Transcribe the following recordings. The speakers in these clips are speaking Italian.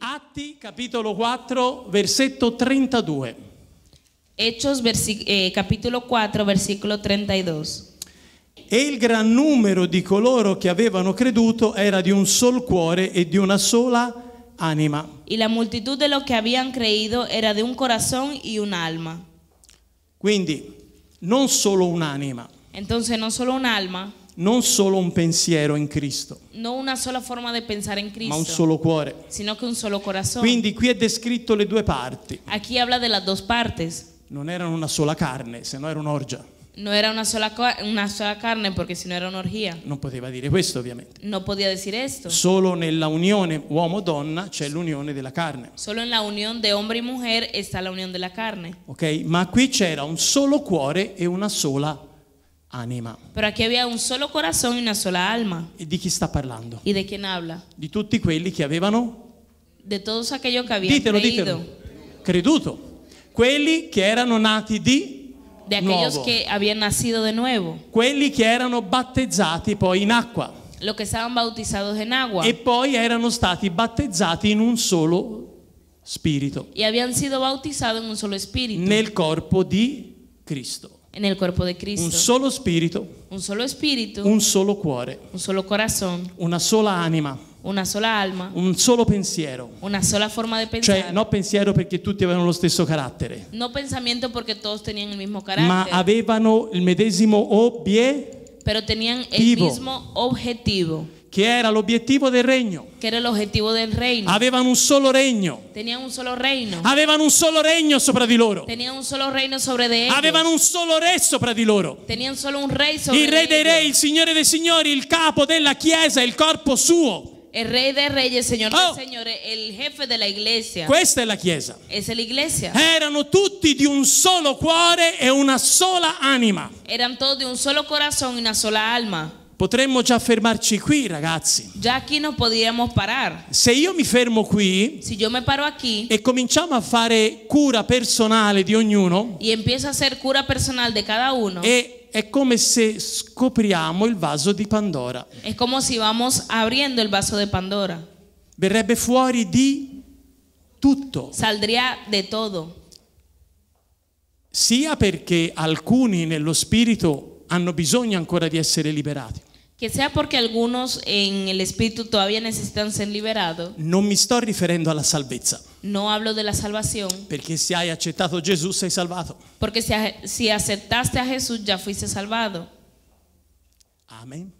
Atti capitolo 4 versetto 32. Hechos eh, capitolo 4 versicolo 32. E il gran numero di coloro che avevano creduto era di un sol cuore e di una sola anima. E la multitud de los que habían creído era de un corazón y un alma. Quindi non solo un'anima. Entonces no solo un'alma non solo un pensiero in Cristo, non una sola forma di pensare in Cristo, ma un solo cuore. Sino che un solo corazón. Quindi qui è descritto le due parti. Aquí habla de las dos partes. Non erano una sola carne, se no era un'orgia. No era una sola, una sola carne perché sennò era un'orgia. Non poteva dire questo ovviamente. Non poteva dire questo. Solo nella unione uomo-donna c'è l'unione della carne. Solo nella unione di uomo e donna sta la unione della carne. Ok, ma qui c'era un solo cuore e una sola anima. Pero aquí había un solo corazón y una sola alma. E di chi sta parlando? ¿Y de quién habla? Di tutti quelli che avevano De todos aquellos que habían ditelo, creído. Ditelo. Creduto. Quelli che erano nati di De aquellos nuovo. que habían nacido de Quelli che erano battezzati poi in acqua. Los que estaban bautizados en agua. E poi erano stati battezzati in un solo spirito. Y habían sido bautizados en un solo espíritu. Nel corpo di Cristo nel corpo di Cristo. Un solo spirito. Un solo spirito. Un solo cuore. Un solo corazon. Una sola anima. Una sola alma. Un solo pensiero. Una sola forma di cioè, pensare. Cioè, non pensiero perché tutti avevano lo stesso carattere. No pensamiento perché tutti avevano il mismo carattere. Ma avevano il medesimo obiettivo. Pero tenían el mismo objetivo che era l'obiettivo del regno. Che era l'obiettivo del regno. Avevano un solo regno. Tenían un solo regno. Avevano un solo regno sopra di loro. Tenían un solo regno sopra di loro. Avevano un solo re sopra di loro. Tenían solo un re sopra Il re dei re, il Signore dei signori, il capo della chiesa, il corpo suo. El rey de reyes, señor oh. de señores, el jefe della iglesia. Questa è la chiesa. es la iglesia. Erano tutti di un solo cuore e una sola anima. Eran todos de un solo corazón y una sola alma. Potremmo già fermarci qui, ragazzi. Già qui non podríamos parar. Se io mi fermo qui se io mi paro qui, e cominciamo a fare cura personale di ognuno, e empiezo a fare cura personale di cada uno, e è come se scopriamo il vaso di Pandora. È come se vamos abriendo il vaso di Pandora. Verrebbe fuori di tutto, Saldría de todo. sia perché alcuni nello spirito hanno bisogno ancora di essere liberati. Che sia perché alcuni in el todavía necesitan essere liberati. Non mi sto riferendo alla salvezza. Non hablo della salvazione. Perché se hai accettato Gesù sei salvato. Perché se, si aceptaste a Gesù già fuiste salvato. Amen.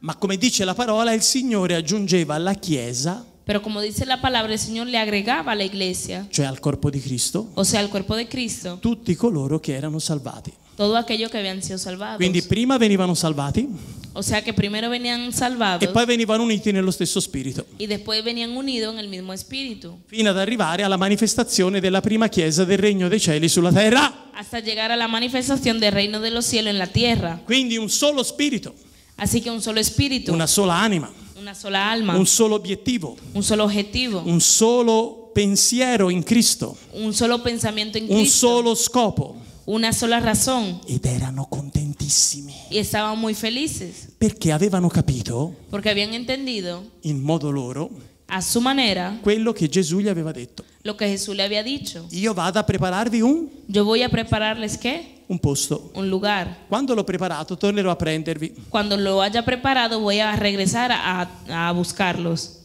Ma come dice la parola, il Signore aggiungeva alla Chiesa Pero come dice la parola, il Signore le aggregava alla la iglesia. Cioè al corpo di Cristo. O al cuerpo de Cristo. Tutti coloro che erano salvati. Todo aquello que habían sido salvados. Quindi prima venivano salvati. O sea que primero venían salvados. E poi venivano uniti nello stesso spirito. Y después venían unidos en el mismo espíritu. Fino ad arrivare alla manifestazione della prima chiesa del regno dei cieli sulla terra. Hasta llegar a la manifestación del reino de los cielos en la tierra. Quindi un solo spirito. Así que un solo espíritu. Una sola anima. Una sola alma. Un solo obiettivo. Un solo objetivo. Un solo pensiero in Cristo. Un solo pensamento in Cristo. Un solo scopo una sola razón. Ed erano contentissimi. Y estaban muy felices. Perché avevano capito. Porque habían entendido. In modo loro. A su manera. Quello che Gesù gli aveva detto. Lo que Jesús le había dicho. Io vado a prepararvi un. io voy a prepararles che Un posto. Un lugar. Quando l'ho preparato tornerò a prendervi. Quando lo haya preparato voy a regresar a, a buscarlos.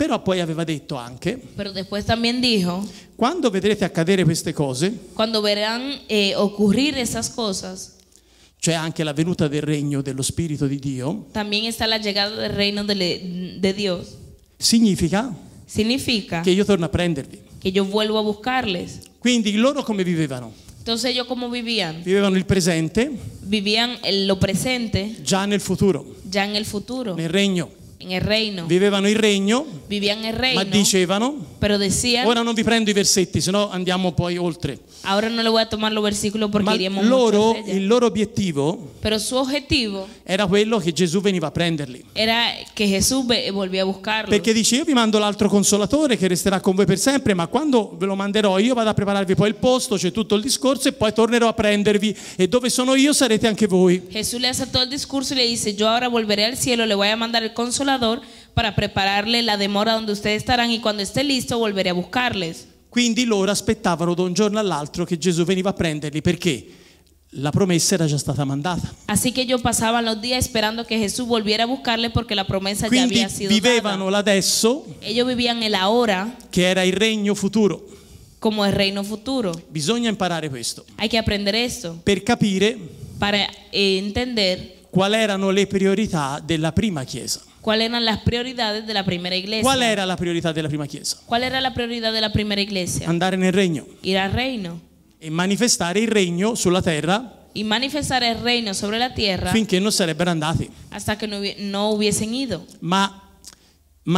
Però poi aveva detto anche, pero dijo, quando vedrete accadere queste cose, cuando verán eh, ocurrir esas cosas, cioè anche la venuta del regno dello Spirito di Dio, también está la llegada del reino de, de Dios, significa, significa che io torno a prendervi. Que yo vuelvo a buscarles. Quindi loro come vivevano? Entonces ellos cómo vivían? Vivevano il presente, vivían lo presente, già nel futuro, ya en el futuro, nel regno. Vivevano il regno, reino, ma dicevano, decían, ora non vi prendo i versetti, se no andiamo poi oltre. Ahora no le voy a tomar los versículos porque ma iríamos loro, Il loro obiettivo era quello che Gesù veniva a prenderli. Era a Perché dice io vi mando l'altro consolatore che resterà con voi per sempre, ma quando ve lo manderò io vado a prepararvi poi il posto, c'è tutto il discorso e poi tornerò a prendervi e dove sono io sarete anche voi. Gesù le hace todo il discorso e le dice io ora volveré al cielo, le voy a mandare il consolatore consolador para prepararle la demora donde ustedes estarán y cuando esté listo volveré a buscarles. Quindi loro aspettavano da un giorno all'altro che Gesù veniva a prenderli perché la promessa era già stata mandata. Así que ellos pasaban los días esperando que Jesús volviera a buscarle porque la promesa ya había sido vivevano l'adesso, Ellos vivían el ahora che era il regno futuro. como el reino futuro. Bisogna imparare questo Hay que aprender esto per capire para entender quali erano le priorità della prima chiesa. ¿Cuáles eran las prioridades de la primera iglesia? ¿Cuál era la prioridad de la primera iglesia? ¿Cuál era la prioridad de la primera iglesia? Andar en el reino. Ir al reino eh, manifestar el reino sobre la tierra. y manifestar el reino sobre la tierra finché se sarebbero andati. hasta que no, hubiesen ido. Ma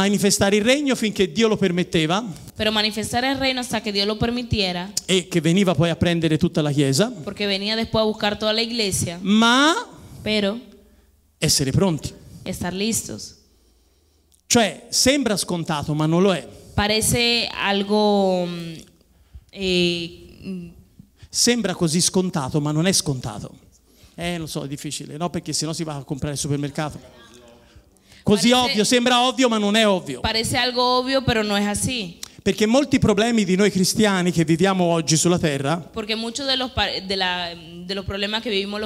el reino fin que Dios lo permetteva Pero manifestar el reino hasta que Dios lo permitiera, Y eh, que veniva poi pues a prendere tutta la chiesa, porque venía después a buscar toda la iglesia, ma pero essere pronto. Estar listos. Cioè, sembra scontato, ma non lo è. Parece algo... Eh, sembra così scontato, ma non è scontato. Eh, lo so, è difficile, no? Perché sennò si va a comprare al supermercato. Così parece, ovvio, sembra ovvio, ma non è ovvio. Parece algo ovvio, però non è così. Perché molti problemi di noi cristiani che viviamo oggi sulla terra Porque muchos de los, de la, de los problemas que vivimos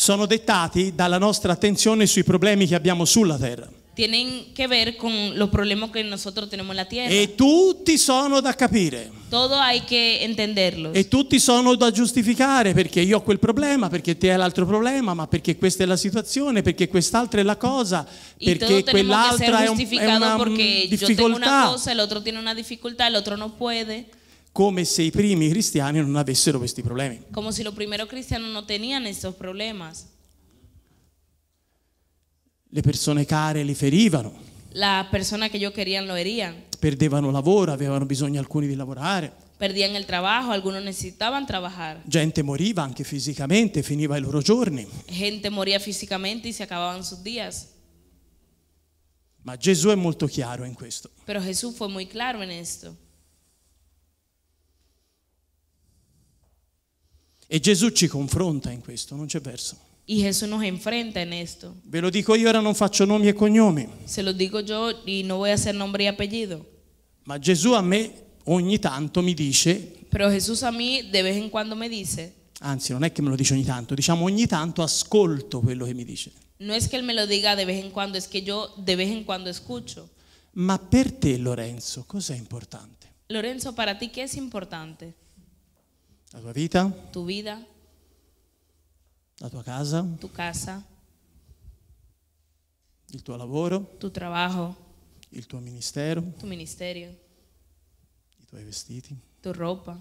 sono dettati dalla nostra attenzione sui problemi che abbiamo sulla terra tienen que ver con los problemas que nosotros tenemos en la tierra. E tutti sono da capire. Todo hay que entenderlo. E tutti sono da giustificare perché io ho quel problema, perché te hai l'altro problema, ma perché questa è la situazione, perché quest'altra è la cosa, perché quell'altra è, un, è una porque difficoltà. Yo tengo una cosa, el tiene una dificultad, el otro no Come se i primi cristiani non avessero questi problemi. Come se i primi cristiani non tenían estos problemas. Le persone care li ferivano. La persona che io querían lo herían. Perdevano lavoro, avevano bisogno alcuni di lavorare. Perdían el trabajo, algunos necesitaban trabajar. Gente moriva anche fisicamente, finiva i loro giorni. Gente moría físicamente y se acababan sus días. Ma Gesù è molto chiaro in questo. Pero Jesús fue muy claro en esto. E Gesù ci confronta in questo, non c'è verso. Y Jesús nos enfrenta en esto. Ve lo dico io, ora non faccio nomi e cognomi. Se lo digo yo y no voy a hacer nombre y apellido. Ma Gesù a me ogni tanto mi dice. Pero Jesús a mí de vez en cuando me dice. Anzi, non è che me lo dice ogni tanto, diciamo ogni tanto ascolto quello che mi dice. Non è che él me lo diga de vez en cuando, es que yo de vez en cuando escucho. Ma per te, Lorenzo, cos'è importante? Lorenzo, para ti che es importante? La tua vita? Tu vida? La tua casa. Tu casa. Il tuo lavoro. Tu trabajo. Il tuo ministero. Tu ministerio. I tuoi vestiti. Tu ropa.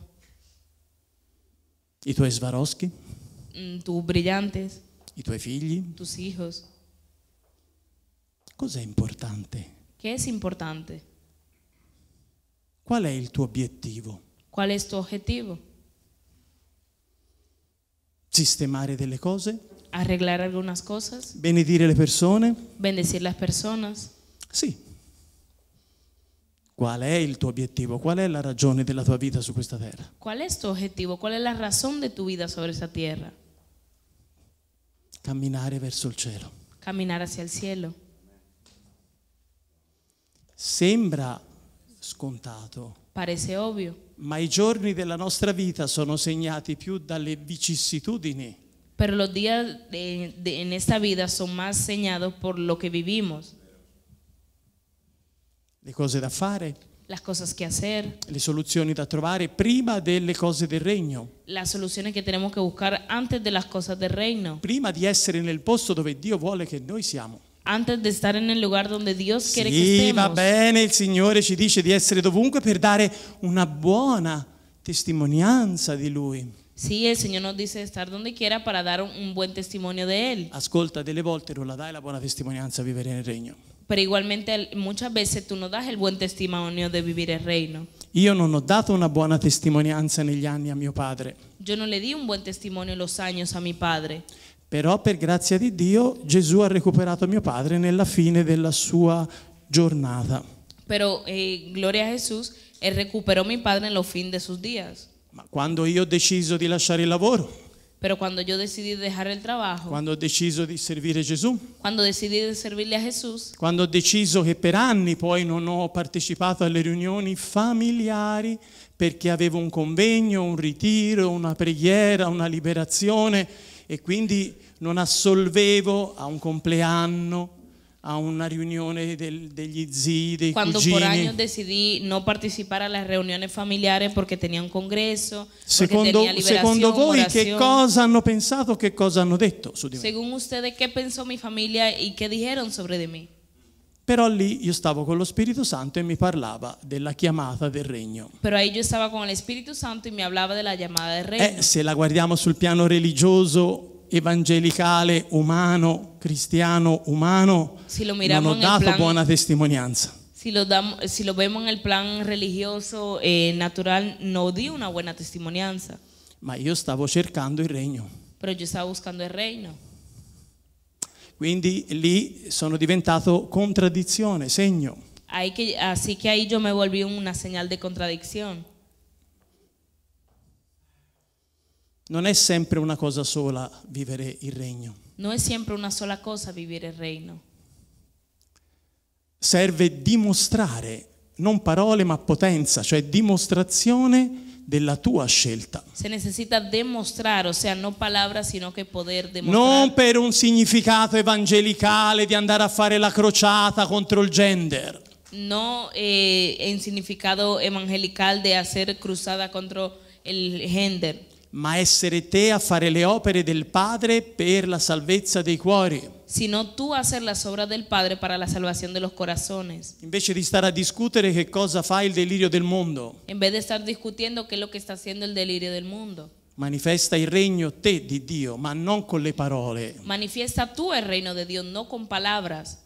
I tuoi Swarovski. Mm, tu brillantes. I tuoi figli. Tus hijos. Cos'è importante? Che è importante? Qual è il tuo obiettivo? Qual è il tuo obiettivo? sistemare delle cose, arreglar algunas cosas, benedire le persone, bendecir las personas. Sì. Qual è il tuo obiettivo? Qual è la ragione della tua vita su questa terra? Qual è il tuo obiettivo? Qual è la ragione de tua vita su questa terra? Camminare verso il cielo. Camminare verso il cielo. Sembra scontato. Parece ovvio ma i giorni della nostra vita sono segnati più dalle vicissitudini. Per lo días de, de, vita sono più segnati per lo che viviamo. Le cose da fare. Las cosas que hacer. Le soluzioni da trovare prima delle cose del regno. La soluzione che tenemos que buscar antes de las cosas del reino. Prima di essere nel posto dove Dio vuole che noi siamo antes di stare nel lugar donde Dios quiere sì, che stiamo. va bene, il Signore ci dice di essere dovunque per dare una buona testimonianza di Lui. Sì, il Signore nos dice estar donde quiera para dar un, buon testimonio di Él. Ascolta, delle volte non la dai la buona testimonianza a vivere nel regno. Pero igualmente muchas veces tú no das el buen testimonio de vivir el reino. Io non ho dato una buona testimonianza negli anni a mio padre. Yo no le di un buen testimonio los años a mi padre. Però per grazia di Dio Gesù ha recuperato mio padre nella fine della sua giornata. Però eh, gloria a Gesù, él recuperó mi padre en los fines de sus días. Ma quando io ho deciso di lasciare il lavoro, Pero cuando yo decidí dejar el trabajo, quando ho deciso di servire Gesù, cuando decidí de servirle a Jesús, quando ho deciso che per anni poi non ho partecipato alle riunioni familiari perché avevo un convegno, un ritiro, una preghiera, una liberazione e quindi non assolvevo a un compleanno, a una riunione del, degli zii, dei Cuando cugini. por años decidí no participar a las reuniones familiares porque tenía un congresso, secondo, secondo voi oración. che cosa hanno pensato, che cosa hanno detto su di me? Secondo voi che pensò mia famiglia e che dijeron sobre di me? Però lì io stavo con lo Spirito Santo e mi parlava della chiamata del regno. Però io stavo con lo Spirito Santo e mi parlava della chiamata del regno. Eh, se la guardiamo sul piano religioso, evangelicale, umano, cristiano, umano, si lo non ho dato plan, buona testimonianza. Se lo, vediamo nel plan religioso e eh, naturale, non di una buona testimonianza. Ma io stavo cercando il regno. Però io stavo buscando il regno. Quindi lì sono diventato contraddizione, segno. Ahí que, así que ahí yo me volví una señal de contradicción. Non è sempre una cosa sola vivere il regno. No es siempre una sola cosa vivir el reino. Serve dimostrare, non parole ma potenza, cioè dimostrazione della tua scelta. Se necesita dimostrare, o sea, non parole, sino che poter dimostrare. Non per un significato evangelicale di andare a fare la crociata contro il gender. No eh, en significado evangelical de hacer cruzada contro el gender ma essere te a fare le opere del Padre per la salvezza dei cuori. Sino tu a hacer las obras del Padre para la salvación de los corazones. Invece di stare a discutere che cosa fa il delirio del mondo. En vez de estar discutiendo qué es lo que está haciendo el delirio del mundo. Manifesta il regno te di Dio, ma non con le parole. Manifiesta tu il regno di Dio, non con palabras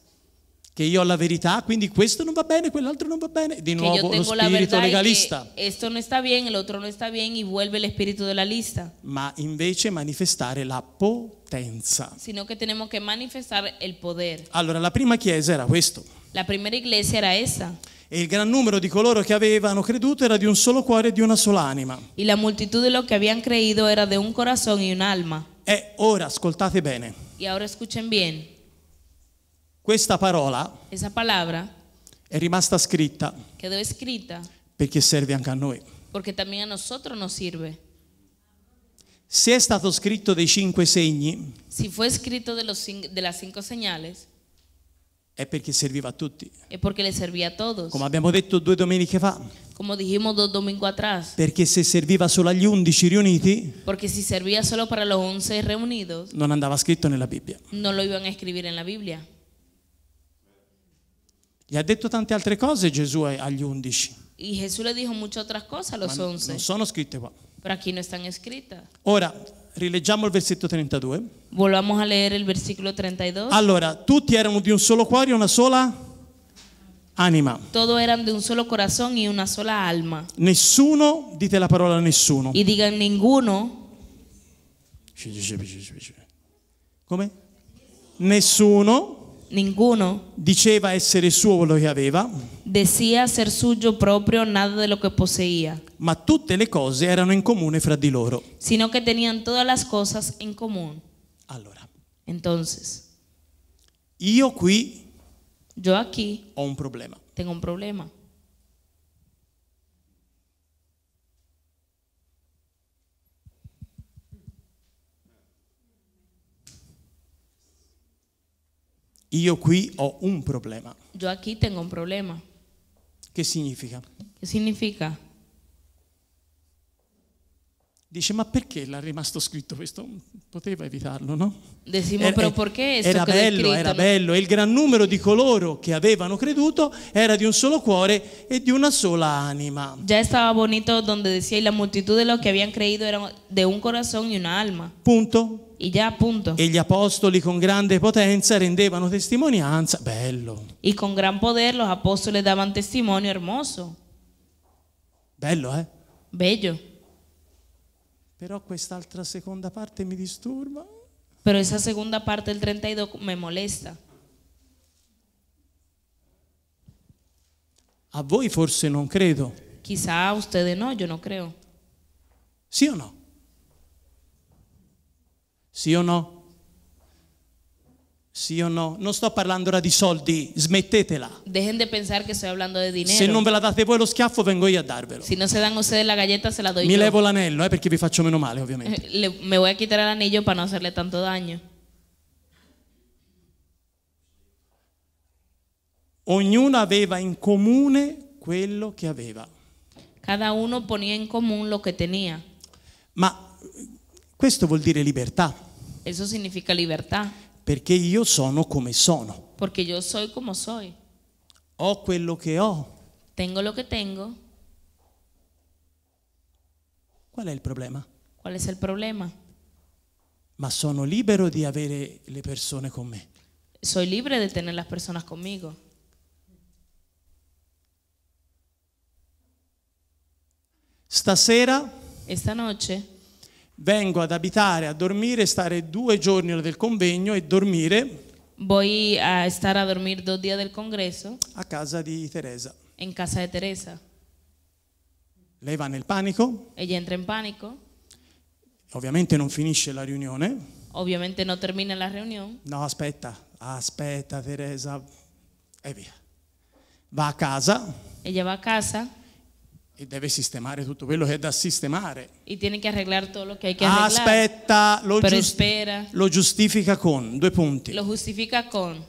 che io ho la verità, quindi questo non va bene, quell'altro non va bene. Di nuovo lo spirito legalista. Questo non sta bene, l'altro non sta bene e vuelve lo spirito della lista. Ma invece manifestare la potenza. Sino che tenemos che manifestare il potere. Allora la prima chiesa era questo. La prima iglesia era questa. E il gran numero di coloro che avevano creduto era di un solo cuore e di una sola anima. E la multitud di lo che avevano creduto era di un corazon e un'alma. E ora ascoltate bene. E ora escuchen bene questa parola è rimasta scritta perché serve anche a noi. Se è stato scritto dei cinque segni, si fue escrito de, los, de las cinco señales, è perché serviva a tutti. Come abbiamo detto due domeniche fa. Atrás, perché se serviva solo agli undici riuniti. Si reunidos, non andava scritto nella Bibbia. No lo iban a escribir en la gli ha detto tante altre cose Gesù agli undici. E Gesù le dijo muchas otras cose a los once. Non sono scritte qua. Pero aquí no están escritas. Ora, rileggiamo il versetto 32. Volvamos a leer il versículo 32. Allora, tutti erano di un solo cuore una sola anima. Todos eran de un solo corazón y una sola alma. Nessuno, dite la parola nessuno. Y digan ninguno. Come? Nessuno Ninguno. Diceva essere suo quello che aveva. Decía ser suyo proprio nada de lo que poseía. Ma tutte le cose erano in comune fra di loro. Sino que tenían todas las cosas en común. Allora. Entonces. Io qui. Yo aquí. Ho un problema. Tengo un problema. io qui ho un problema. Io qui tengo un problema. Che significa? Che significa? Dice, ma perché l'ha rimasto scritto questo? Poteva evitarlo, no? Decimo, era, però eh, perché era bello, era bello. E il gran numero di coloro che avevano creduto era di un solo cuore e di una sola anima. Già stava bonito donde decía, la multitud di los che avevano creduto era di un corazón e un'alma. Punto. E gli apostoli con grande potenza rendevano testimonianza, bello. E con gran potere gli apostoli davano testimonio hermoso. Bello, eh? Bello. Però quest'altra seconda parte mi disturba. Però esa seconda parte del 32 mi molesta. A voi forse non credo. Chissà a ustedes no, io non credo. Sì o no? Sì o no? Sì o no? Non sto parlando ora di soldi, smettetela. Dejen de pensar que estoy hablando de dinero. Se non ve la date voi lo schiaffo, vengo io a darvelo. Se non se dan ustedes la galleta, se la doy Mi yo. levo l'anello, eh, perché vi faccio meno male, ovviamente. Le, me voy a quitar el anillo para no hacerle tanto daño. Ognuno aveva in comune quello che aveva. Cada uno ponía in comune lo che tenía. Ma eh, questo vuol dire libertà. Eso significa libertad. Perché yo sono como sono. Porque yo soy como soy. Ho quello che ho. Tengo lo que tengo. ¿Cuál es el problema? ¿Cuál es el problema? Ma sono libero di avere eh, le persone con me. Soy libre de tener las personas conmigo. Stasera Esta noche vengo ad abitare, a dormire, stare due giorni del convegno e dormire. Voy a estar a dormir dos días del congreso. A casa di Teresa. In casa di Teresa. Lei va nel panico. Ella entra in panico. Ovviamente non finisce la riunione. Ovviamente non termina la riunione. No, aspetta, aspetta Teresa. E via. Va a casa. Ella va a casa e deve sistemare tutto quello che è da sistemare. E tiene che arreglare tutto lo che hay que arreglar. Aspetta, lo, giust lo giustifica con due punti. Lo giustifica con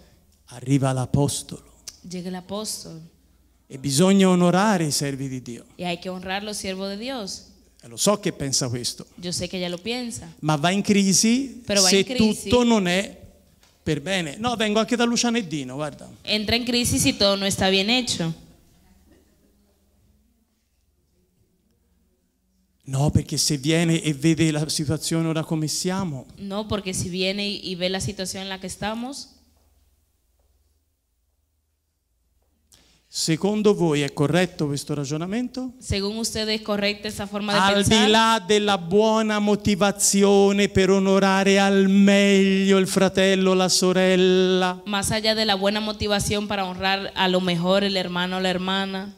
Arriva l'apostolo. Llega l'apostolo. E bisogna onorare i servi di Dio. E hai che onorare lo siervos di Dio. Lo so che pensa questo. Io so che già lo pensa. Ma va in crisi Pero se in crisi. tutto non è per bene. No, vengo anche da Luciano e Dino, guarda. Entra in crisi se tutto non sta ben hecho. No, perché se viene e vede la situazione ora come siamo. No, perché se viene e vede la situazione en la que estamos. Secondo voi è corretto questo ragionamento? Secondo usted è corretta questa forma di de Al di là della buona motivazione per onorare al meglio il fratello, la sorella. Más allá de la buena motivación para honrar a lo mejor el hermano o la hermana.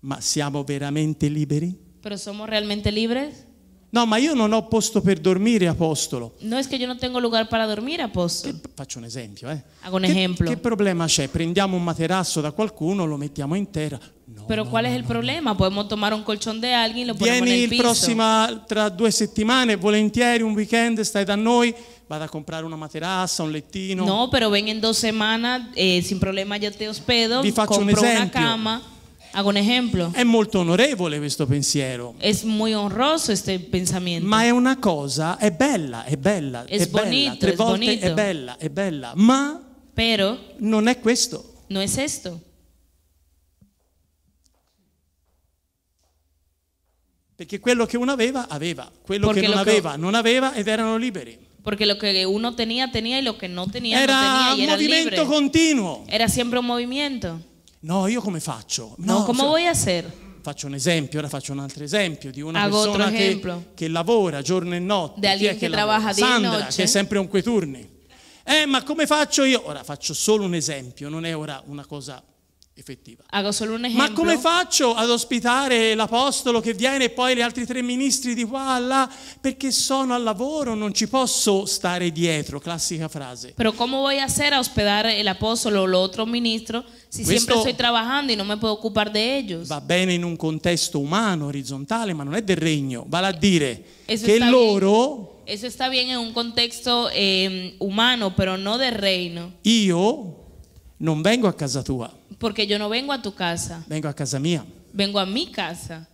Ma siamo veramente liberi? Pero somos realmente libres? No, ma io non ho posto per dormire, apostolo. No es que yo no tengo lugar para dormir, apostolo. faccio un esempio, eh. Hago un che, ejemplo. Che problema c'è? Prendiamo un materasso da qualcuno, lo mettiamo in terra. No, Pero no, ¿cuál no, es el problema? Podemos tomar un colchón de alguien, lo ponemos Vieni en el piso. prossima tra due settimane, volentieri un weekend stai da noi. Vado a comprare una materassa, un lettino. No, pero ven en dos semanas, eh, sin problema yo te hospedo. Vi faccio compro un esempio. una cama. Hago un ejemplo. È molto onorevole questo pensiero. Es muy honroso este pensamiento. Ma è una cosa, è bella, è bella, es è bonito, bella, tre es volte bonito. è bella, è bella, ma Pero, non è questo. No es questo. Perché quello che uno aveva, aveva, quello Porque che non aveva, que... non aveva ed erano liberi. Porque lo que uno tenía, tenía y lo que no tenía, era no tenía y era un movimiento libre. continuo. Era siempre un movimiento no, io come faccio? No, no come cioè, voy a Faccio un esempio, ora faccio un altro esempio di una Hago ah, persona che, che, lavora giorno e notte, de chi è che, lavora? Sandra, che è sempre un quei turni. Eh, ma come faccio io? Ora faccio solo un esempio, non è ora una cosa effettiva. Ma come faccio ad ospitare l'apostolo che viene e poi gli altri tre ministri di qua a là perché sono al lavoro, non ci posso stare dietro, classica frase. Però come voy a hacer a ospedare l'apostolo o l'altro ministro se Questo sempre sto lavorando e non mi posso occupare di ellos? Va bene in un contesto umano, orizzontale, ma non è del regno, vale a dire Eso che loro Eso está bien en un contexto eh, umano, pero no del reino. Io non vengo a casa tua. Perché io non vengo a tua casa. Vengo a casa mia. Vengo a mi casa.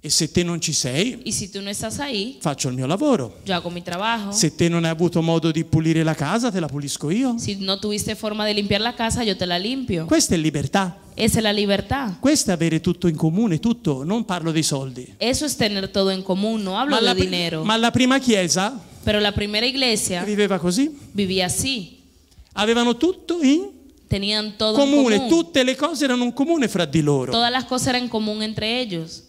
E se te non ci sei, no ahí, faccio il mio lavoro. Mi se te non hai avuto modo di pulire la casa, te la pulisco io. Se non tuviste forma di limpiare la casa, io te la limpio. Questa è libertà. Esa è la libertà. Questo è avere tutto in comune, tutto, non parlo dei soldi. Eso es tener todo en común, no hablo ma dinero. Ma la prima chiesa Pero la primera iglesia viveva così. Vivía así. Avevano tutto in comune tenían todo comune, común. tutte le cose erano in comune fra di loro. Todas las cosas eran común entre ellos.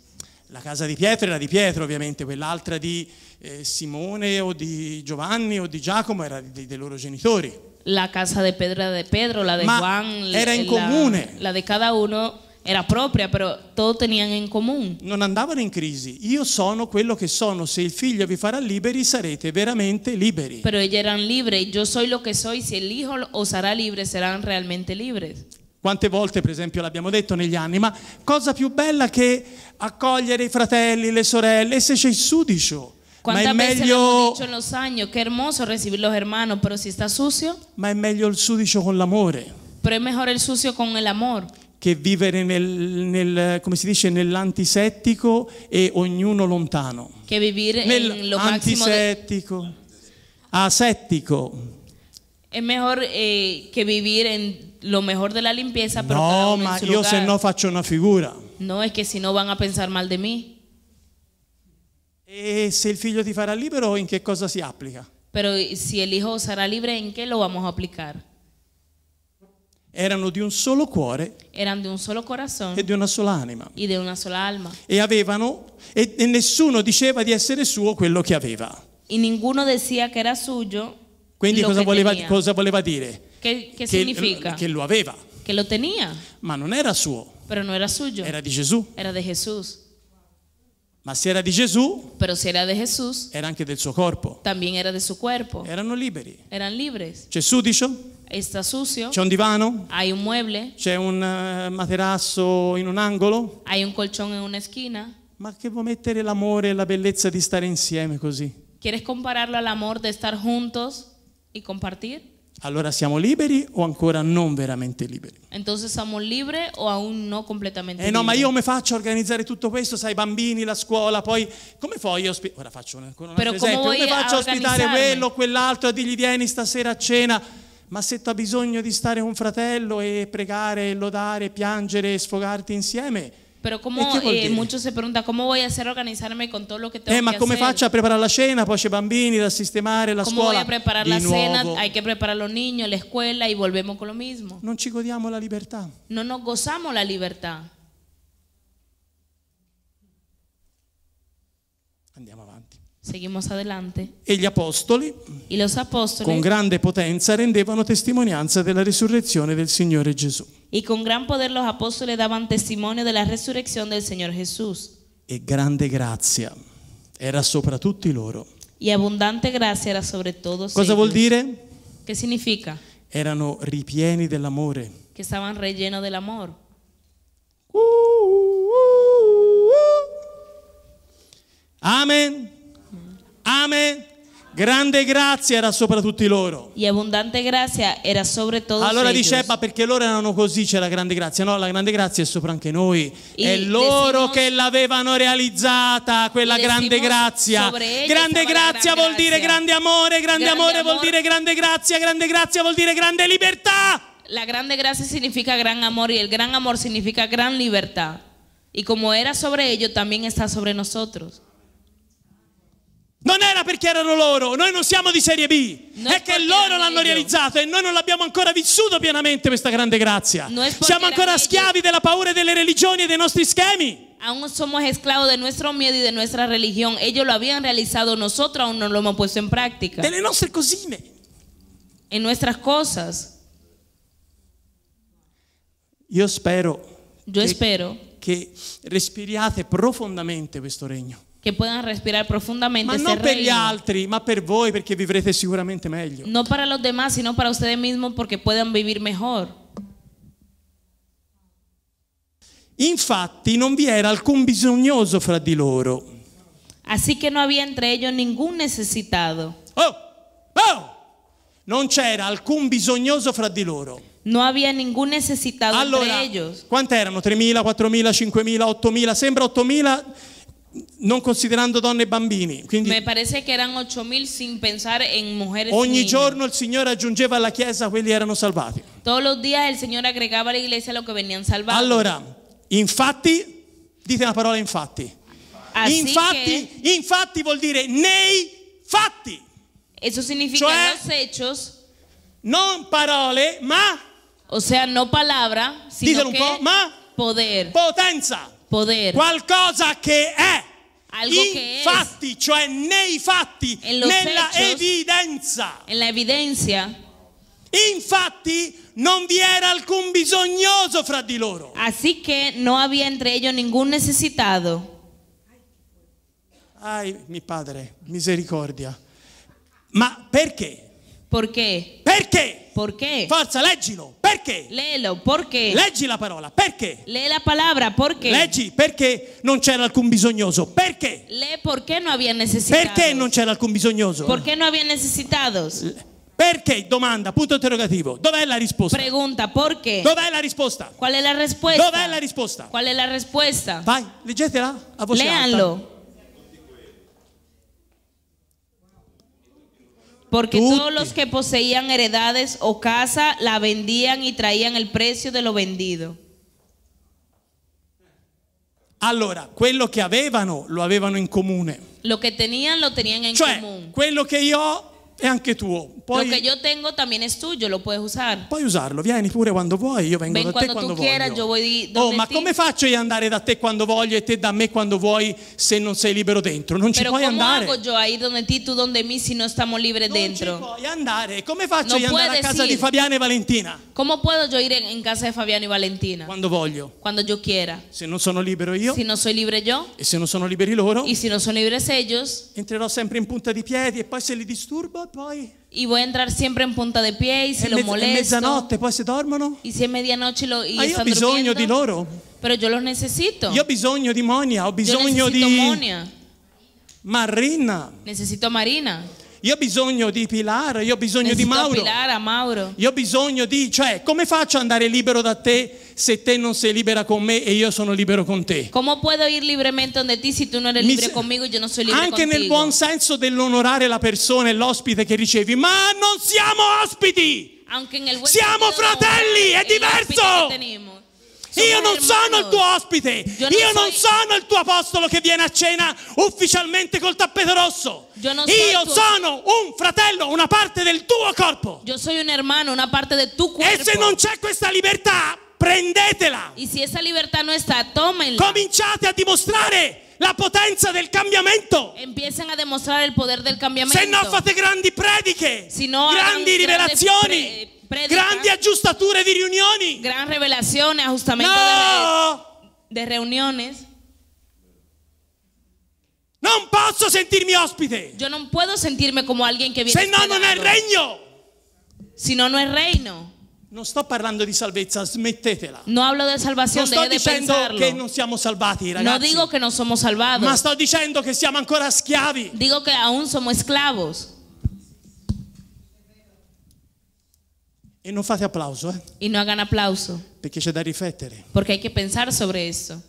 La casa di Pietro era di Pietro ovviamente, quell'altra di eh, Simone o di Giovanni o di Giacomo era di, dei loro genitori. La casa di Pedro era di Pedro, la di Juan, era in la, comune. La di cada uno era propria, però tutto tenían in comune. Non andavano in crisi. Io sono quello che sono. Se il figlio vi farà liberi, sarete veramente liberi. Però ellos eran libres. Yo soy lo que soy. Se il hijo os hará libre, serán realmente libres. Quante volte, per esempio, l'abbiamo detto negli anni, ma cosa più bella che accogliere i fratelli, le sorelle, se c'è il sudicio. Ma è meglio... dicho en negli anni, che hermoso recibir los hermanos, pero si sta sucio... Ma è meglio il sudicio con l'amore. Però è meglio il sucio con l'amore che vivere nel, nel, come si dice, nell'antisettico e ognuno lontano. Che vivere nell'antisettico, de... asettico. È meglio eh, che vivere in lo mejor de la limpieza, pero no, ma io se no faccio una figura. No, è che se no van a pensare mal di me. E se il figlio ti farà libero, in che cosa si applica? Però se il hijo sarà libero, in che lo vamos a applicare? erano di un solo cuore erano di un solo corazón e di una sola anima y de una sola alma e avevano e, e nessuno diceva di essere suo quello che aveva e ninguno decía che era suyo quindi cosa voleva, cosa voleva, dire? Che, che, significa? Che lo aveva. Che lo tenía. Ma non era suo. Pero no era suyo. Era di Gesù. Era di Gesù. Ma se era di Gesù, Pero si era, di Gesù era anche del suo corpo. También era de su cuerpo. Erano liberi. Eran libres. Gesù dice Está sucio. C'è un divano? Hay un mueble. C'è un eh, materasso in un angolo? Hay un colchón en una esquina. Ma che vuol mettere l'amore e la bellezza di stare insieme così? ¿Quieres compararlo al amor de estar juntos y compartir? Allora siamo liberi o ancora non veramente liberi? Entonces siamo liberi o aún no completamente liberi? Eh no, ma io come faccio a organizzare tutto questo? Sai, bambini, la scuola, poi come fai io Ora faccio ancora un altro Però esempio. Come, come faccio a ospitare quello, quell'altro, a dirgli vieni stasera a cena? ma se tu hai bisogno di stare con un fratello e pregare, lodare, piangere, e sfogarti insieme. Pero como eh, muchos se preguntan, ¿cómo voy a hacer organizarme con todo lo que tengo eh, que ma hacer? come faccio a preparare la cena? Poi c'è bambini da sistemare, la ¿Cómo scuola. ¿Cómo voy a preparar di la cena? Hay que preparar los niños, la escuela y volvemos con lo mismo. Non ci godiamo la libertà. No nos gozamos la libertà. Seguimos adelante. E gli apostoli, apostoli, con grande potenza, rendevano testimonianza della risurrezione del Signore Gesù. E con gran poder los apóstoles daban testimonio della resurrezione del Signore Gesù. E grande grazia era sopra tutti loro. E abbondante grazia era sopra todos. Cosa vuol dire? Che significa? Erano ripieni dell'amore. Che stavano relleno dell'amore. Uh, uh, uh, uh, Amen. Amen. Grande grazia era sopra tutti loro. E abbondante grazia era sopra sobre loro. Allora ellos. dice, ma perché loro erano così c'è la grande grazia? No, la grande grazia è sopra anche noi. Y è loro decimos, che l'avevano realizzata quella grande grazia. Grande grazia vuol grazia. dire grande amore, grande, grande amore amor. vuol dire grande grazia, grande grazia vuol dire grande libertà. La grande grazia significa gran amore e il gran amore significa gran libertà. E come era sopra ellos, también está sopra noi. Non era perché erano loro, noi non siamo di serie B, noi è che loro l'hanno meglio. realizzato e noi non l'abbiamo ancora vissuto pienamente questa grande grazia. Siamo ancora meglio. schiavi della paura delle religioni e dei nostri schemi. aún somos esclavos de nuestro miedo y de nuestra religión. Ellos lo habían realizado, nosotros aún no lo hemos puesto en práctica. Delle nostre cosine. En nuestras cosas. Io spero. Yo che, espero. Che respiriate profondamente questo regno che puedan respirar profondamente Ma non per gli altri, ma per voi perché vivrete sicuramente meglio. No para los demás, sino para ustedes mismos perché puedan vivir meglio Infatti non vi era alcun bisognoso fra di loro. Así que no había entre ellos ningún necesitado. Oh! Oh! Non c'era alcun bisognoso fra di loro. No había ningún necesitado allora, entre ellos. Quanti erano? 3.000, 4.000, 5.000, 8.000? Sembra 8.000 non considerando donne e bambini. Quindi, Me parece che erano 8.000 sin pensare in mujeres. Ogni giorno il Signore aggiungeva alla Chiesa quelli che erano salvati. Todos los días el Señor agregaba a la iglesia lo que venían salvados. Allora, infatti, dite la parola infatti. Así infatti, que, infatti vuol dire nei fatti. Eso significa cioè, los hechos. Non parole, ma. O sea, no palabra, sino che ma poder. Potenza poder. Qualcosa che è. Algo fatti, que cioè nei fatti, nella hechos, evidenza. En la evidencia. Infatti non vi era alcun bisognoso fra di loro. Así que no había entre ellos ningún necesitado. Ai, mio padre, misericordia. Ma perché? Perché? Perché? Perché? Forza, leggilo. Perché? Lelo, perché? Leggi la parola, perché? Le la parola, perché? Leggi, perché non c'era alcun bisognoso? Perché? Le perché non aveva necessità. Perché non c'era alcun bisognoso? Perché non aveva necessitados. Perché? Domanda, punto interrogativo. Dov'è la risposta? Pregunta, perché? Dov'è la risposta? Qual è la risposta? Dov'è la risposta? Qual è la risposta? Vai, leggetela a voce Leanlo. alta. Porque todos los que poseían heredades o casa la vendían y traían el precio de lo vendido. Allora, lo que in Lo tenían lo tenían en cioè, Quello che è anche tuo. Puoi, lo che io tengo también es tuyo, lo puedes usar. Puoi usarlo, vieni pure quando vuoi, io vengo Ven da te quando, quando voglio. Quieras, yo oh, ma ti. come faccio io andare da te quando voglio e te da me quando vuoi se non sei libero dentro? Non Pero ci puoi andare. Pero come hago yo ahí donde ti, tú donde mí si no estamos libres dentro? Non ci puoi andare. Come faccio no io andare a casa ir. di Fabiana e Valentina? Come puedo yo ir in casa di Fabiana e Valentina? Quando voglio. Quando yo quiera. Se non sono libero io. Se non sono libero io. E se non sono liberi loro. E se non sono liberi ellos. Entrerò sempre in punta di piedi e poi se li disturbo e poi... Y voy a entrar siempre en punta de pie y si lo molesto. mezzanotte poi si dormono. Y si es medianoche lo, y Ma ah, io ho están bisogno di loro. Pero yo los necesito. Io ho bisogno di Monia, ho bisogno di Monia. Marina. Necesito Marina. Io ho bisogno di Pilar, io ho bisogno di Necesito a Mauro. Pilar, Mauro. Io ho bisogno di, cioè, come faccio ad andare libero da te se te non sei libera con me e io sono libero con te. ¿Cómo puedo ir libremente donde ti si tú no eres Mi libre conmigo y yo no soy libre Anche contigo? nel buon senso dell'onorare la persona e l'ospite che ricevi, ma non siamo ospiti. siamo fratelli, è diverso. Io non sono il tuo ospite, io, non sono il tuo apostolo che viene a cena ufficialmente col tappeto rosso. Io, io sono un fratello, una parte del tuo corpo. Io sono un hermano, una parte del tuo corpo. E se non c'è questa libertà, prendetela. Y si esa libertad no está, tómenla. Cominciate a dimostrare eh, la potencia del cambiamento. Empiezan a demostrar el poder del cambiamento. Se non fate grandi prediche, no grandi rivelazioni, pre grandi aggiustature di riunioni. Gran revelazione, aggiustamento no. de, reuniones. Non posso sentirmi ospite. Yo no puedo sentirme como alguien que viene. Se no, non è regno. Si no, no è reino. Non sto parlando di salvezza, smettetela. No hablo de salvación, non sto de dicendo pensarlo. che non siamo salvati, ragazzi. No digo que no somos salvados. Ma sto dicendo che siamo ancora schiavi. Digo que aún somos esclavos. E non fate applauso, eh? Y no hagan applauso. Perché c'è da riflettere. Porque hay que pensar sobre eso.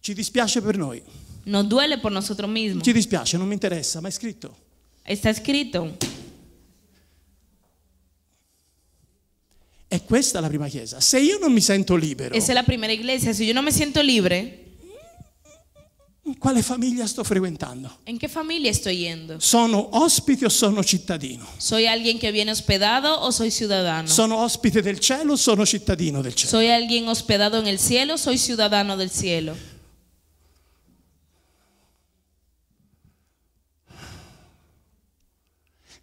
Ci dispiace per noi. Nos duele por nosotros mismos. Ci dispiace, non mi interessa, ma è scritto. Está escrito. È questa la prima chiesa. Se io non mi sento libero. Esa è la prima iglesia. Se io non mi sento libre. Quale famiglia sto frequentando? In che famiglia sto yendo? Sono ospite o sono cittadino? ¿Soy alguien che viene ospedato o soy ciudadano? Sono ospite del cielo o sono cittadino del cielo? ¿Soy alguien ospedato nel cielo o soy ciudadano del cielo?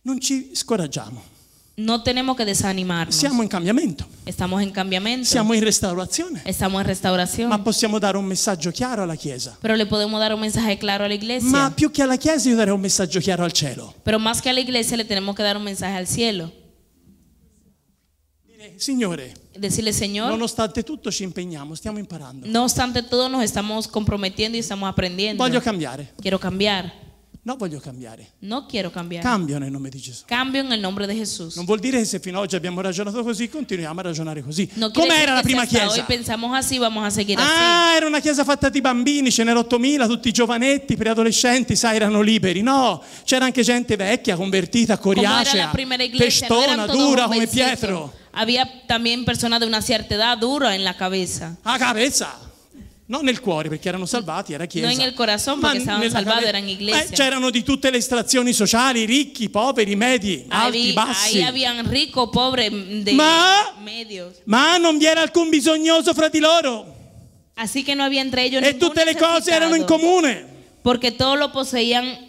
Non ci scoraggiamo. No tenemos que desanimarnos. Estamos en cambiamento. Estamos en cambiamento. Siamo in restaurazione. Estamos en restauración. Ma possiamo dare un messaggio chiaro alla Chiesa. Pero le podemos dar un mensaje claro a la iglesia. Ma più che alla Chiesa io darei un messaggio chiaro al cielo. Pero más que a la iglesia le tenemos que dar un mensaje al cielo. Dire, Signore. Decirle, Señor. Nonostante tutto ci impegniamo, stiamo imparando. No obstante todo nos estamos comprometiendo y estamos aprendiendo. Voglio cambiare. Quiero cambiar. No voglio cambiare. No quiero cambiare. Cambio nel nome di Gesù. Cambio nel nome di Gesù. Non vuol dire che se fino ad oggi abbiamo ragionato così, continuiamo a ragionare così. No Come era la prima chiesa? Oggi vamos a seguire Ah, así. era una chiesa fatta di bambini, ce n'erano 8000, tutti giovanetti, preadolescenti, sai, erano liberi. No, c'era anche gente vecchia, convertita, coriacea, testona, no dura come Pietro. Había también persona de una cierta edad dura en la cabeza. A cabeza. Non nel cuore perché erano salvati, era chiesa. Non nel corazón perché stavano salvati, erano iglesia. Beh, c'erano di tutte le estrazioni sociali, ricchi, poveri, medi, alti, ahí, bassi. Ahí rico, pobre, de ma, ma non vi era alcun bisognoso fra di loro. Así que no había entre ellos e tutte le cose erano in comune. Perché tutto lo poseían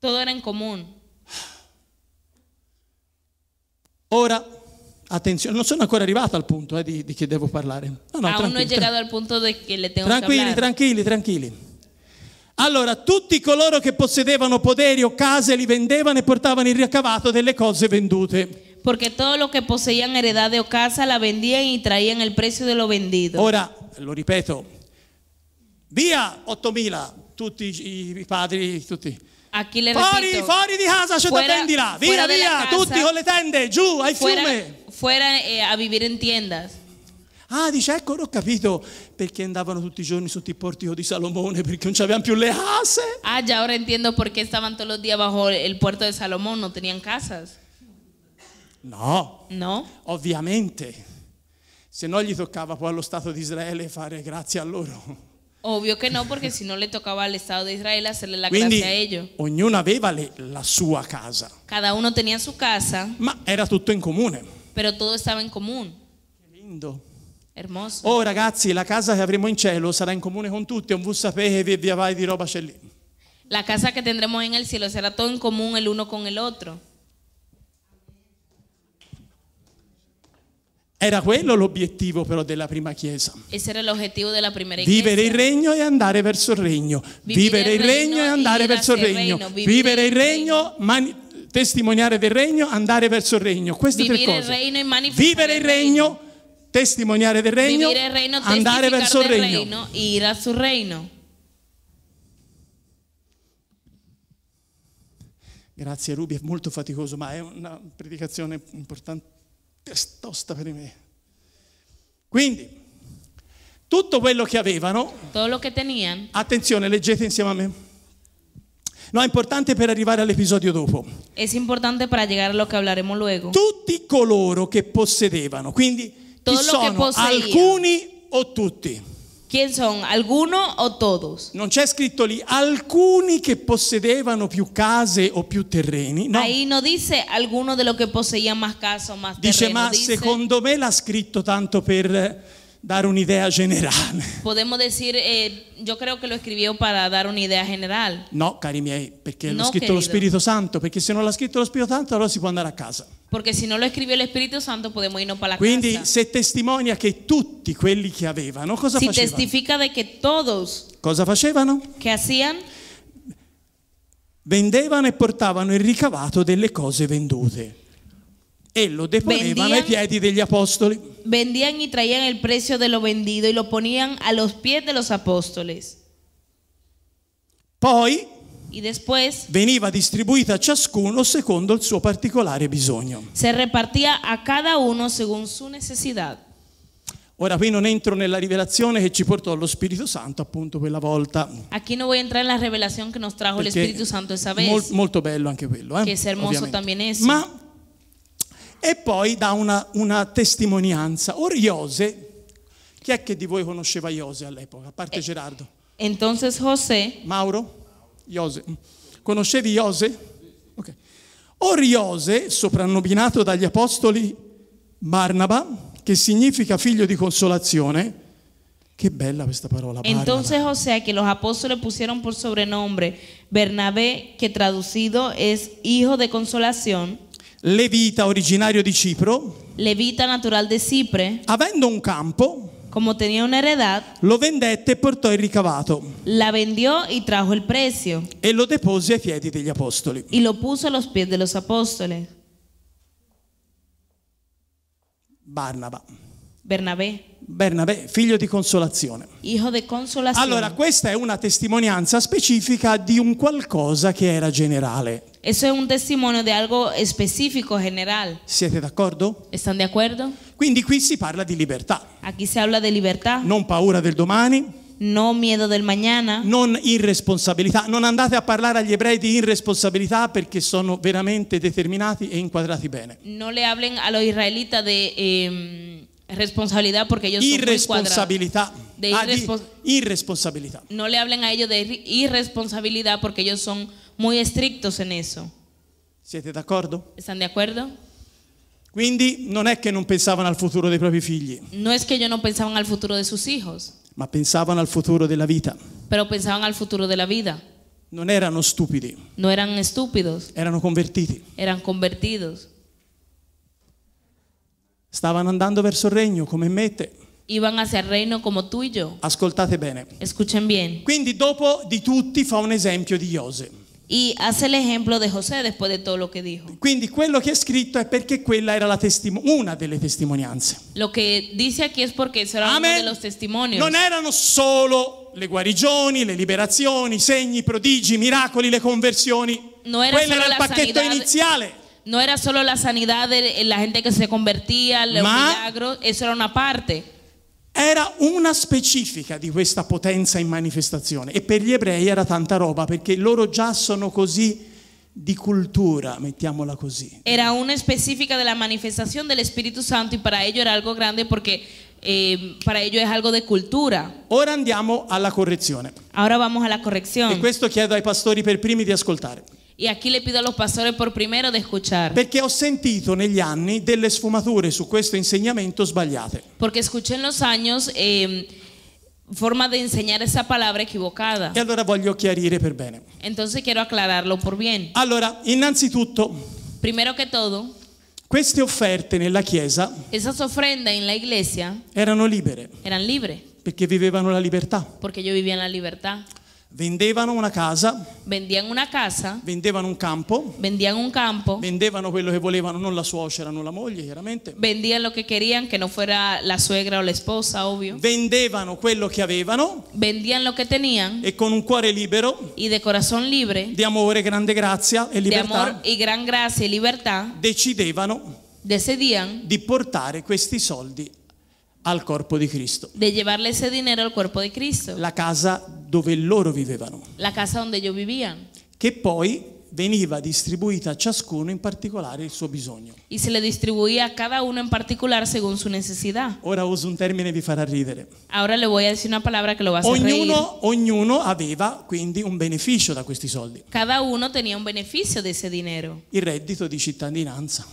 Tutto era in comune. Ora Attenzione, non sono ancora arrivato al punto eh, di, di, che devo parlare. No, no, Aún no he llegado al punto di che le tengo tranquilli, que hablar. Tranquilli, tranquilli. Allora, tutti coloro che possedevano poderi o case li vendevano e portavano il ricavato delle cose vendute. Perché todo lo che possedevano heredade o casa la vendían e traían il prezzo de lo vendido. Ora, lo ripeto, via 8.000, tutti i padri, tutti a chi le fuori, repito, fuori di casa c'è fuera, da vendila, via, via, casa, tutti con le tende, giù, al fuera, fiume. Fuera eh, a vivere in tiendas. Ah, dice, ecco, non ho capito perché andavano tutti i giorni sotto il portico di Salomone, perché non c'avevano più le case. Ah, già ora intendo perché stavano tutti i giorni sotto il puerto di Salomone, non tenían casas. No. No. Ovviamente. Se no gli toccava poi allo Stato di Israele fare grazie a loro. Ovvio che no, perché se no le toccava al Estado di Israele hacerle la Quindi, classe a ellos. Ognuno aveva le, la sua casa. Cada uno tenía su casa. Ma era tutto in comune. Però tutto stava in comune. Che lindo. Hermoso. Oh ragazzi, la casa che avremo in cielo sarà in comune con tutti, non voi sapete via vai di roba c'è lì. La casa che tendremos in el cielo sarà tutto in comune l'uno con l'altro. Era quello l'obiettivo però della prima chiesa. l'obiettivo della prima chiesa. Vivere il regno e andare verso il regno. Vivere il regno e andare verso il regno. Vivere il regno, testimoniare del regno, andare verso il regno. Queste Vivere tre cose. Il Vivere il regno, testimoniare del regno, andare verso il regno. regno. Grazie Rubi, è molto faticoso, ma è una predicazione importante testosta per me. Quindi, tutto quello che avevano, que attenzione, leggete insieme a me. No, è importante per arrivare all'episodio dopo. Es importante para llegar a lo que hablaremos luego. Tutti coloro che possedevano, quindi chi sono, alcuni o tutti. ¿Quién son? ¿Alguno o todos? Non c'è scritto lì alcuni che possedevano più case o più terreni. No. Ahí no dice alguno de los que poseían más casas o más terrenos. Dice, ma dice, secondo me l'ha scritto tanto per dar una idea general. Podemos decir, eh, yo creo que lo escribió para dar una idea general. No, cari miei, perché no, l'ha scritto lo Spirito Santo, perché se non l'ha scritto lo Spirito Santo allora si può andare a casa. Perché se non lo scrive lo Spirito Santo possiamo irnos para la Quindi, casa. Quindi se testimonia che tutti quelli che avevano cosa si facevano? Si testifica de que todos. Cosa facevano? Che hacían? Vendevano e portavano il ricavato delle cose vendute e lo deponevano vendían, ai piedi degli apostoli. Vendían y traían el precio de lo vendido y lo ponían a los pies de los apóstoles. Poi y después, veniva distribuita a ciascuno secondo il suo particolare bisogno. Se repartía a cada uno según su necesidad. Ora qui non entro nella rivelazione che ci portò lo Spirito Santo appunto quella volta. Aquí no voy a entrar en la revelación que nos trajo Perché el Espíritu Santo esa vez. Mol, molto bello anche quello, eh? Que es hermoso Ovviamente. también eso. Ma e poi dà una, una testimonianza. Iose, chi è che di voi conosceva Iose all'epoca, a parte eh, Gerardo? Entonces José. Mauro? Iose. Conoscevi Iose? Ok. Iose, soprannominato dagli apostoli Barnaba, che significa figlio di consolazione, Che bella questa parola. Barnaba. Entonces José, che quien los apóstoles pusieron por sobrenombre Bernabé, che traducido es hijo de consolazione. Levita originario di Cipro, Levita natural de Cipre, avendo un campo, como tenía una heredad, lo vendette e portò il ricavato la vendió y trajo el precio e lo depose ai piedi degli apostoli. y lo puso a los pies de los apóstoles. Barnaba. Bernabé, Bernabé, figlio di consolazione. hijo de consolación. Allora, questa è una testimonianza specifica di un qualcosa che era generale. Eso es un testimonio de algo específico, general. Siete acuerdo? ¿Están de acuerdo? Quindi qui si parla di libertà. Aquí se habla de libertad. ¿No paura del domani. No miedo del mañana. No irresponsabilità. No andate a parlare agli ebrei di irresponsabilità perché sono veramente determinati e inquadrati bene. No le hablen a los israelitas de eh, responsabilidad porque ellos son muy cuadrados. De ah, irresponsabilidad No le hablen a ellos de irresponsabilidad porque ellos son muy estrictos en eso. Siete d'accordo? ¿Están de acuerdo? Quindi non è che non pensavano al futuro dei propri figli, No es que ellos no pensaban al futuro de sus hijos, ma pensavano al futuro della vita. pero pensaban al futuro de la vida. Non erano stupidi, No eran estúpidos, erano convertiti. eran convertidos. Stavano andando verso il regno come me e te. Iban hacia el reino como tú y yo. Ascoltate bene. Escuchen bien. Quindi dopo di tutti fa un esempio di Iose. E hace l'esempio di José después di tutto lo che dijo. Quindi quello che è scritto è perché quella era una delle testimonianze. Lo che dice qui è perché era uno dei testimoni. Non erano solo le guarigioni, le liberazioni, segni, prodigi, miracoli, le conversioni. No era Quello era il pacchetto sanidad. iniziale. No era solo la sanità della gente che si convertiva, los Ma, milagros, eso era una parte. Era una specifica di questa potenza in manifestazione e per gli ebrei era tanta roba perché loro già sono così di cultura, mettiamola così. Era una specifica della manifestazione manifestación del Santo e per loro era algo grande perché eh, para ello es algo di cultura. Ora andiamo alla correzione. Ahora vamos a la E questo chiedo ai pastori per primi di ascoltare. E qui le pido a los pastores por primero de escuchar. Perché ho sentito negli anni delle sfumature su questo insegnamento sbagliate. Perché escuché en los años eh, forma de enseñar esa palabra equivocada. E allora voglio chiarire per bene. Entonces quiero aclararlo por bien. Allora, innanzitutto, primero que todo, queste offerte nella chiesa esas ofrendas en la iglesia erano libere. Eran libres. Perché vivevano la libertà. Porque yo vivía en la libertad. Vendevano una casa. Vendían una casa. Vendevano un campo. Vendían un campo. Vendevano quello che volevano, non la suocera, non la moglie, chiaramente. Vendían lo que querían, que no fuera la suegra o la esposa, ovvio. Vendevano quello che avevano. Vendían lo que tenían. E con un cuore libero. Y de corazón libre. Di amore, grande grazia e libertà. De amor y gran gracia y libertad. Decidevano. Decidían. Di portare questi soldi al corpo di Cristo. De llevarle ese dinero al cuerpo de Cristo. La casa dove loro vivevano. La casa dove io vivia. Che poi veniva distribuita a ciascuno in particolare il suo bisogno. E se le distribuiva a cada uno in particolare según su necessità. Ora uso un termine che vi farà ridere. Ora le voglio dire una parola che lo va a hacer ognuno, ognuno aveva quindi un beneficio da questi soldi. Cada uno tenía un beneficio de ese dinero. Il reddito di cittadinanza.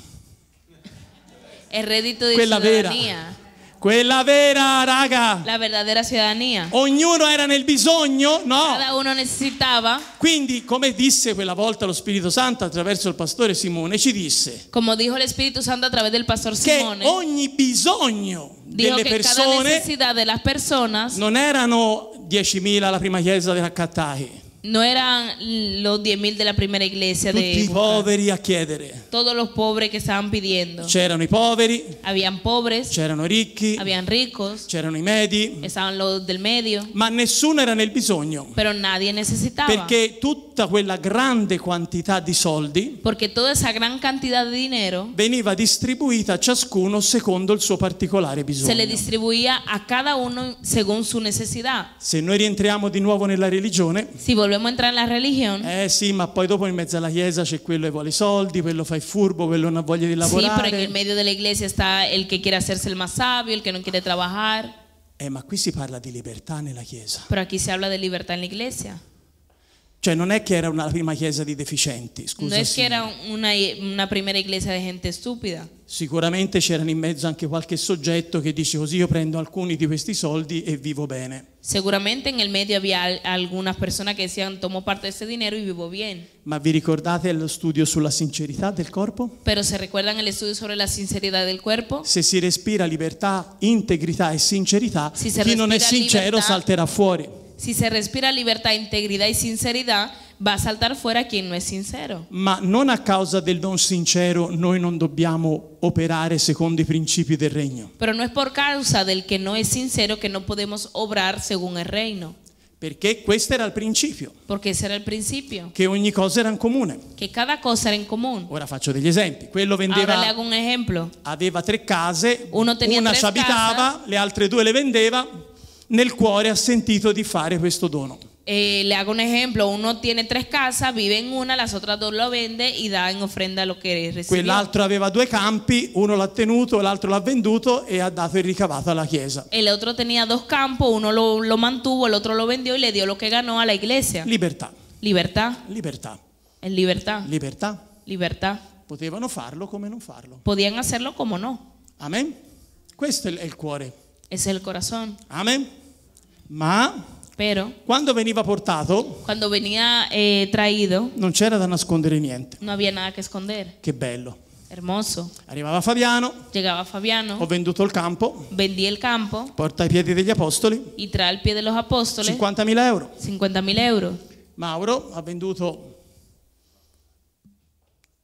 Il reddito di Quella cittadinanza. Vera quella vera, raga. La verdadera cittadinanza. Ognuno era nel bisogno, no? Cada uno necessitava. Quindi, come disse quella volta lo Spirito Santo attraverso il pastore Simone, ci disse. Come dijo lo Spirito Santo attraverso il pastore Simone. Che ogni bisogno Dijo delle persone de las personas, non erano 10.000 la prima chiesa della Cattahi. No eran los 10.000 de la primera iglesia Tutti de i poveri a chiedere. todos los pobres que estaban pidiendo. C'erano i poveri, Habían pobres, c'erano i ricchi, habían ricos, c'erano i medi, estaban los del medio, ma nessuno era nel bisogno. pero nadie necesitaba. Perché tutta quella grande quantità di soldi Porque toda esa gran cantidad de dinero veniva distribuita a ciascuno secondo il suo particolare bisogno. se le bisogno. distribuía a cada uno según su necesidad. Se noi rientriamo di nuovo nella religione, Si volvemos entrare nella religione. Eh sì, ma poi dopo in mezzo alla chiesa c'è quello che vuole i soldi, quello fa il furbo, quello non ha voglia di lavorare. Sì, però in mezzo de chiesa iglesia il che vuole essere il el más sabio, el que no quiere Eh, ma qui si parla di libertà nella chiesa. Però qui si parla di libertà en la cioè non è che era una prima chiesa di deficienti, scusa. No es que era una, una primera iglesia de gente stupida. Sicuramente c'erano in mezzo anche qualche soggetto che dice così io prendo alcuni di questi soldi e vivo bene. Sicuramente nel el medio había algunas personas que decían tomo parte di questo dinero e vivo bene. Ma vi ricordate lo studio sulla sincerità del corpo? Però se recuerdan el estudio sobre la del cuerpo? Se si respira libertà, integrità e sincerità, si chi non è sincero libertà, salterà fuori. Si se respira libertà, integrità e sincerità, va a saltar fuera chi non è sincero. Ma non a causa del non sincero noi non dobbiamo operare secondo i principi del regno. Pero non è per causa del che non è sincero che non possiamo obrar secondo il regno. Perché questo era il principio. Perché ese era il principio. Che ogni cosa era in comune. Che cada cosa era in comune. Ora faccio degli esempi. Quello vendeva. Ora le hago un esempio. Aveva tre case. Uno una ci abitava, le altre due le vendeva nel cuore ha sentito di fare questo dono. Eh, le hago un ejemplo, uno tiene tres casas, vive in una, las otras dos lo vende y da in ofrenda lo che recibe. Quell'altro aveva due campi, uno l'ha tenuto, l'altro l'ha venduto e ha dato il ricavato alla chiesa. El otro tenía dos campos, uno lo, lo mantuvo, el otro lo vendió y le dio lo que ganó a la iglesia. Libertà. Libertà. Libertà. En libertà. Libertà. Libertà. Potevano farlo come non farlo. Podían hacerlo como no. Amen. Questo è il cuore Es el corazón. Amén. Ma Pero quando veniva portato, cuando venía eh, traído, non c'era da nascondere niente. Non había nada que esconder. Che bello. Hermoso. Arrivava Fabiano, Llegaba ho venduto il campo, vendí el campo porta i piedi degli apostoli, y trae al pie de los apóstoles 50.000 euro. 50 mil Mauro ha venduto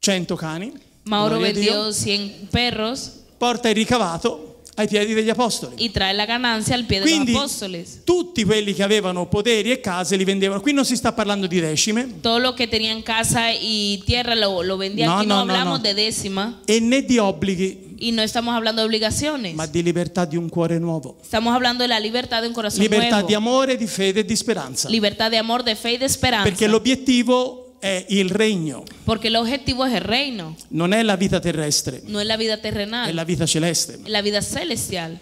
100 cani, Mauro gloria a vendió 100 perros porta il ricavato ai piedi degli apostoli. E trae la ganancia al piede Quindi, degli apostoli. Tutti quelli che avevano poteri e case li vendevano. Qui non si sta parlando di decime. Todo lo che tenía casa e tierra lo, lo vendía. No, Aquí no, no hablamos no. de decima. E né di obblighi. Y no estamos hablando de obligaciones. Ma di libertà di un cuore nuovo. Estamos hablando de la libertà di un corazón libertà nuevo. Libertà di amore, di fede e di speranza. Libertà di amore, di fede e di speranza. Perché l'obiettivo è il regno. Perché l'obiettivo è il regno. Non è la vita terrestre. Non è la vita terrenale. È la vita celeste. È la vita celestiale.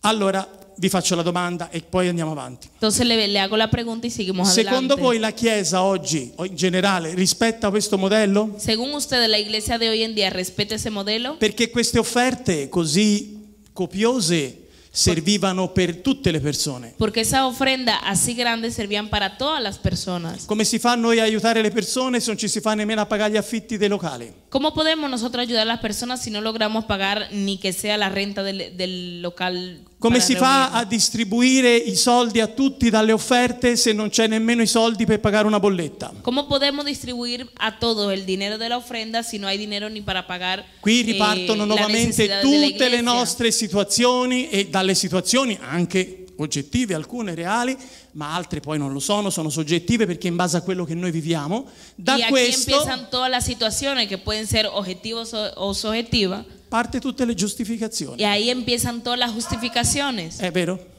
Allora vi faccio la domanda e poi andiamo avanti. Entonces le, le hago la pregunta Secondo voi la Chiesa oggi, in generale, rispetta questo modello? Según la de hoy en día ese modello? Perché queste offerte così copiose servivano per tutte le persone. Perché esa offrenda così grande serviva per tutte le persone. Come si fa a noi a aiutare le persone se non ci si fa nemmeno a pagare gli affitti dei locali? ¿Cómo podemos nosotros ayudar a las personas si no logramos pagar ni che sia la renta del, del local? Come si fa a distribuire i soldi a tutti dalle offerte se non c'è nemmeno i soldi per pagare una bolletta? Come possiamo distribuire a tutti il denaro dell'offrenda se non c'è denaro ni per pagare para pagar? Qui eh, ripartono eh, nuovamente tutte le nostre situazioni e dalle situazioni anche oggettive, alcune reali, ma altre poi non lo sono, sono soggettive perché in base a quello che noi viviamo. Da y questo empiezan todas las situaciones que pueden ser o soggettivas. Parte tutte le giustificazioni. E ahí empiezan todas las justificaciones. È vero?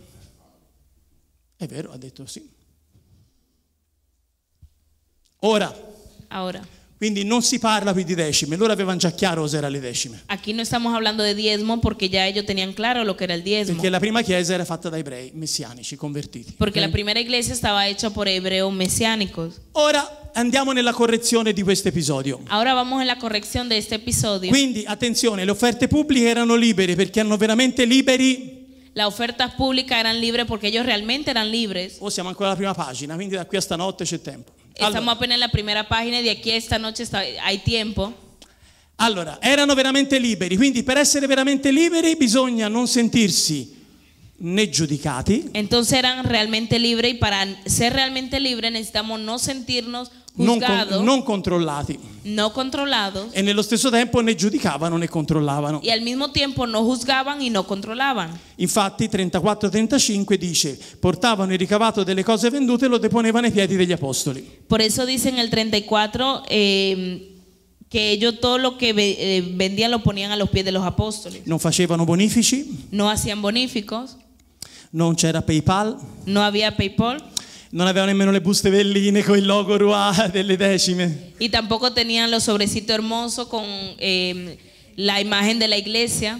È vero, ha detto sì. Ora. Ora. Quindi non si parla più di decime, loro avevano già chiaro cosa le decime. Qui non stiamo parlando di diezmo perché già ellos tenían claro lo che era il diezmo. Perché la prima chiesa era fatta da ebrei messianici convertiti. Perché okay? la prima iglesia stava hecha por hebreos messianicos. Ora andiamo nella correzione di questo episodio. Ora vamos en la corrección de este episodio. Quindi attenzione, le offerte pubbliche erano libere perché erano veramente liberi La offerta pubblica erano libere perché ellos realmente erano libres. O siamo ancora alla prima pagina, quindi da qui a stanotte c'è tempo. Allora, Estamos apenas nella prima pagina, di aquí a esta noche está, hay tiempo. Allora, erano veramente liberi, quindi per essere veramente liberi bisogna non sentirsi né giudicati. Entonces eran realmente libres y para ser realmente libres necesitamos no sentirnos non, con, non, controllati. No e nello stesso tempo né giudicavano né controllavano. E al mismo tempo non juzgavano e non controllavano. Infatti 34-35 dice, portavano il ricavato delle cose vendute e lo deponevano ai piedi degli apostoli. Por eso dice nel 34 eh, que ellos todo lo que eh, vendían lo ponían a los pies de los apóstoles. Non facevano bonifici. No hacían bonificos. Non c'era PayPal. No había PayPal. Non aveva nemmeno le buste belline con il logo Rua delle decime. E tampoco tenían lo sobrecito hermoso con eh, la imagen de la iglesia.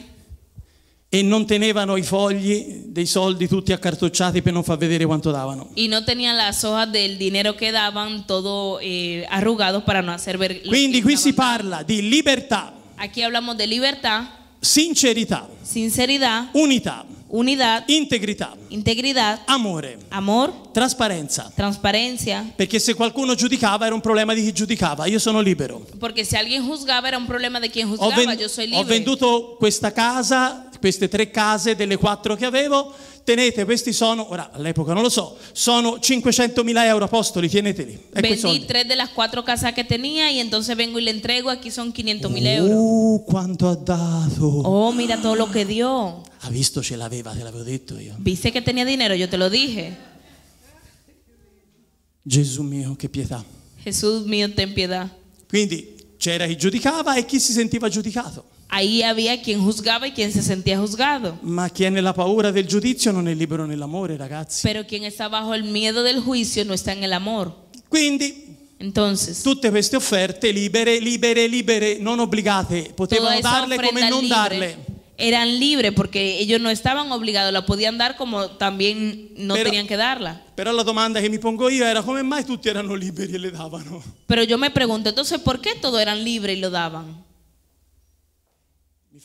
E non tenevano i fogli dei soldi tutti accartocciati per non far vedere quanto davano. E non tenían la soja del dinero che daban tutto eh, arrugados para no hacer ver. Quindi qui si parla di libertà, dando. Aquí hablamos de libertà. sincerità, Sincerità. unità unidad, integrità, integridad amore, amor, trasparenza. Transparencia. Perché se qualcuno giudicava era un problema di chi giudicava, io sono libero. Perché se alguien juzgava era un problema di chi giudicava, io sono libero. Ho venduto questa casa, queste tre case delle quattro che avevo tenete, questi sono, ora all'epoca non lo so, sono 500.000 euro apostoli, tieneteli. E Vendí tre delle quattro cuatro che tenia e y entonces vengo e le entrego, qui sono 500.000 euro. Uh, quanto ha dato. Oh, mira tutto lo che dio. Ha visto, ce l'aveva, te l'avevo detto io. Viste che tenía dinero, io te lo dije. Gesù mio, che pietà. Gesù mio, ten pietà. Quindi c'era chi giudicava e chi si sentiva giudicato. Ahí había quien juzgaba y quien se sentía juzgado. Ma quien la paura del giudizio non è libero nell'amore, ragazzi. Pero quien está bajo el miedo del juicio no está en el amor. Quindi Entonces, todas estas ofertas libres, libres, libres, no obligadas? podían potevano darle come darle. eran libres porque ellos no estaban obligados, la podían dar como también no tenían que darla. Pero la pregunta que me pongo yo era es más tutti erano libres y le daban Pero yo me pregunto, entonces, ¿por qué todos eran libres y lo daban?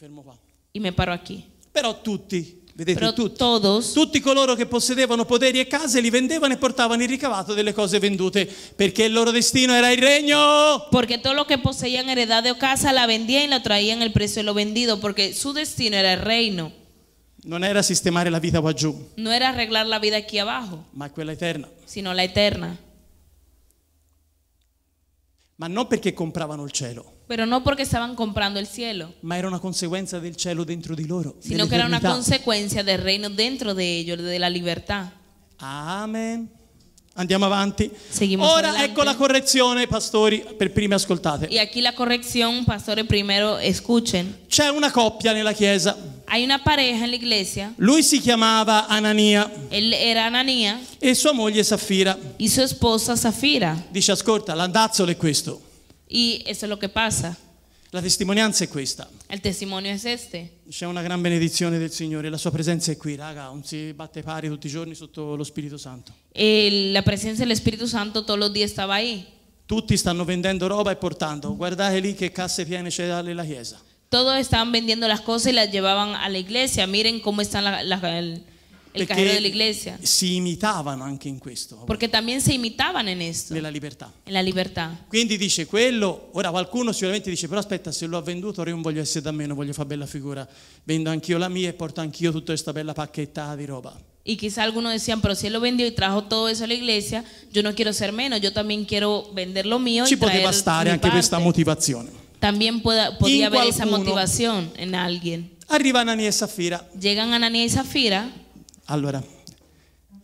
fermo qua. Y me paro qui. Però tutti, vedete Però tutti, todos, tutti coloro che possedevano poteri e case li vendevano e portavano il ricavato delle cose vendute perché il loro destino era il regno. Perché todo lo che possedevano heredad o casa la vendían e la traían al prezzo de lo vendido porque su destino era il reino. Non era sistemare la vita qua giù. No era arreglar la vida aquí abajo. Ma quella eterna. Sino la eterna. Ma non perché compravano il cielo. Pero no porque estaban comprando il cielo. Ma era una conseguenza del cielo dentro di loro. Sino che era una conseguenza del reino dentro di de ellos, della libertà. Amén. Andiamo avanti. Seguimos Ora adelante. ecco la correzione, pastori, per primi ascoltate. E qui la correzione, pastore, primero escuchen. C'è una coppia nella chiesa. Hay una pareja en la iglesia. Lui si chiamava Anania. Él era Anania. E sua moglie Safira. E sua esposa Safira. Dice, ascolta, l'andazzo è questo. Y eso es lo que pasa. La testimonianza è questa. El testimonio es este. C'è una gran benedizione del Signore, la sua presenza è qui, raga, non si batte pari tutti i giorni sotto lo Spirito Santo. Eh, la presenza del Spirito Santo tutti i giorni stava ahí. Tutti stanno vendendo roba e portando. Guardate lì che casse piene c'è la chiesa. Tutti stavano vendendo le cose e le llevaban a iglesia. Miren cómo están las la, la el cajero de Si imitavano anche in questo. Perché también se imitaban en esto. Nella libertà. En la libertà. Quindi dice quello, ora qualcuno sicuramente dice però aspetta se lo ha venduto ora io non voglio essere da meno, voglio fare bella figura, vendo anch'io la mia e porto anch'io tutta questa bella pacchetta di roba. Y quizá algunos decían, pero si él lo vendió y trajo todo eso a la iglesia, yo no quiero ser menos, yo también quiero vender lo mío. Ci y poteva stare anche parte. questa motivazione. También pueda, podía haber esa motivación en alguien. Arriva Anania e Safira. Llegan Anania y Safira. Allora,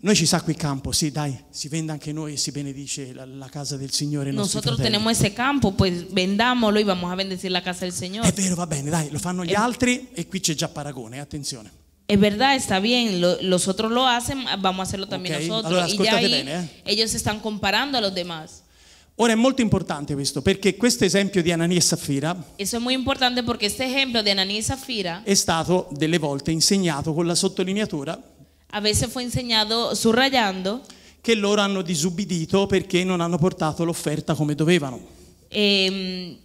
noi ci sa qui campo, sì, dai, si vende anche noi e si benedice la, la casa del Signore. Nosotros tenemos ese campo, pues vendámoslo y vamos a bendecir la casa del Señor. È vero, va bene, dai, lo fanno gli eh. altri e qui c'è già paragone, eh, attenzione. È verdad, está bien, lo, los otros lo hacen, vamos a hacerlo también okay. nosotros. Allora, y ya ahí, bene, eh? ellos se están comparando a los demás. Ora è molto importante questo perché questo esempio di Anania e Safira importante Safira è stato delle volte insegnato con la sottolineatura a veces fue enseñado subrayando. Che loro hanno disubbidito perché non hanno portato l'offerta come dovevano. Ehm,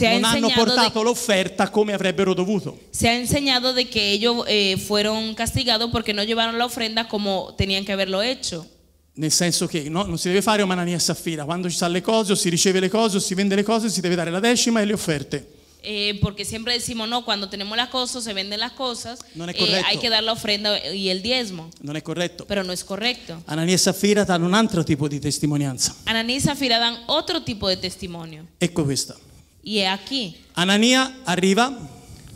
non hanno portato l'offerta come avrebbero dovuto. si è enseñado che loro eh, fueron castigati perché non llevaron l'offrenda come tenían che averlo hecho. Nel senso che no, non si deve fare omanania e saffira, quando ci stanno le cose o si riceve le cose o si vende le cose si deve dare la decima e le offerte. Eh, porque siempre decimos, no, cuando tenemos las cosas, se venden las cosas, eh, hay que dar la ofrenda y el diezmo. no es correcto Pero no es correcto. Ananías y Safira un otro tipo de testimonianza. Ananías y Zafira dan otro tipo de testimonio. Ecco Y aquí. Ananía arriba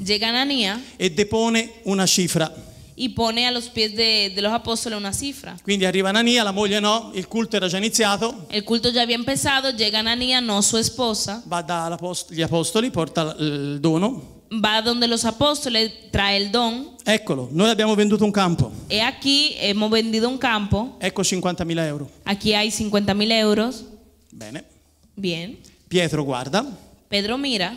Llega Ananía y eh, depone una cifra. e pone a los pies de, de los apóstoles una cifra. Quindi arriva Anania, la moglie no, il culto era già iniziato, El culto ya había empezado, llega Ananía, no su esposa, va dagli apostoli, porta il dono. va donde los apóstoles, trae el don. Eccolo, noi abbiamo venduto un campo, E qui abbiamo venduto un campo, ecco 50.000 euro. Qui hai 50.000 euro. Bene. Bien, Pietro guarda, Pedro mira,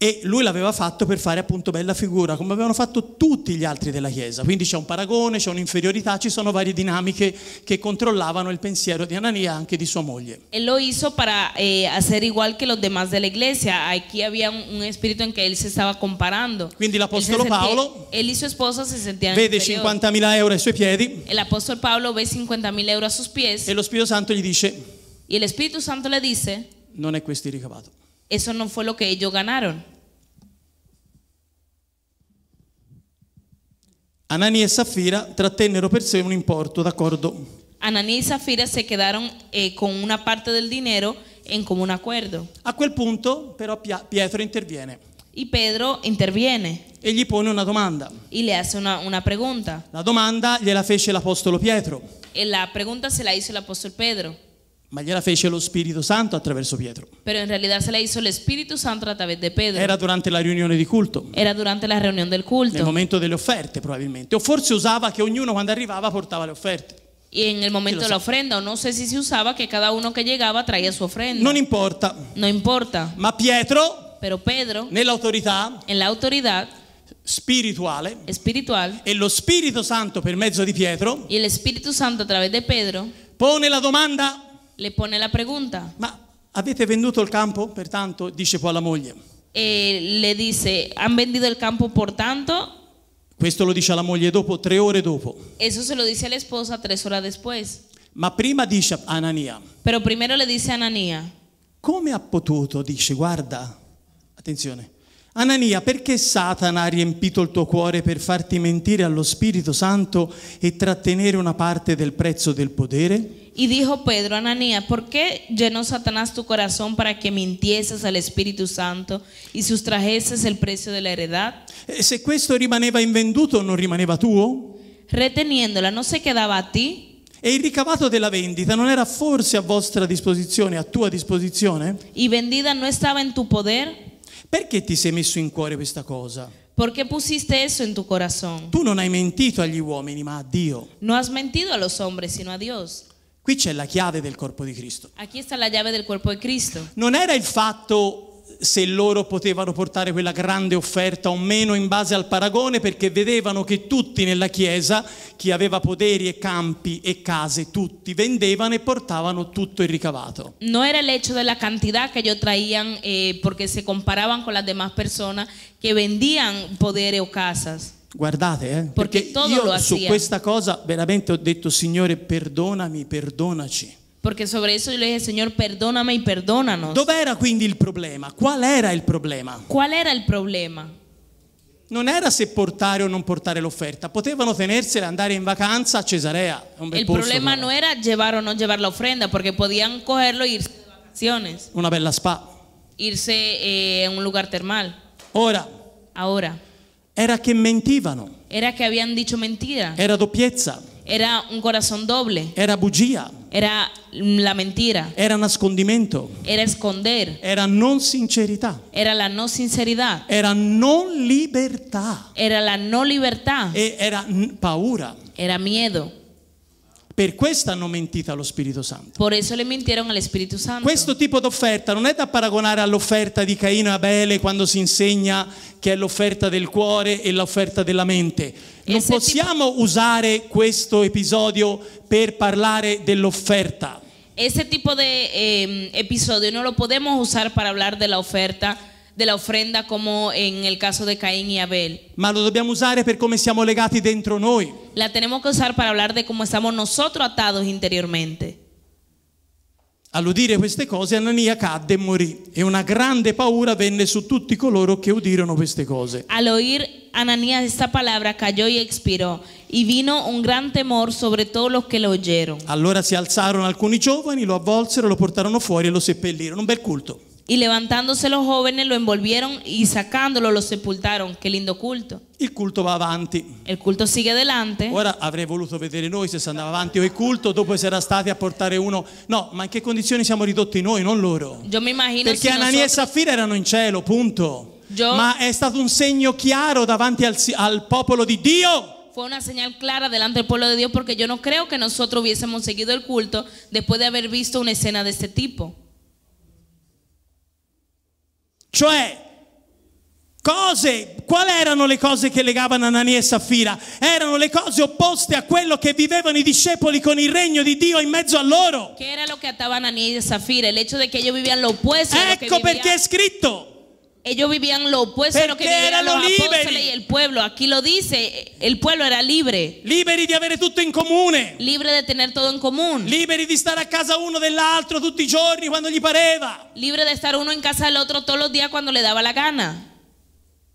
e lui l'aveva fatto per fare appunto bella figura, come avevano fatto tutti gli altri della Chiesa. Quindi c'è un paragone, c'è un'inferiorità, ci sono varie dinamiche che controllavano il pensiero di Anania e anche di sua moglie. E lo hizo para eh, uguale igual que los demás de la iglesia. Aquí había un, un espíritu en que él se estaba comparando. Quindi l'apostolo se Paolo él y su esposa se vede 50.000 euro ai suoi piedi. E l'Apostolo Paolo vede 50.000 euro a suoi piedi. E lo Spirito Santo gli dice: Y el Espíritu Santo le dice: Non è questo il ricavato. Eso no fue lo que ellos ganaron. Anani e Safira trattennero per sé un importo d'accordo. Anani e Safira se quedaron eh, con una parte del dinero en comune acuerdo. A quel punto però Pietro interviene. E Pedro interviene. E gli pone una domanda. E le hace una, una pregunta. La domanda gliela fece l'apostolo Pietro. E eh, la pregunta se la hizo l'Apostolo Pedro. Ma gliela fece lo Spirito Santo attraverso Pietro. Pero en realidad se la hizo el Espíritu Santo a de Pedro. Era durante la riunione di culto. Era durante la riunione del culto. Nel momento delle offerte probabilmente. O forse usava che ognuno quando arrivava portava le offerte. Y en el momento de la ofrenda, no sé si se usaba que cada uno que llegaba traía su ofrenda. Non importa. No importa. Ma Pietro, Pero Pedro, nell'autorità, en la autoridad, spirituale, espiritual, e lo Spirito Santo per mezzo di Pietro, y el Espíritu Santo a través de Pedro, pone la domanda le pone la pregunta. Ma avete venduto il campo? Pertanto dice poi alla moglie. E eh, le dice, han vendido il campo por tanto? Questo lo dice alla moglie dopo, tre ore dopo. Eso se lo dice alla la esposa tres horas después. Ma prima dice a Anania. Però primero le dice a Anania. Come ha potuto? Dice, guarda, attenzione. Anania, perché Satana ha riempito il tuo cuore per farti mentire allo Spirito Santo e trattenere una parte del prezzo del potere? Y dijo Pedro, Ananías, ¿por qué llenó Satanás tu corazón para que mintieses al Espíritu Santo y sustrajeses el precio de la heredad? E eh, se questo rimaneva invenduto non rimaneva tuo? Reteniéndola, ¿no se quedaba a ti? E il ricavato della vendita non era forse a vostra disposizione, a tua disposizione? ¿Y vendida no estaba en tu poder? Perché ti sei messo in cuore questa cosa? Perché pusiste eso en tu corazón? Tu non hai mentito agli uomini, ma a Dio. No has mentido a los hombres, sino a Dios. Qui c'è la chiave del corpo di Cristo. Aquí está la llave del cuerpo de Cristo. Non era il fatto se loro potevano portare quella grande offerta o meno in base al paragone perché vedevano che tutti nella chiesa, chi aveva poderi e campi e case, tutti vendevano e portavano tutto il ricavato. Non era il fatto della quantità che io ellos traían eh, porque se comparaban con le altre persone che vendían poderes o casas. Guardate, eh, perché, io su questa cosa veramente ho detto, Signore, perdonami, perdonaci. Perché sobre eso io le dije, Signore, perdonami e perdonanos. Dov'era quindi il problema? Qual era il problema? Qual era il problema? Non era se portare o non portare l'offerta, potevano tenersela e andare in vacanza a Cesarea. Un bel Il problema non era llevar o non llevar la perché potevano cogerlo e irse de vacaciones. Una bella spa. Irse eh, a un lugar termal. Ora. Ora. Era che mentivano. Era che avevano detto mentira. Era doppiezza. Era un corazon doble. Era bugia. Era la mentira. Era nascondimento. Era esconder. Era non sincerità. Era la non sincerità. Era non libertà. Era la no libertà. E era paura. Era miedo. Per questo hanno mentito allo Spirito Santo. Por eso le mintieron al Espíritu Santo. Questo tipo di offerta non è da paragonare all'offerta di Caino e Abele quando si insegna che è l'offerta del cuore e l'offerta della mente. Non Ese possiamo tipo... usare questo episodio per parlare dell'offerta. Ese tipo di eh, episodio non lo possiamo usare per parlare dell'offerta della ofrenda come nel caso di Cain e Abel. Ma lo dobbiamo usare per come siamo legati dentro noi. La tenemos que usar para hablar de cómo estamos nosotros atados interiormente. All'udire queste cose Anania cadde e morì e una grande paura venne su tutti coloro che udirono queste cose. All'oír Anania questa parola cayó e expiró e vino un gran temor sobre todos los que lo oyeron. Allora si alzarono alcuni giovani, lo avvolsero, lo portarono fuori e lo seppellirono. Un bel culto. Y levantándose los jóvenes lo envolvieron y sacándolo lo sepultaron. Qué lindo culto. El culto va avanti. El culto sigue adelante. Ahora habría voluto vedere noi se si avanti o el culto dopo si era stati a portar uno. No, ma en qué condiciones siamo ridotti noi, no loro? Yo me imagino Porque si y e nosotros... eran en el cielo, punto. Yo... Ma è stato un segno chiaro davanti al, pueblo popolo di Dio. fue una señal clara delante del pueblo de Dios porque yo no creo que nosotros hubiésemos seguido el culto después de haber visto una escena de este tipo. Cioè, cose, quali erano le cose che legavano Anania e Saffira? Erano le cose opposte a quello che vivevano i discepoli con il regno di Dio in mezzo a loro. Che era lo che ataba Anania e Saffira? Il hecho de que ellos vivían lo opuesto. Ecco lo que ecco perché vivían... è scritto. Ellos vivían lo opuesto a que vivían los y el pueblo. Aquí lo dice, el pueblo era libre. Liberi di avere tutto in comune. Libre de tener todo en común. Liberi di stare a casa uno dell'altro tutti i giorni quando gli pareva. Libre de estar uno en casa del otro todos los días cuando le daba la gana.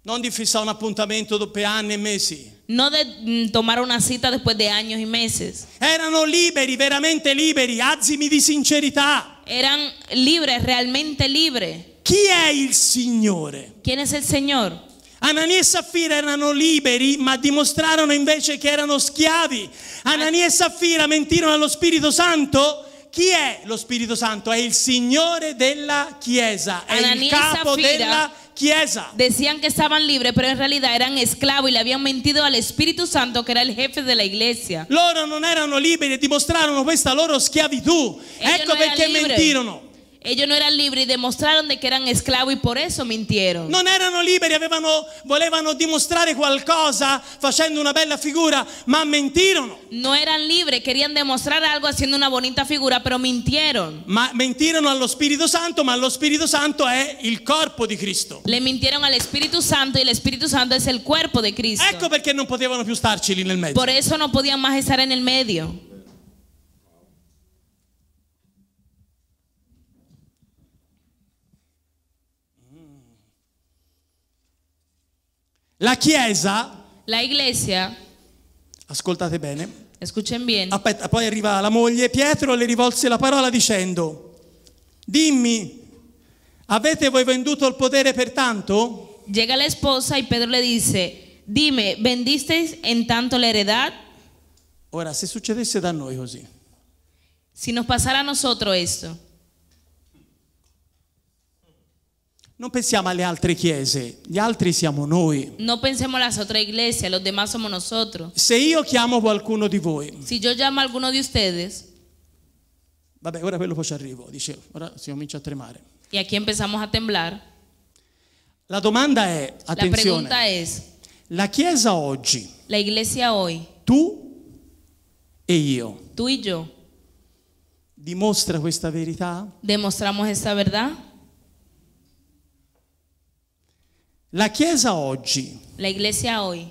Non di un appuntamento dopo anni e mesi. No de mm, tomar una cita después de años y meses. Eran liberi, veramente liberi, azimi di sincerità. Eran libres, realmente libres. Chi è il Signore? Chi è il Signore? Anania e Saffira erano liberi, ma dimostrarono invece che erano schiavi. Anania e Saffira mentirono allo Spirito Santo. Chi è lo Spirito Santo? È il Signore della Chiesa, è Anania il capo della Chiesa. Decían che stavano liberi, però in realtà erano esclavos e le avevano mentito al Spirito Santo, che era il jefe della la iglesia. Loro non erano liberi e dimostrarono questa loro schiavitù. Ellos ecco perché libres. mentirono. Ellos no eran libres y demostraron de que eran esclavos y por eso mintieron. No eran libres avevano, volevano dimostrare qualcosa facendo una bella figura, ma mentirono. No eran libres, querían demostrar algo haciendo una bonita figura, pero mintieron. ¡Mentieron al Espíritu Santo, ma lo Espíritu Santo es el cuerpo de Cristo. Le mintieron al Espíritu Santo y el Espíritu Santo es el cuerpo de Cristo. Ecco perché non potevano più starci lì nel mezzo. Por eso no podían más estar en el medio. La Chiesa. La Iglesia. Ascoltate bene. Escuchen bien. Aspetta, poi arriva la moglie. Pietro le rivolse la parola dicendo, dimmi, avete voi venduto il potere per tanto? Llega la esposa e Pedro le dice, dime, ¿vendisteis en tanto la Ora, se succedesse da noi così. Se nos passara a nosotros esto. Non pensiamo alle altre chiese, gli altri siamo noi. Non pensiamo alle altre iglesias, gli altri siamo noi. Se io chiamo qualcuno di voi. Si io chiamo qualcuno di ustedes. Vabbè, ora quello poi ci arrivo, dice, ora si comincia a tremare. E aquí empezamos a temblar. La domanda è, attenzione. La, es, la chiesa oggi. La iglesia oggi. Tu e io. Tu e io. Dimostra questa verità? Dimostriamo questa verità? La Chiesa oggi La iglesia hoy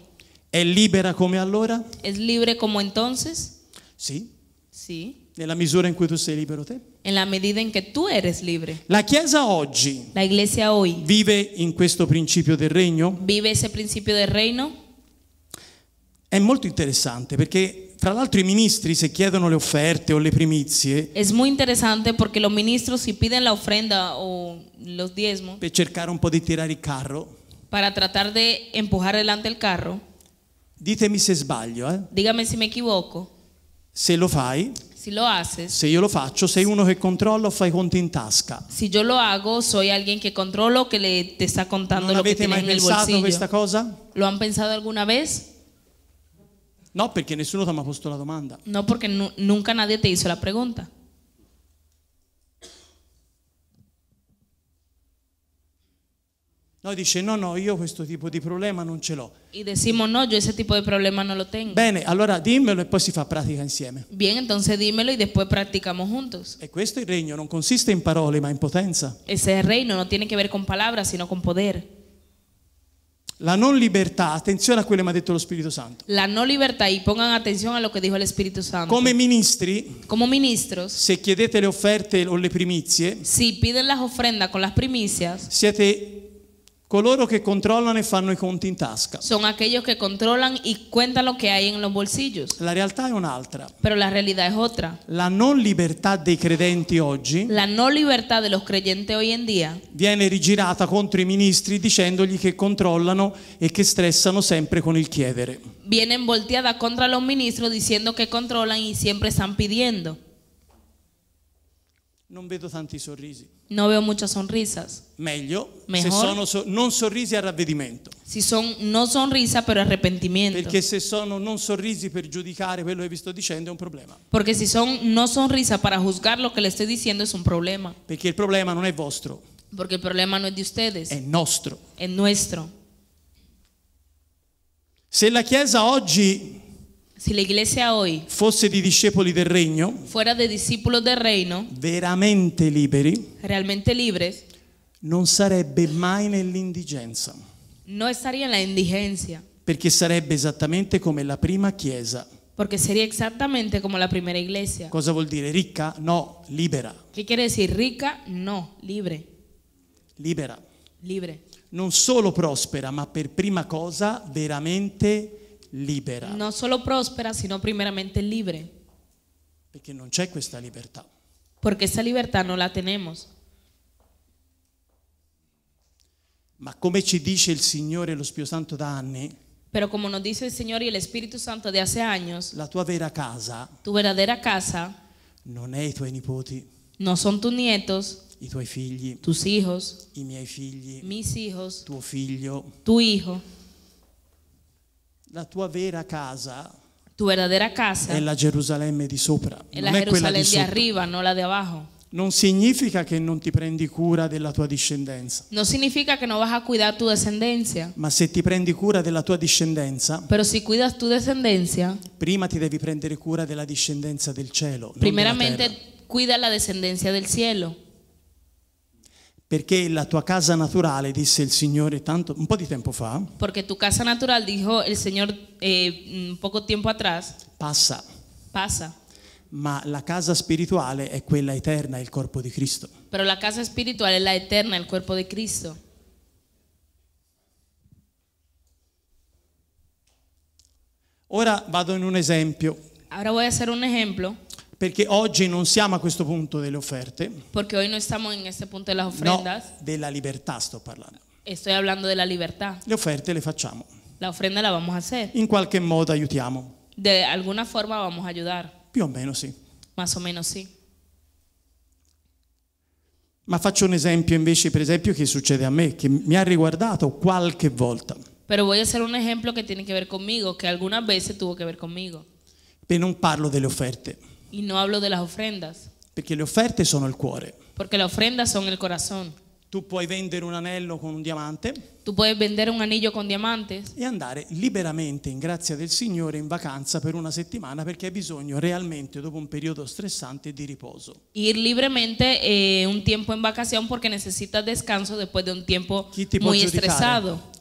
è libera come allora? es libre como entonces? Sì, Sí, nella misura in cui tu sei libero te. en la medida en que tú eres libre. La Chiesa oggi La iglesia hoy vive in questo principio del regno? vive ese principio del reino. È molto interessante perché fra l'altro i ministri se chiedono le offerte o le primizie Es muy interesante porque los ministros si piden la ofrenda o los diezmos per cercare un po' di tirare il carro, para tratar de empujar adelante el carro. Ditemi se sbaglio, eh? Dígame si me equivoco. Se lo fai. Si lo haces. Si yo lo faccio, soy uno que controlo, fai conti in tasca. Si yo lo hago, soy alguien que controlo que le te está contando lo que tiene en el bolsillo. cosa? ¿Lo han pensado alguna vez? No, porque nessuno te ha mai la domanda. No, porque nunca nadie te hizo la pregunta. No, dice no, no, io questo tipo di problema non ce l'ho. E decimo no, io ese tipo di problema non lo tengo. Bene, allora dimmelo e poi si fa pratica insieme. Bien, entonces dimmelo y después practicamos juntos. E questo il regno non consiste in parole ma in potenza. Ese reino no tiene que ver con palabras, sino con poder. La non libertà, attenzione a quello che mi ha detto lo Spirito Santo. La non libertà, e pongan attenzione a lo che dijo lo Spirito Santo. Come ministri, Como ministros, se chiedete le offerte o le primizie, si piden las ofrendas con las primicias, siete Coloro che controllano e fanno i conti in tasca. Son aquellos que controlan y cuentan lo que hay en los bolsillos. La realtà è un'altra. Pero la realidad es otra. La non libertà dei credenti oggi. La non libertà de los creyentes hoy en día. Viene rigirata contro i ministri dicendogli che controllano e che stressano sempre con il chiedere. Viene volteada contra los ministros diciendo que controlan y siempre están pidiendo. Non vedo tanti sorrisi. Non vedo molte sonrisas. Meglio Mejor. se sono so- non sorrisi a ravvedimento. Si son, non sonrisa, però arrepentimento. Perché se sono non sorrisi per giudicare quello che vi sto dicendo è un problema. Perché se sono non sonrisa per juzgar lo che le sto dicendo è un problema. Perché il problema non è vostro, Perché il problema non è di ustedes, è nostro. es nuestro. Se la Chiesa oggi si la iglesia hoy fosse di discepoli del regno, fuera de discípulos del reino, veramente liberi, realmente libres, non sarebbe mai nell'indigenza. No estaría en la indigencia. Perché sarebbe esattamente come la prima chiesa. Porque sería exactamente como la primera iglesia. Cosa vuol dire ricca? No, libera. Che quiere decir ricca? No, libre. Libera. Libre. Non solo prospera, ma per prima cosa veramente libera libera. Non solo prospera, sino primeramente libre. Perché non c'è questa libertà. Perché questa libertà non la tenemos. Ma come ci dice il Signore e lo Spirito Santo da anni, Pero como nos dice el Señor y el Espíritu Santo de hace años, la tua vera casa, tu verdadera casa, non è i tuoi nipoti, Non sono tus nietos, i tuoi figli, tus hijos, i miei figli, mis hijos, tuo figlio, tu hijo, la tua vera casa tu verdadera casa è la Gerusalemme di sopra, è la Gerusalemme di, di arriba, non la di abajo. Non significa che non ti prendi cura della tua discendenza. Non significa che non vas a cuidar tu descendencia. Ma se ti prendi cura della tua discendenza, Pero si cuidas tu descendencia, prima ti devi prendere cura della discendenza del cielo. Primeramente cuida la descendencia del cielo. Perché la tua casa naturale, disse il Signore tanto, un po' di tempo fa. Porque tu casa natural, dijo el Señor eh, poco tiempo atrás. Passa. Passa. Ma la casa spirituale è quella eterna, il corpo di Cristo. Pero la casa espiritual es la eterna, el cuerpo de Cristo. Ora vado in un esempio. ora voy a hacer un esempio perché oggi non siamo a questo punto delle offerte. Porque hoy no estamos en este punto de las No, della libertà sto parlando. Estoy hablando de la libertad. Le offerte le facciamo. La ofrenda la vamos a hacer. In qualche modo aiutiamo. De alguna forma vamos a ayudar. Più o meno sì. Más o menos sì. Ma faccio un esempio invece, per esempio, che succede a me, che mi ha riguardato qualche volta. Però voglio essere un esempio che tiene que ver conmigo, che algunas veces tuvo que ver conmigo. E non parlo delle offerte. Y no hablo de las ofrendas. Perché le offerte sono il cuore. Porque las ofrendas son el corazón. Tu puoi vendere un anello con un diamante. Tú puedes vender un anillo con diamantes. E andare liberamente in grazia del Signore in vacanza per una settimana perché hai bisogno realmente dopo un periodo stressante di riposo. Ir libremente eh, un tiempo in vacación porque necesitas descanso después de un tiempo muy giudicare?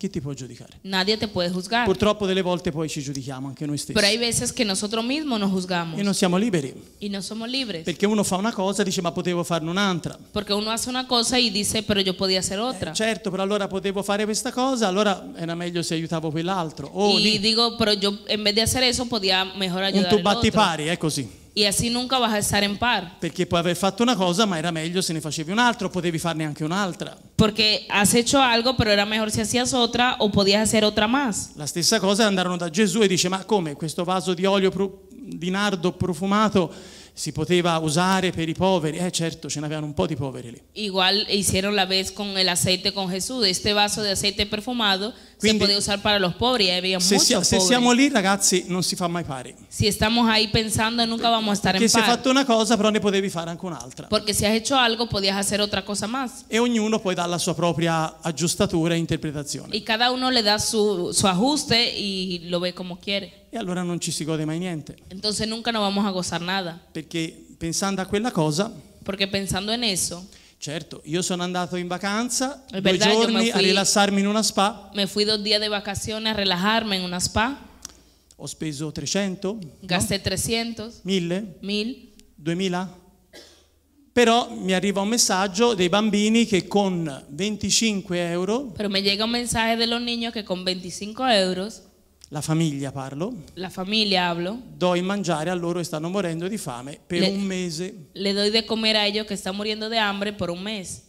chi ti può giudicare? Nadie te può giudicare. Purtroppo delle volte poi ci giudichiamo anche noi stessi. Pero hay veces que nosotros mismos nos juzgamos. E non siamo liberi. Y no somos libres. Perché uno fa una cosa e dice ma potevo farne un'altra. Perché uno hace una cosa e dice pero yo podía hacer otra. Eh, certo, però allora potevo fare questa cosa, allora era meglio se aiutavo quell'altro. Oh, e dico però io in vez di fare eso podía mejor ayudar Un tu batti pari, è così. E così nunca vas a stare in par. Perché puoi aver fatto una cosa, ma era meglio se ne facevi un'altra, o potevi farne anche un'altra. perché has hecho algo, però era meglio se hacías otra o podías hacer otra más. La stessa cosa andarono da Gesù e dice: "Ma come questo vaso di olio di nardo profumato si poteva usare per i poveri. Eh certo, ce n'avevano un po' di poveri lì. Igual hicieron la vez con el aceite con Jesús, este vaso de aceite perfumado Quindi, se poteva usare per los pobres, había se, muchos si, se siamo lì ragazzi non si fa mai pari. Si estamos ahí pensando nunca vamos a estar Perché en par. Perché se hai fatto una cosa però ne potevi fare anche un'altra. Perché se hai hecho algo podías hacer otra cosa más. E ognuno poi dà la sua propria aggiustatura e interpretazione. E cada uno le dà su, su ajuste e lo ve come quiere. E allora non ci si gode mai niente. Entonces nunca nos vamos a gozar nada. Perché pensando a quella cosa. Perché pensando en eso. Certo, io sono andato in vacanza due verdad, giorni fui, a rilassarmi in una spa. Me fui dos días de vacaciones a relajarme en una spa. Ho speso 300. Gasté no? 300. 1000. 1000. 2000. Però mi arriva un messaggio dei bambini che con 25 euro. Però mi llega un messaggio dei bambini che con 25 euro la famiglia parlo. La famiglia hablo. Do in mangiare a loro che stanno morendo di fame per le, un mese. Le do di comer a ellos che stanno morendo di hambre per un mese.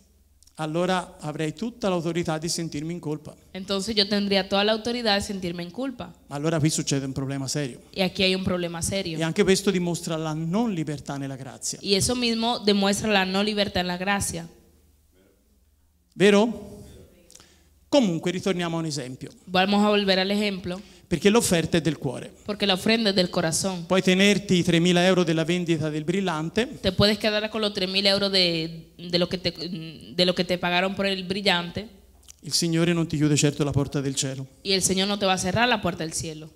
Allora avrei tutta l'autorità di sentirmi in colpa. Entonces yo tendría toda la autoridad de sentirme en culpa. Allora qui succede un problema serio. E aquí hay un problema serio. E anche questo dimostra la non libertà nella grazia. Y eso mismo demuestra la no libertad en la gracia. Vero? Comunque ritorniamo a un esempio. Vamos a volver al ejemplo. Perché l'offerta è del cuore. Perché la ofrenda es del corazon. Puoi tenerti i 3.000 euro della vendita del brillante, Te puedes quedare con los 3.000 euro de, lo che te, pagaron per il brillante il Signore non ti chiude certo la porta del cielo. E il Signore non te va a cerrare la porta del cielo.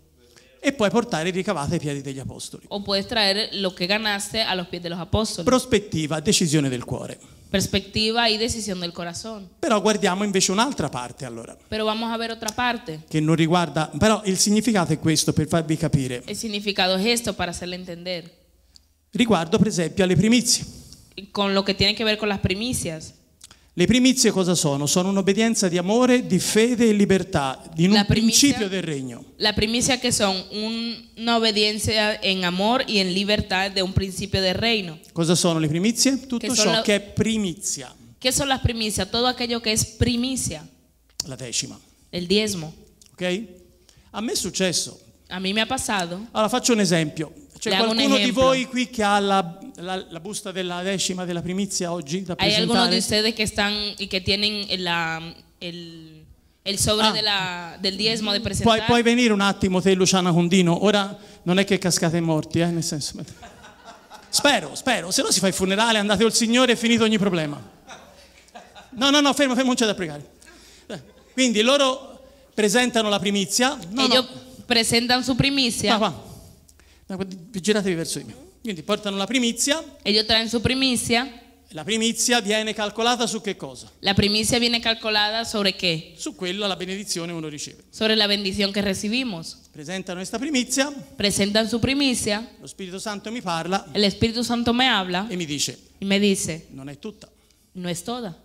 E puoi portare ricavate ai piedi degli apostoli. O puoi traer lo che ganaste a los piedi degli apostoli. Prospettiva, decisione del cuore. Perspectiva e decisione del corazón. Però guardiamo invece un'altra parte allora. Però vamos a ver otra parte. Che non riguarda, però il significato è questo per farvi capire. Il significato è questo per hacerle entender. Riguardo per esempio alle primizie. Con lo che tiene a che ver con las primicias. Le primizie cosa sono? Sono un'obbedienza di amore, di fede e libertà, di un principio del regno. La primizia che sono un'obbedienza in amore e in libertà di un principio del regno. Cosa sono le primizie? Tutto ciò lo... che è primizia. Che sono le primizie? Tutto quello che è primizia. La decima. Il diezmo. Ok? A me è successo. A me mi è passato. Allora faccio un esempio. C'è Le qualcuno di voi qui che ha la, la, la, busta della decima della primizia oggi da presentare? Hay algunos de ustedes que están y que tienen la, el, il sobre ah, della, del diezmo da presentare. Puoi, puoi, venire un attimo te Luciana Condino, ora non è che cascate morti, eh, nel senso. Spero, spero, se no si fa il funerale, andate col Signore e finito ogni problema. No, no, no, fermo, fermo, non c'è da pregare. Eh, quindi loro presentano la primizia. No, Ellos no. presentan su primizia. Va, va giratevi verso di me. Quindi portano la primizia. E io traen su primizia. La primizia viene calcolata su che cosa? La primizia viene calcolata sobre che? Su quella la benedizione uno riceve. Sobre la bendición que recibimos. Presentano questa primizia. Presentan su primicia. Lo Spirito Santo mi parla. El Espíritu Santo me habla. E mi dice. Y me dice. Non è tutta. No es toda.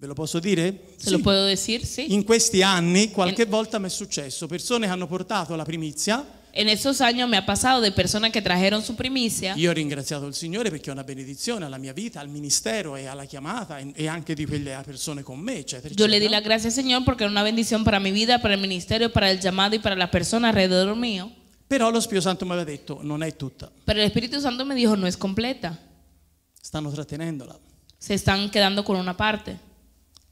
Ve lo posso dire? Sì. Lo posso dire, sì. In questi anni qualche en... volta mi è successo, persone hanno portato la primizia. En esos años me ha pasado de personas que trajeron su primicia. Io ho ringraziato il Signore perché è una benedizione alla mia vita, al ministero e alla chiamata e anche di quelle persone con me, eccetera. Yo le di la gracia al Señor porque era una bendición para mi vida, para el ministerio, para el llamado y para las personas alrededor mío. Però lo Spirito Santo mi aveva detto non è tutta. Pero el Espíritu Santo me dijo no es completa. Stanno trattenendola. Se están quedando con una parte.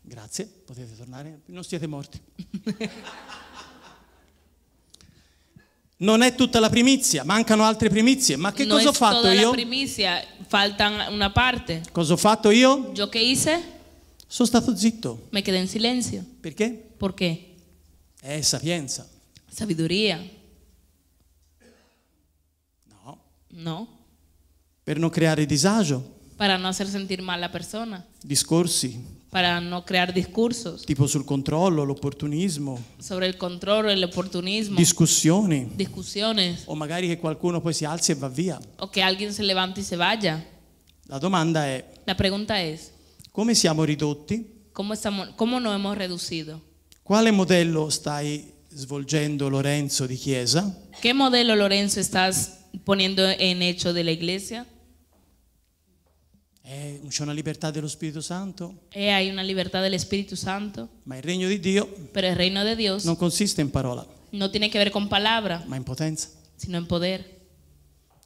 Grazie, potete tornare, non siete morti. non è tutta la primizia, mancano altre primizie, ma che no cosa ho fatto io? Non è tutta La primizia, falta una parte. Cosa ho fatto io? Io che hice? Sono stato zitto. Mi quedé in silenzio. Perché? Perché? È sapienza. Sabiduria. No. No. Per non creare disagio. Per non far sentire male la persona. Discorsi para no crear discursos. Tipo sul controllo, l'opportunismo. Sobre il controllo e l'opportunismo. Discussioni. Discussioni. O magari che qualcuno poi si alzi e va via. O che alguien se levanti e se vaya. La domanda è. La pregunta è. Come siamo ridotti? Come, siamo, come nos hemos reducido? Quale modello stai svolgendo Lorenzo di Chiesa? Che modello Lorenzo stai ponendo in hecho della Iglesia? Eh, c'è una libertà dello Spirito Santo. E hai una libertà dello Spirito Santo. Ma il regno di Dio. Regno di Dios, non consiste in parola. Non tiene che ver con parola. Ma in potenza. Sino in poder.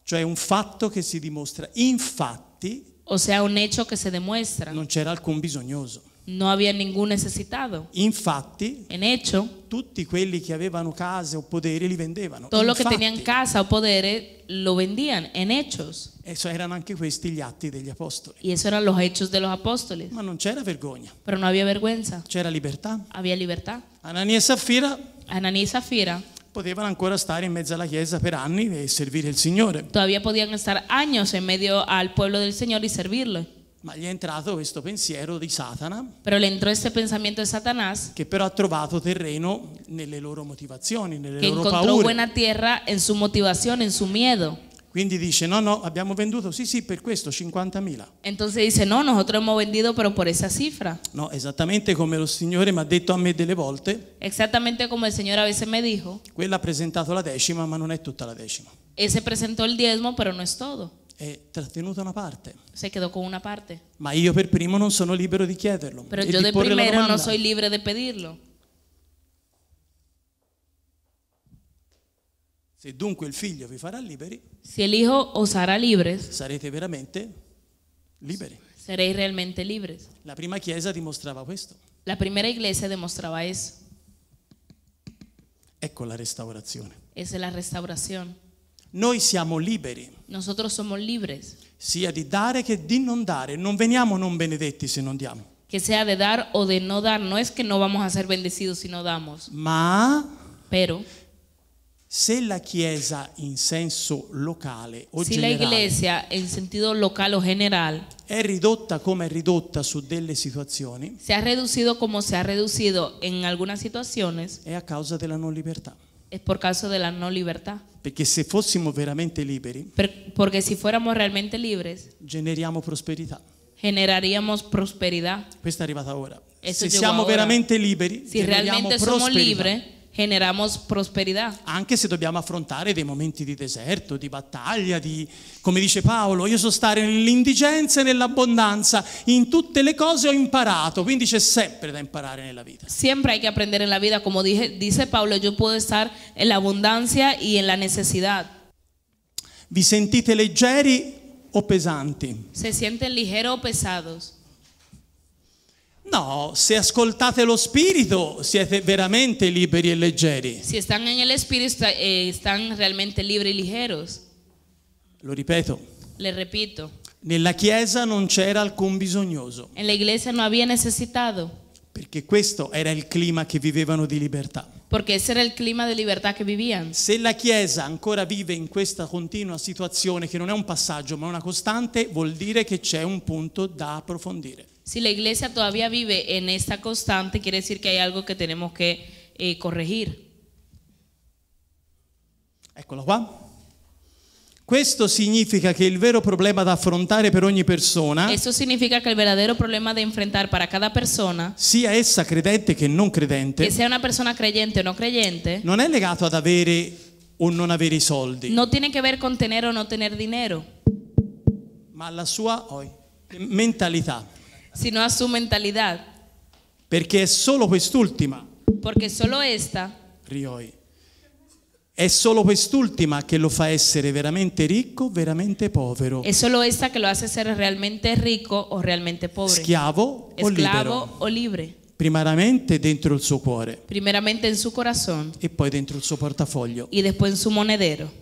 Cioè un fatto che si dimostra. Infatti. O sea, un hecho che si dimostra. Non c'era alcun bisognoso. Non había ningún necesitado. Infatti, en hecho, tutti quelli che avevano case o poderi li vendevano. Todo Infatti, lo que tenían casa o poderes lo vendían In hechos. Eso erano anche questi gli atti degli apostoli. Y eso eran los hechos de los apóstoles. Ma non c'era vergogna. Pero no había vergüenza. C'era libertà. Había libertad. Anania e Saffira. Anania y Safira. Potevano ancora stare in mezzo alla chiesa per anni e servire il Signore. Todavía podían estar años en medio al pueblo del Señor y servirle. Ma gli è entrato questo pensiero di Satana. Pero le entró este pensamiento de Satanás. Che però ha trovato terreno nelle loro motivazioni, nelle loro paure. Que encontró buena tierra en su motivación, en su miedo. Quindi dice, no, no, abbiamo venduto, sì, sì, per questo, 50.000. Entonces dice, no, nosotros hemos vendido, pero por esa cifra. No, esattamente come lo Signore mi ha detto a me delle volte. Esattamente come il Signore a veces me dijo. Quella ha presentato la decima, ma non è tutta la decima. Ese presentò il diezmo, pero no es todo. È trattenuta una parte. Se quedó con una parte. Ma io per primo non sono libero di chiederlo. Pero yo de primero no soy libre de pedirlo. Se dunque il figlio vi farà liberi, si el hijo os hará libres, sarete veramente liberi. Seréis realmente liberi. La prima chiesa dimostrava questo. La primera iglesia demostraba eso. Ecco la restaurazione. Esa es la restauración. Noi siamo liberi. Nosotros somos libres. Sia di dare che di non dare. Non veniamo non benedetti se non diamo. Que sea de dar o de no dar. No es que no vamos a ser bendecidos si no damos. Ma. Però. Se la Chiesa in senso locale o si generale, la Iglesia in sentido local o general è ridotta come è ridotta su delle situazioni, se ha reducido como se ha reducido en algunas situaciones, è a causa della non libertà. Es por causa de la no Perché se fossimo veramente liberi, per, porque si fuéramos realmente libres, generiamo prosperità. Generaríamos prosperidad. Questa è arrivata ora. Eso se siamo ora. veramente liberi, se generiamo realmente prosperità. Somos libres, generamos prosperità. Anche se dobbiamo affrontare dei momenti di deserto, di battaglia, di, come dice Paolo, io so stare nell'indigenza e nell'abbondanza, in tutte le cose ho imparato, quindi c'è sempre da imparare nella vita. Sempre hay que aprender en la vida, como dije, dice Paolo, yo puedo estar en la abundancia y en la necesidad. Vi sentite leggeri o pesanti? Se sienten ligeros o pesados? No, se ascoltate lo Spirito siete veramente liberi e leggeri. Si están en el Espíritu eh, están realmente libres y ligeros. Lo ripeto. Le repito. Nella Chiesa non c'era alcun bisognoso. En la iglesia no había necesitado. Perché questo era il clima che vivevano di libertà. Perché ese era il clima di libertà che vivían. Se la Chiesa ancora vive in questa continua situazione che non è un passaggio ma una costante, vuol dire che c'è un punto da approfondire. Si la iglesia todavía vive en esta constante, quiere decir que hay algo que tenemos que eh, corregire. Eccolo qua. Questo significa che il vero problema da affrontare per ogni persona, Eso significa que el verdadero problema de enfrentar para cada persona, sia essa credente che non credente, que sea una persona creyente o no creyente, non è legato ad avere o non avere i soldi, no tiene que ver con tener o no tener dinero, ma alla sua oi, mentalità sino a su mentalidad. Perché è solo quest'ultima. Porque solo esta Rioi. È solo quest'ultima che lo fa essere veramente ricco, veramente povero. È solo esta che lo hace essere realmente ricco o realmente povero. Schiavo o libero. o libre. Primariamente dentro il suo cuore Primeramente in suo corazon. e poi dentro il suo portafoglio. E después in suo monedero.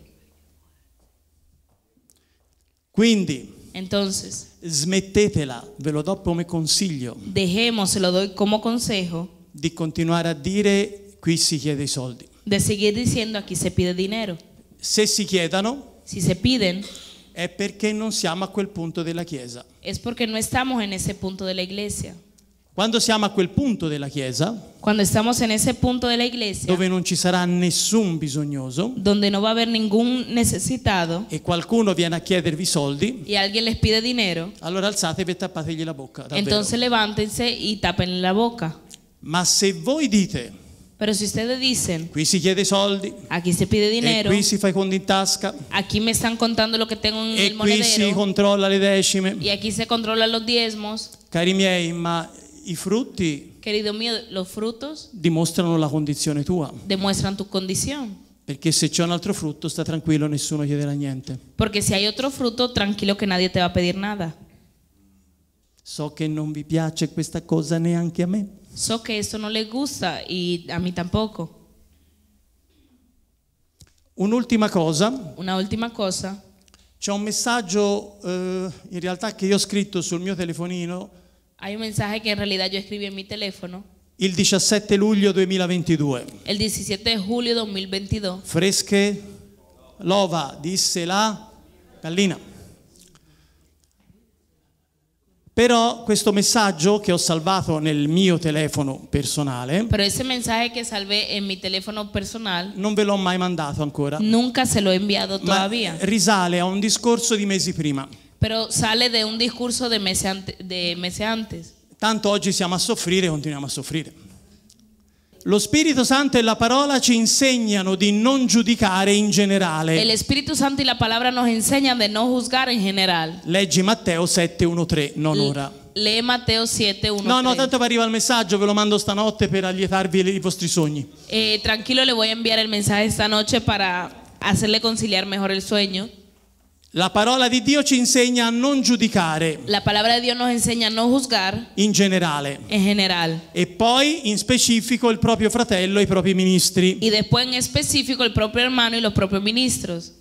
Quindi Entonces, smettetela, ve lo do come consiglio. Dejemos, lo doy como consejo. Di continuare a dire qui si chiede i soldi. De seguir diciendo aquí se pide dinero. Se si chiedono, si se piden, è perché non siamo a quel punto della Chiesa. Es porque no estamos en ese punto de la iglesia. Quando siamo a quel punto della Chiesa, Cuando estamos en ese punto de iglesia, dove non ci sarà nessun bisognoso donde no va a haber ningún necesitado, e qualcuno viene a chiedervi soldi, y alguien les pide dinero, allora alzatevi e tappategli la bocca. Davvero. entonces levántense y tapen la boca. Ma se voi dite, Pero si ustedes dicen, qui si chiede soldi, aquí se pide e qui si fa i conti in tasca, aquí me están contando lo que tengo en e qui si controlla le decime, y aquí se controlan los diezmos, cari miei, ma i frutti Querido mío, los frutos dimostrano la condizione tua. demuestran tu condición. Perché se c'è un altro frutto, sta tranquillo, nessuno chiederà niente. Perché se hai altro frutto, tranquillo che nadie te va a pedir nada. So che non vi piace questa cosa neanche a me. So che esto no le gusta e a me tampoco. Un'ultima cosa, Una última cosa. c'è un messaggio eh, in realtà che io ho scritto sul mio telefonino Hay un mensaje que en realidad yo escribí en mi teléfono. Il 17 luglio 2022. El 17 de julio 2022. Fresche l'ova, disse la gallina. Però questo messaggio che ho salvato nel mio telefono personale. Pero ese mensaje que salvé en mi teléfono personal. Non ve l'ho mai mandato ancora. Nunca se lo he enviado todavía. risale a un discorso di mesi prima. Però sale da un discorso di mesi ante, mesi antes. Tanto oggi siamo a soffrire e continuiamo a soffrire. Lo Spirito Santo e la parola ci insegnano di non giudicare in generale. El Espíritu Santo y la palabra nos enseñan de no juzgar en general. Leggi Matteo 7:13, non L ora. Lei Matteo 7, 1, No, no, tanto vi arriva il messaggio, ve lo mando stanotte per allietarvi i vostri sogni. Eh, tranquilo, le voy a enviar el mensaje esta noche para hacerle conciliar mejor el sueño. La parola di Dio ci insegna a non giudicare. La parola di Dio nos insegna a non juzgar In generale. en general E poi in specifico il proprio fratello e i propri ministri. E poi in specifico il proprio hermano e i propri ministros.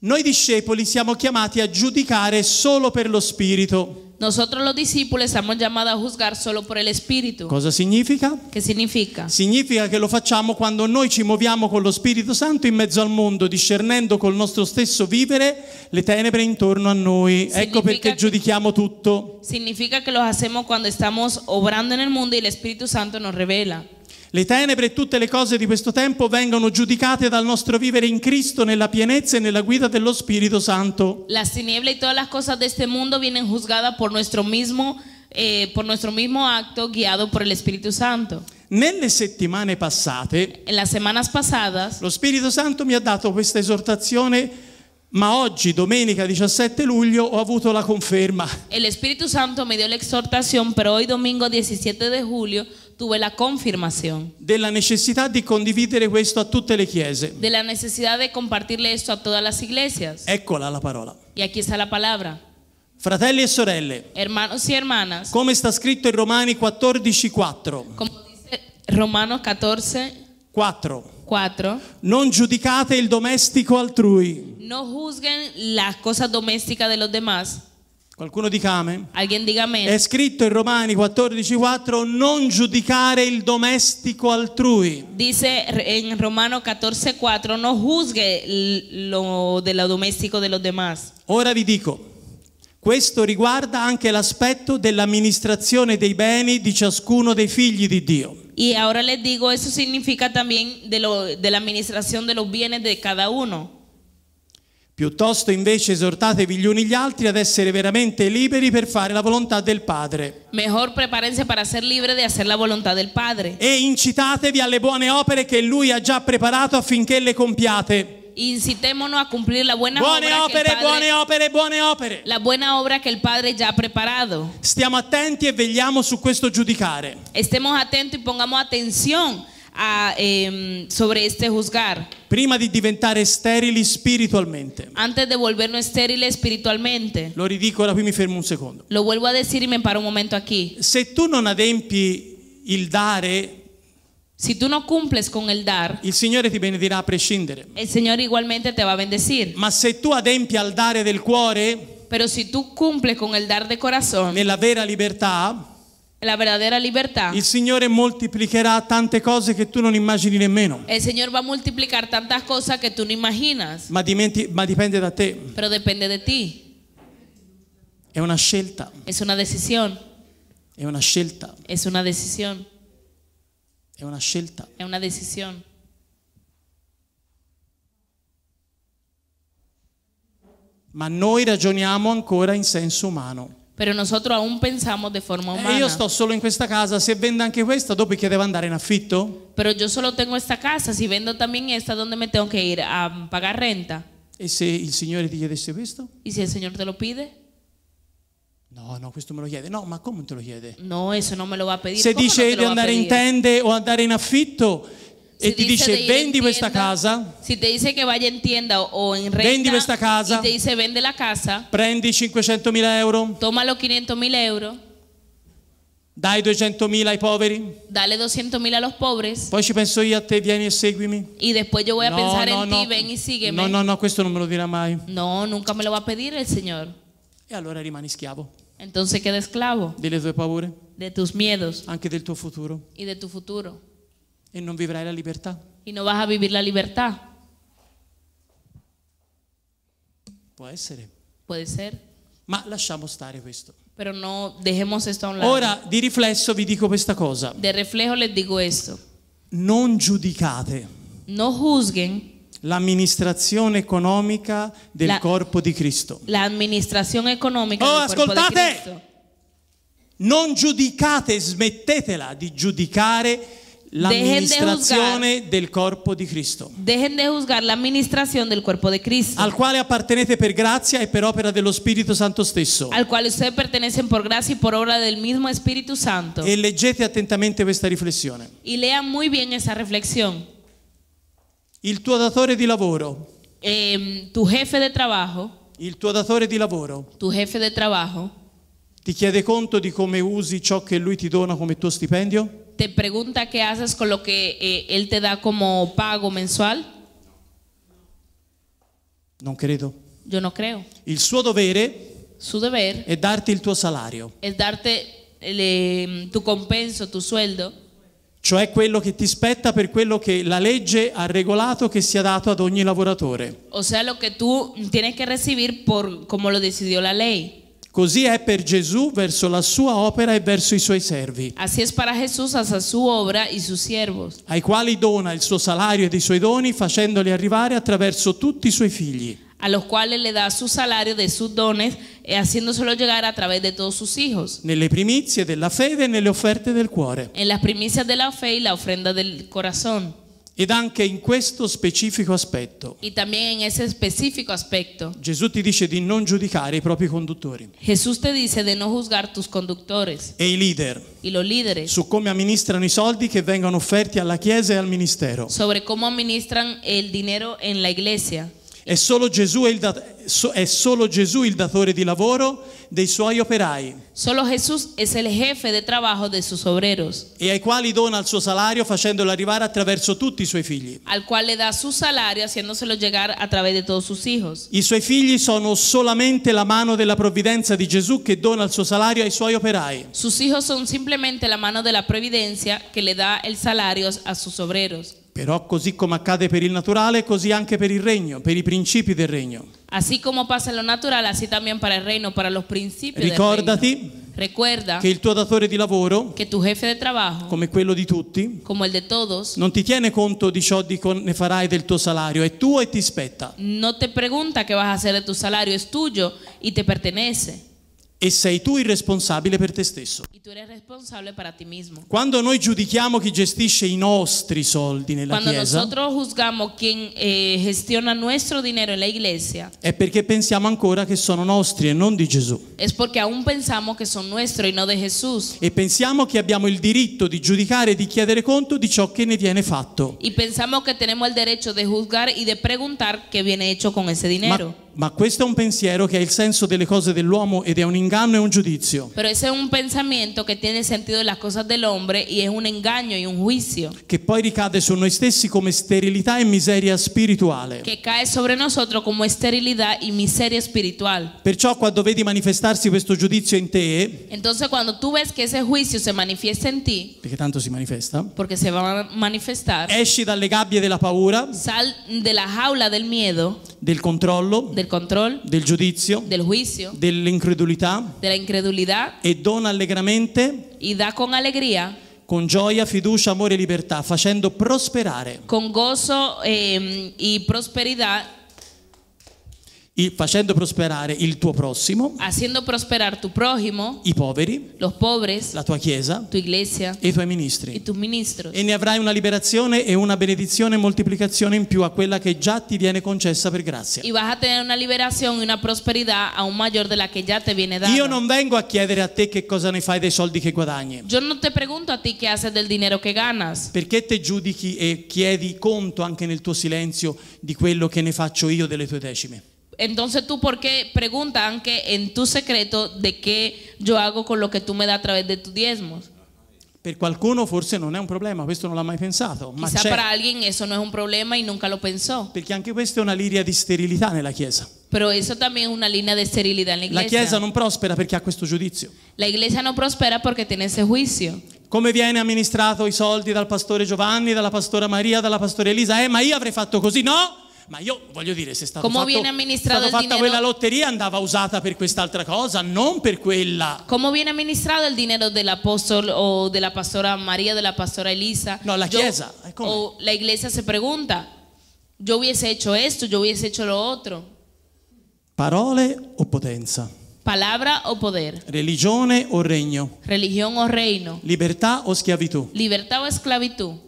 Noi discepoli siamo chiamati a giudicare solo per lo Spirito. Nosotros los discípulos estamos llamados a juzgar solo por el Espíritu. Cosa significa? Che significa? Significa che lo facciamo quando noi ci muoviamo con lo Spirito Santo in mezzo al mondo, discernendo col nostro stesso vivere le tenebre intorno a noi. Ecco significa ecco perché che, giudichiamo tutto. Significa che lo hacemos quando estamos obrando en el mundo y el Espíritu Santo nos revela. Le tenebre e tutte le cose di questo tempo vengono giudicate dal nostro vivere in Cristo nella pienezza e nella guida dello Spirito Santo. Las tinieblas y todas las cosas de este mundo vienen juzgadas por nuestro mismo eh, por nuestro mismo acto guiado por el Espíritu Santo. Nelle settimane passate, en las semanas pasadas, lo Spirito Santo mi ha dato questa esortazione ma oggi, domenica 17 luglio, ho avuto la conferma. El Espíritu Santo me dio la exhortación, pero hoy domingo 17 de julio tuve la confirmación della necessità di condividere questo a tutte le chiese. de la necesidad de compartirle esto a todas las iglesias. Eccola la parola. Y aquí está la palabra. Fratelli e sorelle, Hermanos y hermanas, come sta scritto in Romani 14:4, come dice Romano 14, 4. 4, Non giudicate il domestico altrui, no juzguen las cosas domésticas de los demás, Qualcuno dica amen. Alguien diga amen. È scritto in Romani 14:4 non giudicare il domestico altrui. Dice in Romano 14:4 non juzgue lo del domestico de los demás. Ora vi dico questo riguarda anche l'aspetto dell'amministrazione dei beni di ciascuno dei figli di Dio. E ora le dico, questo significa anche dell'amministrazione lo, de la administración de de cada uno. Piuttosto invece esortatevi gli uni gli altri ad essere veramente liberi per fare la volontà del Padre. Mejor prepárense para ser libre de hacer la volontà del Padre. E incitatevi alle buone opere che Lui ha già preparato affinché le compiate. Incitémonos a cumplir la buena buone obra opere, padre, buone opere, buone opere. La buena obra che il Padre già ha preparato. Stiamo attenti e vegliamo su questo giudicare. Estemos attenti e pongamos attenzione a, ehm, sobre este juzgar. Prima di diventare sterili spiritualmente. Antes de volvernos estériles espiritualmente. Lo ridico, ora qui mi fermo un secondo. Lo vuelvo a decir y me paro un momento aquí. Se tu non adempi il dare Si tú no cumples con el dar, il Signore ti benedirà a prescindere. El Señor igualmente te va a bendecir. Ma se tu adempi al dare del cuore, pero si tú cumples con el dar de corazón, nella vera libertà, la verdadera libertà. Il Signore moltiplicherà tante cose che tu non immagini nemmeno. Il Signore va a moltiplicare tante cose che tu non imaginas. Ma, dimenti, ma dipende da te. Pero depende de ti. È una scelta. È una decisión. È una scelta. È una decisione. È una scelta. È una decisione. Ma noi ragioniamo ancora in senso umano. Però nosotros aún pensiamo di forma umana. Eh, io sto solo in questa casa, se vendo anche questa, dopo che devo andare in affitto? Pero yo solo tengo esta casa, si vendo también esta, ¿dónde me tengo que ir a pagar renta? E se il Signore ti chiedesse questo? E se il Signore te lo pide? No, no, questo me lo chiede. No, ma come te lo chiede? No, questo non me lo va a pedir. Se dice di andare in tende o andare in affitto, e ti dice, vendi questa casa. Si ti dice che vaya in tienda o in renta. Vendi questa casa. ti dice vende la casa. Prendi 500.000 euro. Tomalo 500.000 euro. Dai 200.000 ai poveri. Dale 200.000 a los pobres. Poi ci penso io a te, vieni e seguimi. E después yo voy a no, pensar no, en no. ti, ven y sígueme. No, no, no, questo non me lo dirà mai. No, nunca me lo va a pedir el Señor. E allora rimani schiavo. Entonces queda esclavo. Delle tue paure. De tus miedos. Anche del tuo futuro. Y de tu futuro. E non vivrai la libertà. Y no vas a vivir la libertad. Può essere. Puede ser. Ma lasciamo stare questo. Pero no dejemos esto a un lado. Ora di riflesso vi dico questa cosa. De reflejo les digo esto. Non giudicate. No juzguen. L'amministrazione economica del la, corpo di Cristo. L'amministrazione economica oh, del ascoltate! corpo di Cristo. Non giudicate, smettetela di giudicare l'amministrazione amministrazione de del corpo di Cristo. Dejen de juzgar la amministrazione del corpo di Cristo. Al quale appartenete per grazia e per opera dello Spirito Santo stesso. Al quale ustedes pertenecen por gracia y por obra del mismo Espíritu Santo. E leggete attentamente questa riflessione. Y lean muy bien esa reflexión. Il tuo datore di lavoro. Eh, tu jefe de trabajo. Il tuo datore di lavoro. Tu jefe de trabajo. Ti chiede conto di come usi ciò che lui ti dona come tuo stipendio? te pregunta qué haces con lo que eh, él te da como pago mensual? Non credo. Io non credo. Il suo dovere Su deber è darti il tuo salario. È darti il tuo compenso, tuo sueldo. Cioè quello che ti spetta per quello che la legge ha regolato che sia dato ad ogni lavoratore. O sea, lo che tu tienes che ricevere per come lo decidió la ley. Così è per Gesù verso la sua opera e verso i suoi servi. Así es para Jesús hacia su obra y sus siervos, Ai quali dona il suo salario e i suoi doni facendoli arrivare attraverso tutti i suoi figli. a los cuales le da su salario de sus dones, eh, haciéndoselo llegar a través de todos sus hijos, Nelle primizie della fede e nelle offerte del cuore. en las primicias de la fe y la ofrenda del corazón. Ed anche in questo specifico aspetto. Y también en ese específico aspecto. Gesù ti dice di non giudicare i propri conduttori. Jesús te dice de no juzgar tus conductores. E i leader. Y los líderes. Su come amministrano i soldi che vengono offerti alla chiesa e al ministero. Sobre cómo administran el dinero en la iglesia. È solo Gesù e il, è solo Gesù il datore di lavoro dei suoi operai. Solo Gesù è il jefe di lavoro dei suoi obreros. E ai quali dona il suo salario facendolo arrivare attraverso tutti i suoi figli. Al quale da su salario haciéndoselo llegar a través de todos sus I suoi figli sono solamente la mano della provvidenza di Gesù che dona il suo salario ai suoi operai. Sus hijos son simplemente la mano della provvidenza che le da il salario a sus obreros. Però così come accade per il naturale, così anche per il regno, per i principi del regno. Así como pasa lo natural, así también para el reino, para los principios Ricordati del reino. che il tuo datore di lavoro, che tu jefe de trabajo, come quello di tutti, como el de todos, non ti tiene conto di ciò di ne farai del tuo salario, è tuo e ti spetta. Non ti pregunta che vas a hacer del tuo salario, è tuyo e ti pertenece. E sei tu il responsabile per te stesso. Quando noi giudichiamo chi gestisce i nostri soldi nella Quando Chiesa, quien, eh, iglesia, è perché pensiamo ancora che sono nostri e non di Gesù. No e pensiamo che abbiamo il diritto di giudicare e di chiedere conto di ciò che ne viene fatto. Y pensamos que tenemos el derecho de juzgar y de preguntar qué viene hecho con ese dinero. Ma ma questo è un pensiero che ha il senso delle cose dell'uomo ed è un inganno e un giudizio. Pero ese es un pensamiento que tiene sentido de las cosas del hombre un engaño y un juicio. Che poi ricade su noi stessi come sterilità e miseria spirituale. Que cae sobre nosotros como esterilidad y miseria espiritual. Perciò quando vedi manifestarsi questo giudizio in te, entonces cuando tú ves que ese juicio se manifiesta en ti, perché tanto si manifesta, porque se va a manifestar, esci dalle gabbie della paura, sal de la jaula del miedo, del controllo, del control, del giudizio, del juicio, dell'incredulità, della e dona allegramente e dà con alegría con gioia, fiducia, amore e libertà, facendo prosperare. Con gozo e eh, prosperità facendo prosperare il tuo prossimo, haciendo prosperar tu prójimo, i poveri, los pobres, la tua chiesa, tu iglesia, e i tuoi ministri, e ne avrai una liberazione e una benedizione e moltiplicazione in più a quella che già ti viene concessa per grazia. Y vas a tener una liberación y una prosperidad aún mayor de la que ya te viene dada. Io non vengo a chiedere a te che cosa ne fai dei soldi che guadagni. Yo no te pregunto a ti qué haces del dinero que ganas. Perché te giudichi e chiedi conto anche nel tuo silenzio di quello che ne faccio io delle tue decime? Entonces tú, ¿por qué preguntan que en tu secreto de qué yo hago con lo que tú me das a través de tus diezmos? Per qualcuno forse non è un problema, questo non l'ha mai pensato, ma Quizá c'è, alguien eso no es un problema y nunca lo pensó. perché anche questa è una linea di sterilità nella Chiesa. Pero eso también es una línea de esterilidad en la La Chiesa non prospera perché ha questo giudizio. La iglesia no prospera porque tiene ese juicio. Come viene amministrato i soldi dal pastore Giovanni, dalla pastora Maria, dalla pastora Elisa? Eh, ma io avrei fatto così, no? ma io voglio dire, se è stato Como fatto, viene amministrado stato fatta quella lotteria andava usata per quest'altra cosa, non per quella. Come viene amministrato il dinero dell'apostolo o della pastora Maria, della pastora Elisa? No, la Chiesa. Yo, eh, o la Iglesia si pregunta, io hubiese hecho esto, io hubiese hecho lo otro. Parole o potenza? Palabra o poder. Religione o regno? Religione o reino? Libertà o schiavitù? Libertà o esclavitud?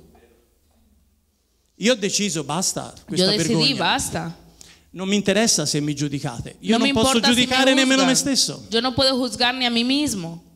Io ho deciso basta questa Io decidi, vergogna. basta. Non mi interessa se mi giudicate. Io no non posso giudicare nemmeno me stesso. Io non posso giudicarmi a me stesso.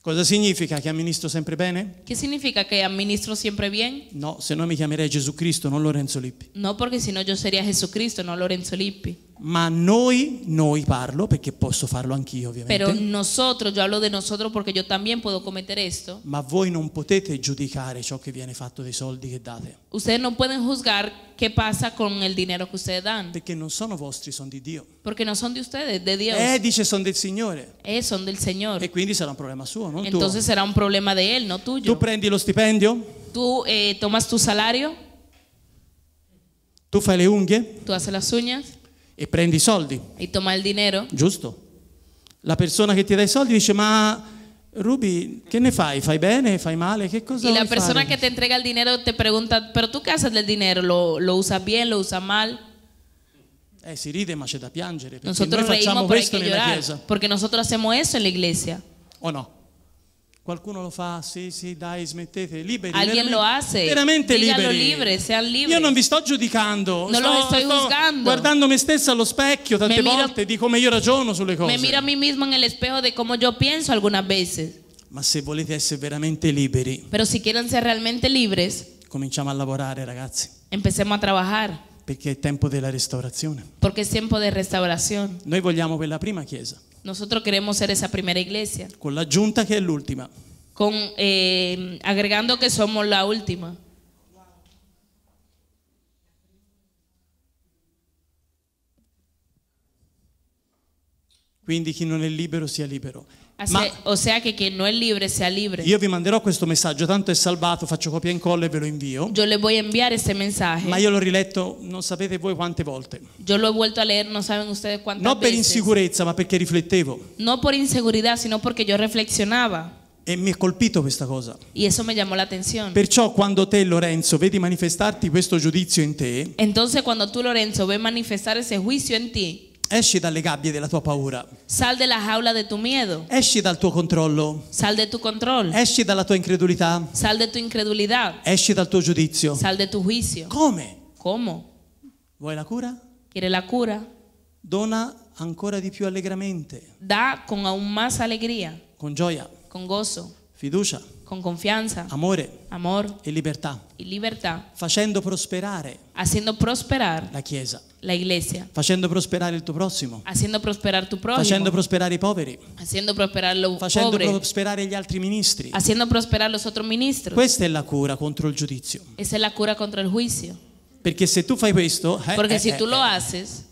Cosa significa che amministro sempre bene? Che significa che amministro sempre bene? No, se no mi chiamerei Gesù Cristo, non Lorenzo Lippi. No, perché se no io sarei Gesù Cristo, non Lorenzo Lippi. Ma noi, noi parlo perché posso farlo anch'io ovviamente. Però nosotros, yo hablo de nosotros porque yo también puedo cometer esto. Ma voi non potete giudicare ciò che viene fatto dei soldi che date. Ustedes no pueden juzgar qué pasa con el dinero que ustedes dan. Perché non sono vostri, sono di Dio. Perché non sono di ustedes, de Dios. Eh, dice sono del Signore. Eh, son del Señor. E quindi sarà un problema suo, non tuo. Entonces será un problema de él, no tuyo. Tu prendi lo stipendio? Tu eh, tomas tu salario? Tu fai le unghie? Tu haces las uñas? e prendi i soldi. E toma il dinero. Giusto. La persona che ti dà i soldi dice ma Ruby, che ne fai? Fai bene? Fai male? Che cosa E la persona fare? che ti entrega il dinero ti pregunta, però tu che haces del dinero? Lo, lo usa bene? Lo usa male? Eh, si ride ma c'è da piangere. Perché nosotros noi facciamo questo nella llorar, chiesa. Perché noi facciamo questo en la iglesia. O no? Qualcuno lo fa, sì, sì, dai, smettete, liberi. Alguien lo hace. Veramente liberi. libre, sean Io non vi sto giudicando. Non sto, los estoy sto juzgando. Guardando me stessa allo specchio tante me volte di come io ragiono sulle cose. Me miro a me mismo en di come io penso alcune volte. Ma se volete essere veramente liberi. Pero si quieren ser realmente libres. Cominciamo a lavorare, ragazzi. Empecemos a trabajar. Perché è tempo della restaurazione. Perché è tempo di restaurazione. Noi vogliamo quella prima chiesa. Nosotros queremos ser esa primera iglesia. Con la aggiunta que es l'ultima. Con eh, agregando que somos la última. Quindi chi non è libero sia libero. Ma o sea que quien no es libre sea libre. Io vi manderò questo messaggio, tanto è salvato, faccio copia e incolla e ve lo invio. Yo le voy a enviar este mensaje. Ma io l'ho riletto, non sapete voi quante volte. Yo lo he vuelto a leer, no saben ustedes cuántas No per insicurezza, ma perché riflettevo. No por inseguridad, sino porque yo reflexionaba. E mi è colpito questa cosa. Perciò quando te Lorenzo vedi manifestarti questo giudizio in te. Entonces cuando tú Lorenzo ves manifestare ese juicio en ti. Esci dalle gabbie della tua paura. Sal della jaula de tu miedo. Esci dal tuo controllo. Sal de tu control. Esci dalla tua incredulità. Sal de tu incredulidad. Esci dal tuo giudizio. Sal de tu juicio. Come? Come? Vuoi la cura? Quiere la cura? Dona ancora di più allegramente. Da con aún más alegría. Con gioia. Con gozo. Fiducia con confianza, amore, amor, e libertà, e libertà facendo prosperare haciendo prosperar la Chiesa, la iglesia, facendo prosperare il tuo prossimo, haciendo prosperar tu prójimo, facendo prosperare i poveri, haciendo prosperar lo facendo pobre, prosperare gli altri ministri, haciendo prosperar los otros ministros. Questa è la cura contro il giudizio. Questa è la cura contro il giudizio. Perché se tu fai questo, eh, Perché eh, se tu eh, lo eh, haces,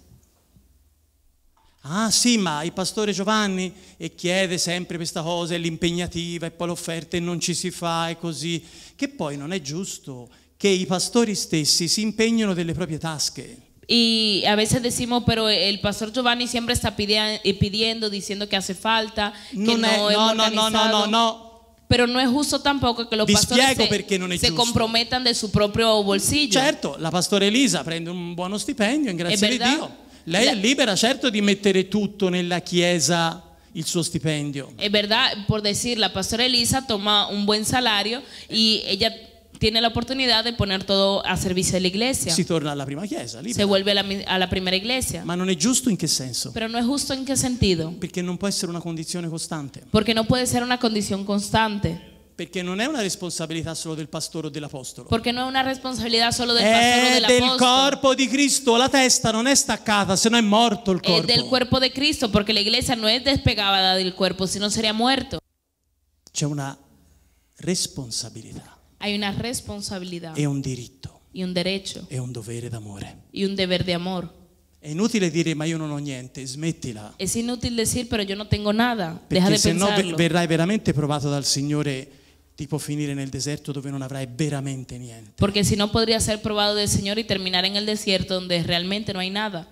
Ah sì, ma il pastore Giovanni e chiede sempre questa cosa, è l'impegnativa e poi l'offerta e non ci si fa e così, che poi non è giusto che i pastori stessi si impegnino delle proprie tasche. Y a veces decimos, pero el pastor Giovanni siempre está eh, pidiendo, diciendo que hace falta, que non no, è, no, no, no, no, no, no. Pero no es justo tampoco que los Vi pastores se, se comprometan de su propio bolsillo. Certo, la pastora Elisa prende un buono stipendio, in grazie di Dio. Lei è libera, certo, di mettere tutto nella chiesa il suo stipendio. È vero, por decir, la pastora Elisa toma un buon salario e ella tiene l'opportunità di poner tutto a servizio dell'Iglesia. Si torna alla prima chiesa, libera. Se vuelve alla, la, a iglesia. Ma non è giusto in che senso? Però non è giusto in che sentido. Perché non può essere una condizione costante. Porque no puede ser una condición constante. Perché non è una responsabilità solo del pastore o dell'apostolo. Perché non è una responsabilità solo del pastore o dell'apostolo. È del corpo di Cristo, la testa non è staccata, se no è morto il corpo. È del corpo di Cristo, perché la iglesia non è despegata del corpo, se no sarebbe morto. C'è una responsabilità. Hay una responsabilità. E un diritto. E un derecho. E un dovere d'amore. E un deber di amor. È inutile dire ma io non ho niente, smettila. È inutile decir pero yo no tengo nada. Perché de se pensarlo. no verrai veramente provato dal Signore ti può finire nel deserto dove non avrai veramente niente. Perché se no podría essere provato del Signore e terminare nel deserto dove realmente non hai nada.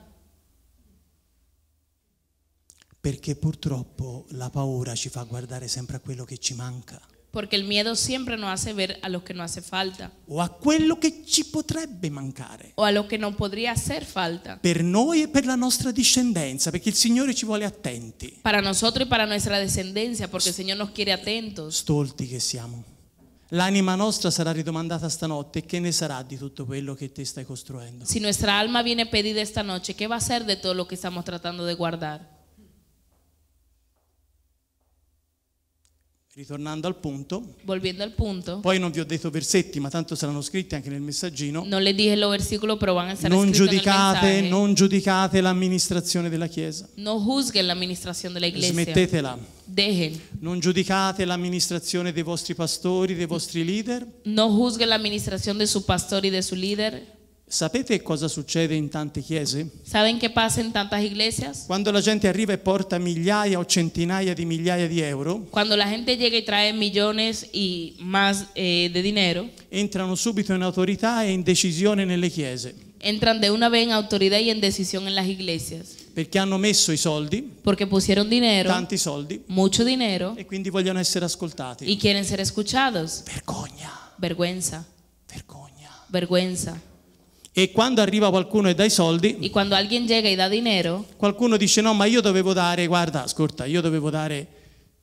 Perché purtroppo la paura ci fa guardare sempre a quello che ci manca. Perché il miedo siempre nos hace ver a lo che non hace falta. O a quello che ci potrebbe mancare. O a lo che non podría essere falta. Per noi e per la nostra discendenza, perché il Signore ci vuole attenti. Per noi e per la nostra descendencia, perché il Signore nos quiere attenti. Stolti che siamo. L'anima nostra sarà ridomandata stanotte, che ne sarà di tutto quello che te stai costruendo? Se nostra alma viene pedita stanotte, che va a essere di tutto quello che stiamo trattando di guardare? Ritornando al punto. Volviendo al punto. Poi non vi ho detto versetti, ma tanto saranno scritti anche nel messaggino. Non le dije lo versículos, però van a estar non giudicate, non giudicate l'amministrazione della Chiesa. Non juzguen l'amministrazione della Chiesa. Smettetela. Dejen. Non giudicate l'amministrazione dei vostri pastori, dei vostri leader. Non juzguen l'amministrazione dei suoi pastori e dei suoi leader. Sapete cosa succede in tante chiese? ¿Saben qué pasa en tantas iglesias? Quando la gente arriva e porta migliaia o centinaia di migliaia di euro, Quando la gente llega y trae millones y más eh, de dinero, entrano subito in autorità e in decisione nelle chiese, entran de una vez en autoridad y en decisión en las iglesias. perché hanno messo i soldi, Porque pusieron dinero, tanti soldi, mucho dinero, e quindi vogliono essere ascoltati. y quieren ser escuchados. Vergogna, Vergüenza, vergogna. vergüenza. E quando arriva qualcuno e dà i soldi, y cuando alguien llega y da dinero, qualcuno dice no, ma io dovevo dare, guarda, ascolta, io dovevo dare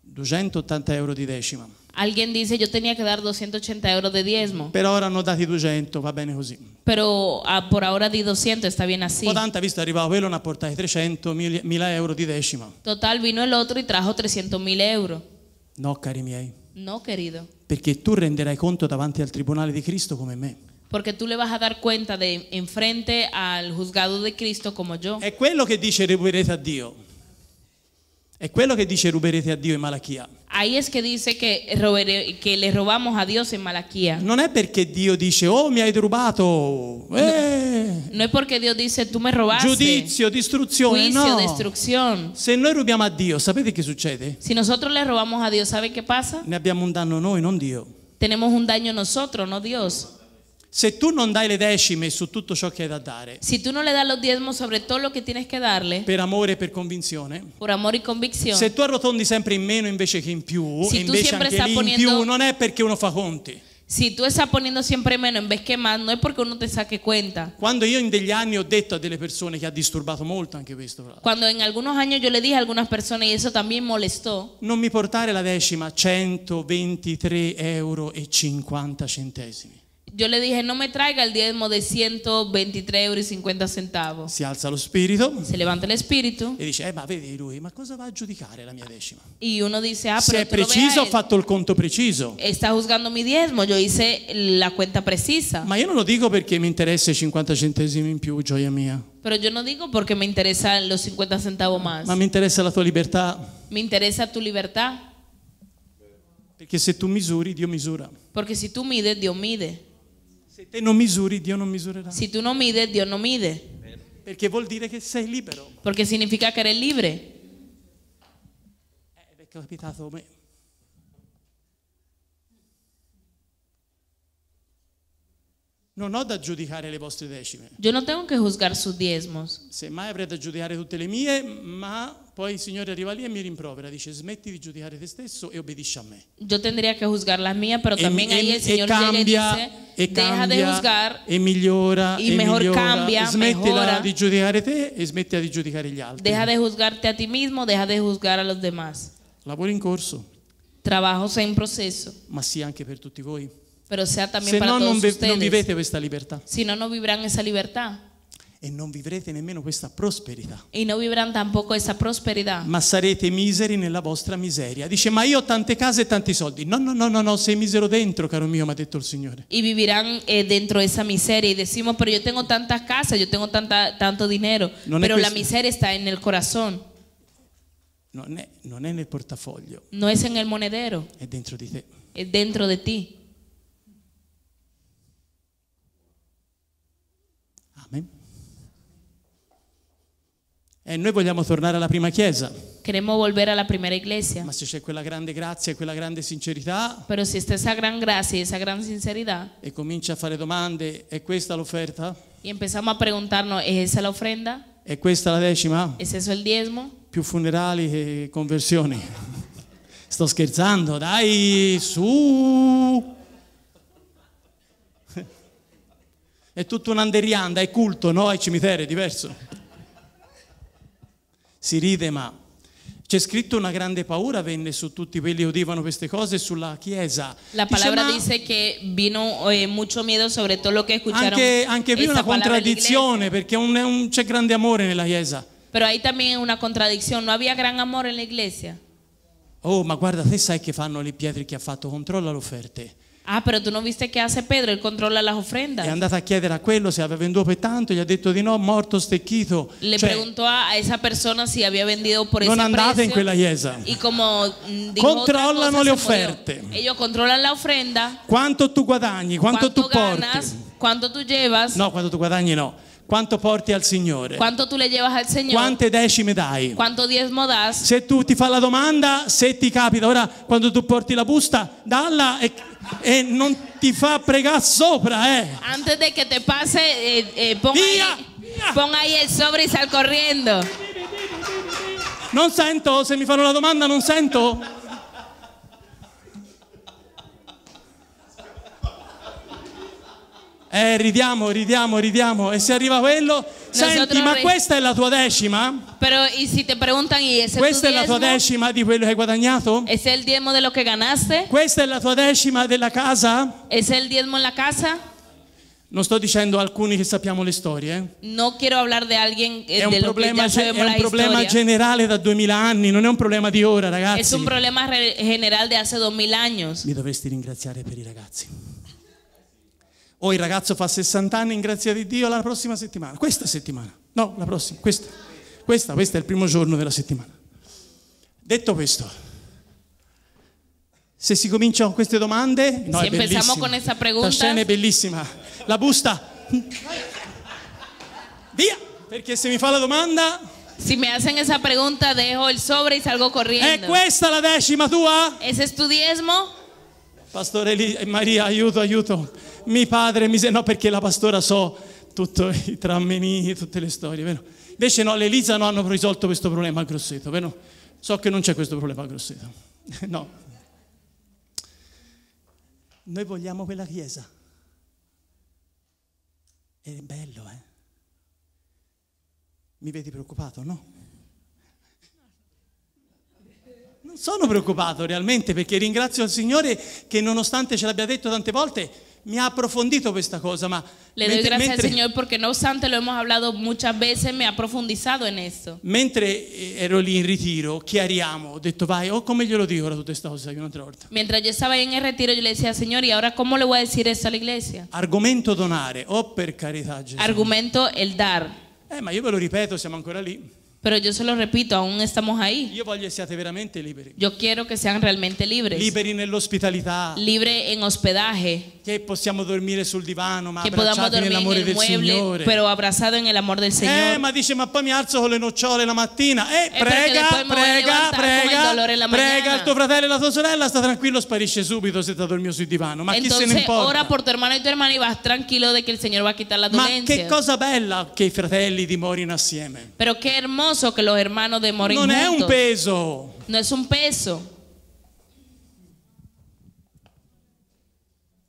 280 euro di decima. Alguien dice Io tenía che dare 280 euro di diezmo. Per ora hanno dati 200, va bene così. Però ah, por ahora di 200, sta bene così. Poi tanto visto arrivato quello, a portato 300 mila euro di decima. Total, vino l'altro e y trajo 300 mil euros. No, cari miei. No, querido. Perché tu renderai conto davanti al tribunale di Cristo come me. Porque tú le vas a dar cuenta de enfrente al juzgado de Cristo como yo. Es quello que dice ruberete a Dios. Es quello que dice ruberete a Dios en malaquía Ahí es que dice que, que le robamos a Dios en Malaquía. No es porque Dios dice, oh me has robado. Eh. No, es porque Dios dice, tú me robaste. Judicio, destrucción. Juicio, no. destrucción. Se no rubiamo a Dios, sapete qué sucede? Si nosotros le robamos a Dios, ¿sabe qué pasa? Ne abbiamo un danno noi, non Dio. Tenemos un daño nosotros, no Dios. Se tu non dai le decime su tutto ciò che hai da dare, Se tu non le dai los diezmos sobre todo lo que tienes que darle, per amore e per convinzione, por amor y convicción, se tu arrotondi sempre in meno invece che in più, si invece anche lì in più, non è perché uno fa conti. Si tú estás poniendo siempre menos en vez que más, no es porque uno te saque cuenta. Cuando yo en degli anni ho detto a delle persone che ha disturbato molto anche questo. Quando in alcuni anni io le dije a alcune persone e eso también molestò. Non mi portare la decima 123 euro e 50 centesimi. Yo le dije, no me traiga el diezmo de 123 euro y 50 centavos. Si alza lo spirito. Se levanta el espíritu. E dice, eh, ma vedi lui, ma cosa va a giudicare la mia decima? Y uno dice, ah, pero Se è preciso, ho fatto il conto preciso. Está juzgando mi diezmo, yo hice la cuenta precisa. Ma io non lo dico perché mi interessa i 50 centesimi in più, gioia mia. Pero yo no digo porque me interesan los 50 centavos más. Ma mi interessa la tua libertà. Me interesa tu libertad. Perché se tu misuri, Dio misura. Porque si tú mides, Dios mide. Se te non misuri, Dio non misurerà. Se tu non mides, Dio non mide. Perché vuol dire che sei libero. Perché significa que eres libre. Ed è capitato a Non ho da giudicare le vostre decime. Io non tengo que juzgar sus diezmos. Semmai avrei da giudicare tutte le mie, ma poi il Signore arriva lì e mi rimprovera, dice smetti di giudicare te stesso e obbedisci a me. Io tendría che juzgar las mías, però e, también e, ahí el Señor cambia, llega y dice e deja cambia, de juzgar e migliora y e mejor migliora. cambia, smettila mejora. di giudicare te e smetti di giudicare gli altri. Deja de juzgarte a ti mismo, deja de juzgar a los demás. Lavoro in corso. Trabajo en proceso. Ma sì anche per tutti voi pero sea también Se para no, todos non, ustedes. non vivete questa libertà. Si no, no vivirán esa libertad. E non vivrete nemmeno questa prosperità. Y no vivirán tampoco esa prosperidad. Ma sarete miseri nella vostra miseria. Dice, ma io ho tante case e tanti soldi. No, no, no, no, no, sei misero dentro, caro mio, mi ha detto il Signore. E viviranno eh, dentro esa miseria. E decimos, però io tengo tantas casas, io tengo tanta, tanto dinero. Non pero la miseria sta nel corazon. Non è, non è nel portafoglio. Non è nel monedero. È dentro di te. È dentro di de ti. E noi vogliamo tornare alla prima chiesa. Queremos volver a la primera iglesia. Ma se c'è quella grande grazia e quella grande sincerità. Però se c'è questa gran grazia e questa gran sincerità. E comincia a fare domande, è questa l'offerta? E empezamos a preguntarnos, è questa l'offrenda? È questa la decima? ¿Es eso il diezmo? Più funerali che conversioni. Sto scherzando, dai, su. È tutto un'anderianda, è culto, no? È cimitero, è diverso si ride ma c'è scritto una grande paura venne su tutti quelli che udivano queste cose sulla chiesa. La parola dice, dice che vino eh, mucho miedo sobre todo lo que escucharon. Anche, anche qui una contraddizione perché un, un, c'è grande amore nella chiesa. Pero ahí también una contraddizione, non había gran amore en la iglesia. Oh, ma guarda, te sai che fanno le pietre che ha fatto, controlla le offerte. Ah, però tu non viste che hace Pedro? Él controlla las ofrendas. È andato a chiedere a quello se aveva venduto per tanto, gli ha detto di no, morto stecchito. Le cioè, preguntò a esa persona se aveva venduto per ese Non andate in quella chiesa. E come mm, controllano cosa, le offerte. Ellos controllano la ofrenda. Quanto tu guadagni, quanto, quanto tu ganas, porti. Quanto tu llevas. No, quanto tu guadagni no quanto porti al Signore? Quanto tu le llevas al Signore? Quante decime dai? Quanto diezmo das? Se tu ti fa la domanda, se ti capita, ora quando tu porti la busta, dalla e, e non ti fa pregare sopra, eh. Antes de que te pase, eh, eh, pon, via, ahí, via. pon ahí el sobre y sal corriendo. Non sento, se mi fanno la domanda non sento. Eh, ridiamo, ridiamo, ridiamo. E se arriva quello, senti, ma questa è la tua decima? Pero, y si te preguntan, ¿y ese questa è la tua decima di quello che hai guadagnato? E se el diezmo de lo che ganaste? Questa è la tua decima della casa? E se el diezmo en la casa? Non sto dicendo alcuni che sappiamo le storie. Eh. Non quiero hablar de alguien eh, è un problema, que È un problema generale da duemila anni, non è un problema di ora, ragazzi. È un problema generale de hace 2000 años. Mi dovresti ringraziare per i ragazzi. O oh, il ragazzo fa 60 anni in grazia di Dio la prossima settimana, questa settimana, no, la prossima, questa, questa, questa è il primo giorno della settimana. Detto questo, se si comincia con queste domande, no, si empezamos con questa pregunta. La scena è bellissima. La busta. Via, perché se mi fa la domanda Si me hacen esa pregunta, dejo el sobre y salgo è corriendo. questa la decima tua? ¿Ese es tu diezmo? Pastore Eli- Maria, aiuto, aiuto mi padre mi se no perché la pastora so tutto i trammeni, tutte le storie, vero? Invece no, l'Elisa non hanno risolto questo problema a Grosseto, vero? So che non c'è questo problema a Grosseto. no. Noi vogliamo quella chiesa. È bello, eh? Mi vedi preoccupato, no? Non sono preoccupato realmente perché ringrazio il Signore che nonostante ce l'abbia detto tante volte, Me ha profundizado esta cosa, ma Le doy gracias al Señor porque no obstante lo hemos hablado muchas veces, me ha profundizado en esto. Mentre eh, ero lì in ritiro, chiariamo, ho detto vai, oh come glielo dico ora tutta questa cosa un'altra volta. Mientras yo estaba ahí en el retiro, yo le decía, Señor, ¿y ahora cómo le voy a decir esto a la iglesia? Argumento donare, o oh, per carità Gesù. Argumento el dar. Eh, ma yo ve lo ripeto, estamos ancora lì. Pero yo se lo repito, aún estamos ahí. Yo, yo quiero que sean realmente libres. Libres en hospitalidad. Libre en hospedaje. que possiamo dormire sul divano, ma abbracciati nell'amore del Signore. pero abrazado en del eh, Señor. Eh, ma dice, ma poi mi alzo con le nocciole la mattina. Eh, eh prega, prega, prega, prega, prega il tuo fratello e la tua sorella, sta tranquillo, sparisce subito se ti dormito sul divano. Ma Entonces, chi se ne importa? ora per tuo hermano e tua hermana y vas tranquillo de que el Señor va a quitar la dolencia. Ma che cosa bella che i fratelli dimorino assieme. Pero che hermoso que los hermanos assieme. Non juntos. è un peso. Non è un peso.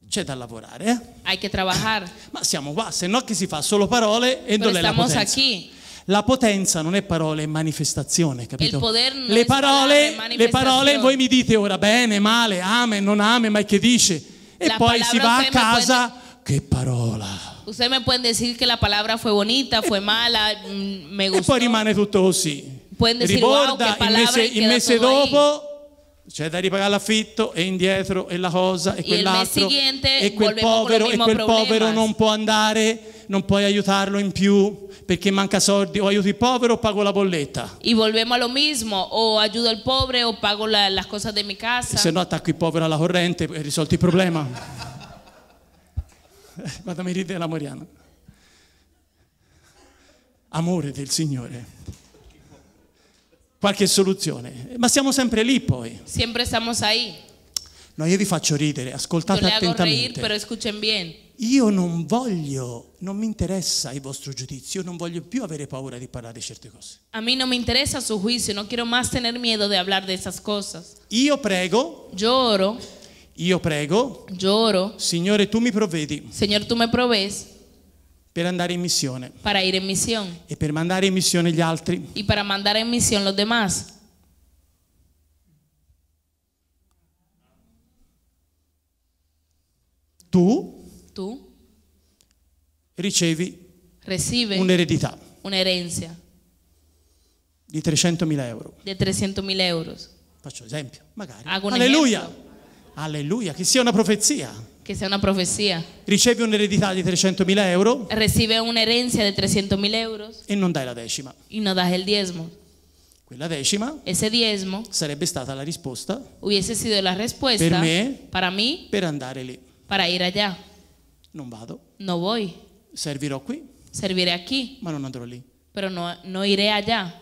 c'è da lavorare. Eh? Hay que trabajar. Ma siamo qua, se no che si fa solo parole e non è la potenza? Aquí. La potenza non è parole, è manifestazione, capito? Il poder Le parole, manifestazione. le parole, voi mi dite ora bene, male, ame, non ame, ma che dice? E la poi si va a casa, puede... che parola. Ustedes me pueden decir che la parola fue bonita, fue mala, mm, me gustó. E poi rimane tutto così. Pueden decir, Riborda, wow, che il mese, il mese dopo... Ahí c'è da ripagare l'affitto e indietro e la cosa e quell'altro e quel, povero, e quel povero non può andare non puoi aiutarlo in più perché manca soldi o aiuto il povero o pago la bolletta e volvemos allo mismo o aiuto il povero o pago la, las cosas de mi casa se no attacco il povero alla corrente e risolto il problema guarda mi ride la Moriana amore del Signore qualche soluzione. Ma siamo sempre lì poi. Sempre siamo ahí. No, io vi faccio ridere, ascoltate Yo attentamente. Reír, io non voglio, non mi interessa il vostro giudizio, io non voglio più avere paura di parlare di certe cose. A me non mi interessa il su giudizio, non voglio più tener miedo di parlare di esas cose. Io prego. Lloro. Io prego. Lloro. Signore, tu mi provvedi. Signore, tu me provees per andare in missione. Para ir en misión. Y para mandar en misión gli altri. Y para mandar en misión los demás. Tu, Tú. Ricevi. Recibe. Un'eredità. Un'erenza. Di 300.000 euro. Di 300.000 euro. Faccio esempio, magari. Alleluia. Alleluia, che sia una profezia. Che sia una profezia. Ricevi un'eredità di 300.000 euro. Recibe una herencia 300.000 euros. E non dai la decima. Y no das el diezmo. Quella decima Ese diezmo sarebbe stata la risposta hubiese sido la respuesta per me para mí per andare lì. Para ir allá. Non vado. No voy. Servirò qui. Serviré aquí. Ma non andrò lì. Pero no, no iré allá.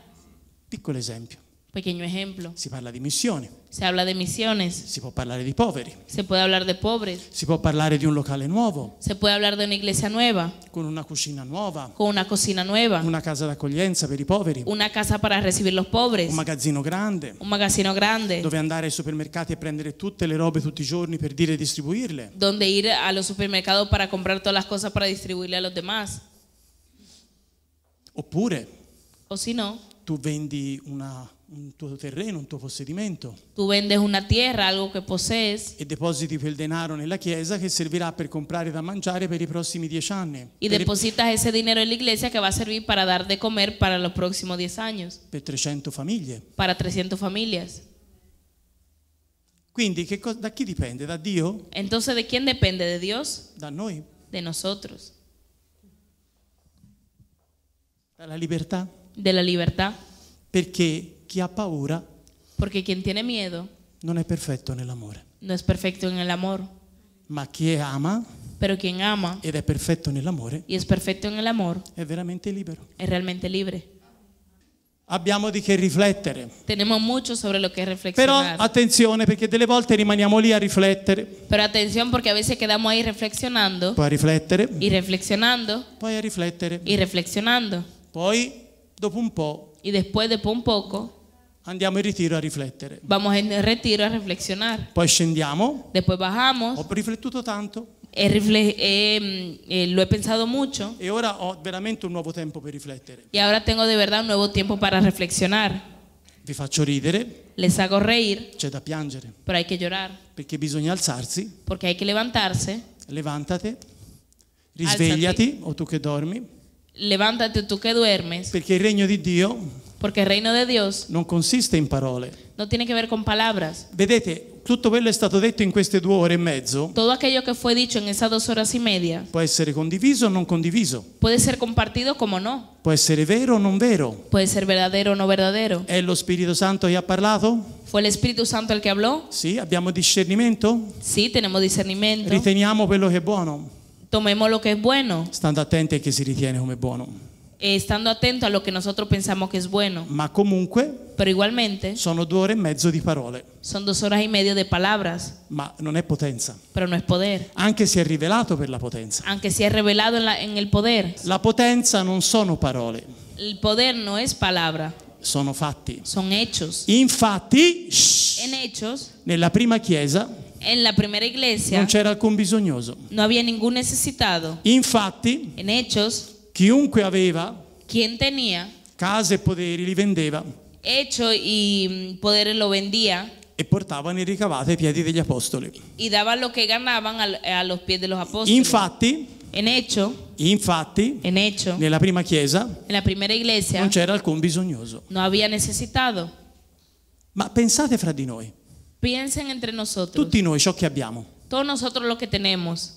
Piccolo esempio. Pequeño ejemplo. Si parla di missioni. Si habla di missioni. Si può parlare di poveri. Si può parlare di poveri. Si può parlare di un locale nuovo. Si può parlare di un'iglesia nuova. Con una cucina nuova. Con una cucina nuova. Una casa d'accoglienza per i poveri. Una casa per ricevere i poveri. Un magazzino grande. Un magazzino grande. Dove andare ai supermercati e prendere tutte le robe tutti i giorni per dire e distribuirle. Donde ir al supermercato per comprare tutte le cose per distribuirle a los demás. Oppure. O si no. Tu vendi una un tuo terreno, un tuo possedimento. Tu vendes una tierra, algo che posees. E depositi quel denaro nella chiesa che servirà per comprare da mangiare per i prossimi dieci anni. E depositas ese dinero en la iglesia che va a servir para dar de comer para los próximos 10 años. Per 300 famiglie. Para 300 familias. Quindi da chi dipende? Da Dio? Entonces de quién depende? De Dios? Da noi. De nosotros. Dalla libertà. Della libertà. Perché chi ha paura Porque quien tiene miedo non è perfetto nell'amore. no es perfecto en Ma chi ama pero quien ama ed è perfetto nell'amore y es perfecto en è veramente libero. es realmente libre. Abbiamo di che riflettere. Tenemos mucho sobre lo que Però attenzione perché delle volte rimaniamo lì a riflettere, però attenzione perché a veces quedamos ahí reflexionando poi a riflettere, y reflexionando poi a riflettere. y reflexionando. Poi dopo un po' Y después de un poco Andiamo in ritiro a riflettere. Vamos en retiro a reflexionar. Poi scendiamo. Después bajamos. Ho riflettuto tanto. E refle eh, eh, lo he pensado mucho. E ora ho veramente un nuovo tempo per riflettere. Y ahora tengo de verdad un nuevo tiempo para reflexionar. Vi faccio ridere. Les hago reír. C'è da piangere. Pero hay que llorar. Perché bisogna alzarsi. Porque hay que levantarse. Levantate. Risvegliati Alzati. o tu che dormi. Levantate tu che duermes. Perché il regno di Dio perché il reino di Dio non consiste in parole. Non tiene a che ver con palabras. Vedete, tutto quello che è stato detto in queste due ore e mezzo. Todo aquello que fue dicho en esas dos horas y media. Può essere condiviso o non condiviso. Può essere compartido como no. Può essere vero o non vero. Può essere verdadero o no verdadero. È lo Spirito Santo che ha parlato? Fu lo Spirito Santo il che habló? Sì, abbiamo discernimento? Sì, abbiamo discernimento. Riteniamo quello che è buono. Tomemos lo che è buono. Stando attenti a che si ritiene come buono. Eh, stando attento a lo che nosotros pensamos che è bueno. Ma comunque Pero igualmente sono due ore e mezzo di parole. Sono due ore e mezzo di parole. Ma non è potenza. pero no es poder. Anche se è rivelato per la potenza. Anche se è rivelato la- en poder, La potenza non sono parole, Il poder non è parola. sono fatti. Sono hechos. Infatti, En hechos, nella prima chiesa en la primera iglesia non c'era alcun bisognoso. no había ningún necesitado. Infatti, En hechos, Chiunque aveva quien tenía casa e poderi li vendeva hecho y mm, poderes lo vendía e portavano i ricavati ai piedi degli apostoli. Y daban lo que ganaban a, los pies de los apóstoles. Infatti, en hecho, infatti, en hecho, nella prima chiesa, nella primera iglesia, non c'era alcun bisognoso. No había necesitado. Ma pensate fra di noi. Piensen entre nosotros. Tutti noi ciò che abbiamo. Todos nosotros lo que tenemos.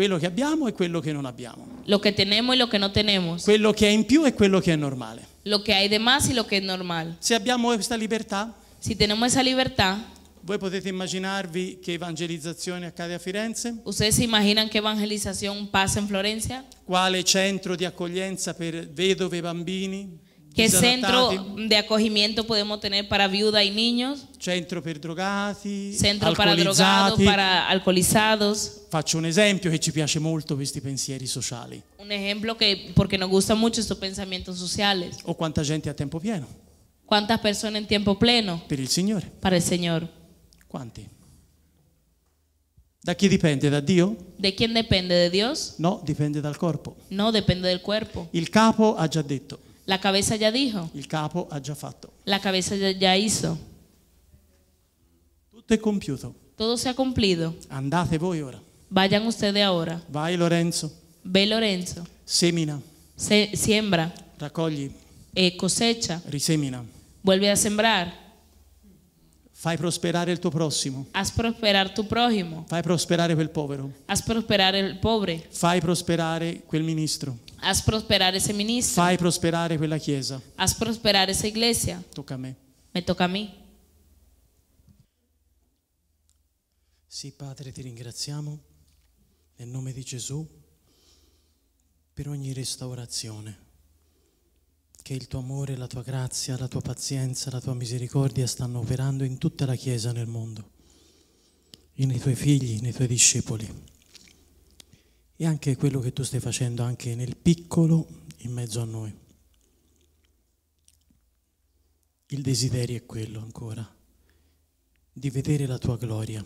Quello che abbiamo e quello che non abbiamo. Lo che tenemos e lo che non tenemos. Quello che è in più e quello che è normale. Lo che hay de más e lo che è normale. Se abbiamo questa libertà, si tenemos esa libertad, voi potete immaginarvi che evangelizzazione accade a Firenze? Ustedes se imaginan che evangelizzazione passa in Florencia? Quale centro di accoglienza per vedove e bambini? Che centro di accoglimento possiamo podemos per viuda e niños? Centro per drogati, centro para drogados, per alcolizzati. Faccio un esempio che ci piace molto questi pensieri sociali. Un esempio que porque nos gusta mucho estos pensamientos sociales. O quanta gente a tempo pieno. ¿Cuántas personas in tempo pleno? Per il Signore. Para el Señor. Quanti? Da chi dipende? Da Dio? Da chi depende? Da Dio? No, dipende dal corpo. No, dipende dal cuerpo. Il capo ha già detto La cabeza ya dijo. Il capo ha già fatto. La cabeza ya, hizo. Tutto è compiuto. Todo se ha cumplido. Andate voi ora. Vayan ustedes ahora. Vai Lorenzo. Ve Lorenzo. Semina. Se, siembra. Raccogli. E cosecha. Risemina. Vuelve a sembrar. Fai prosperare il tuo prossimo. Haz prosperar tu prójimo. Fai prosperare quel povero. Haz prosperar il pobre. Fai prosperare quel ministro. Haz prosperar ese ministro. Fai prosperare quella chiesa. Haz prosperar esa iglesia. Tocca a me. Me tocca a me. Sì, Padre, ti ringraziamo nel nome di Gesù per ogni restaurazione che il tuo amore, la tua grazia, la tua pazienza, la tua misericordia stanno operando in tutta la Chiesa nel mondo, nei tuoi figli, nei tuoi discepoli. E anche quello che tu stai facendo anche nel piccolo in mezzo a noi. Il desiderio è quello ancora, di vedere la tua gloria,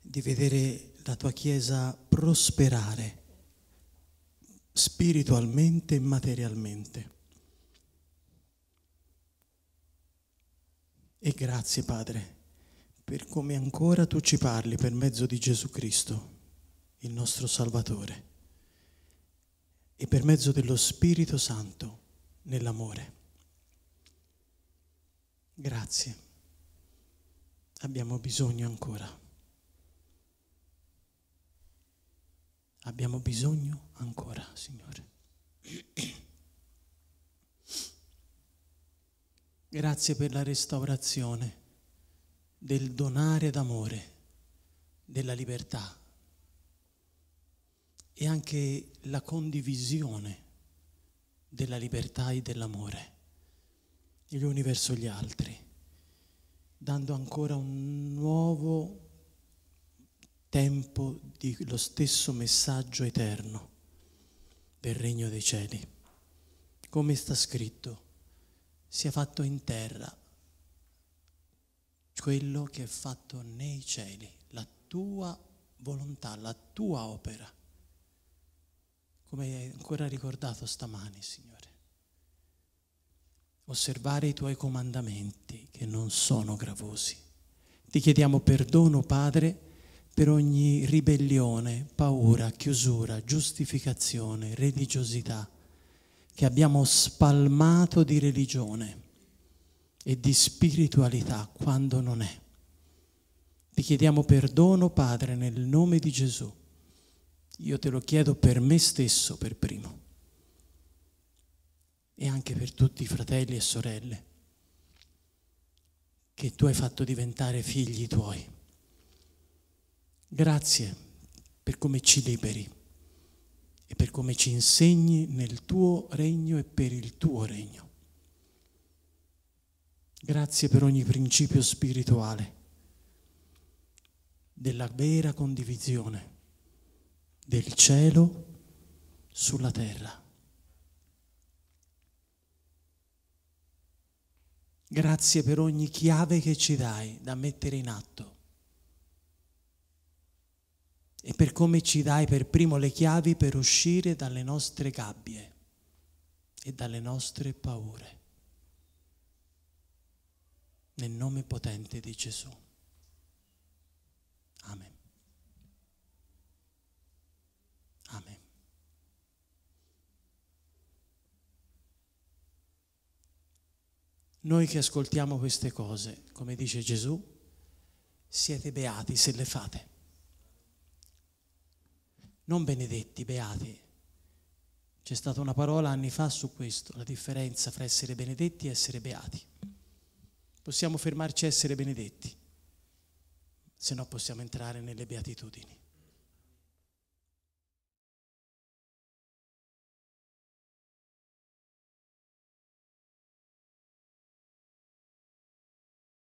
di vedere la tua Chiesa prosperare spiritualmente e materialmente. E grazie Padre per come ancora tu ci parli per mezzo di Gesù Cristo, il nostro Salvatore, e per mezzo dello Spirito Santo nell'amore. Grazie. Abbiamo bisogno ancora. abbiamo bisogno ancora, Signore. Grazie per la restaurazione del donare d'amore, della libertà e anche la condivisione della libertà e dell'amore gli uni verso gli altri, dando ancora un nuovo tempo dello stesso messaggio eterno del regno dei cieli. Come sta scritto, sia fatto in terra quello che è fatto nei cieli, la tua volontà, la tua opera. Come hai ancora ricordato stamani, Signore. Osservare i tuoi comandamenti che non sono gravosi. Ti chiediamo perdono, Padre, per ogni ribellione, paura, chiusura, giustificazione, religiosità che abbiamo spalmato di religione e di spiritualità quando non è. Ti chiediamo perdono, Padre, nel nome di Gesù. Io te lo chiedo per me stesso, per primo, e anche per tutti i fratelli e sorelle che tu hai fatto diventare figli tuoi. Grazie per come ci liberi e per come ci insegni nel tuo regno e per il tuo regno. Grazie per ogni principio spirituale della vera condivisione del cielo sulla terra. Grazie per ogni chiave che ci dai da mettere in atto e per come ci dai per primo le chiavi per uscire dalle nostre gabbie e dalle nostre paure. Nel nome potente di Gesù. Amen. Amen. Noi che ascoltiamo queste cose, come dice Gesù, siete beati se le fate non benedetti, beati. C'è stata una parola anni fa su questo, la differenza fra essere benedetti e essere beati. Possiamo fermarci a essere benedetti, se no possiamo entrare nelle beatitudini.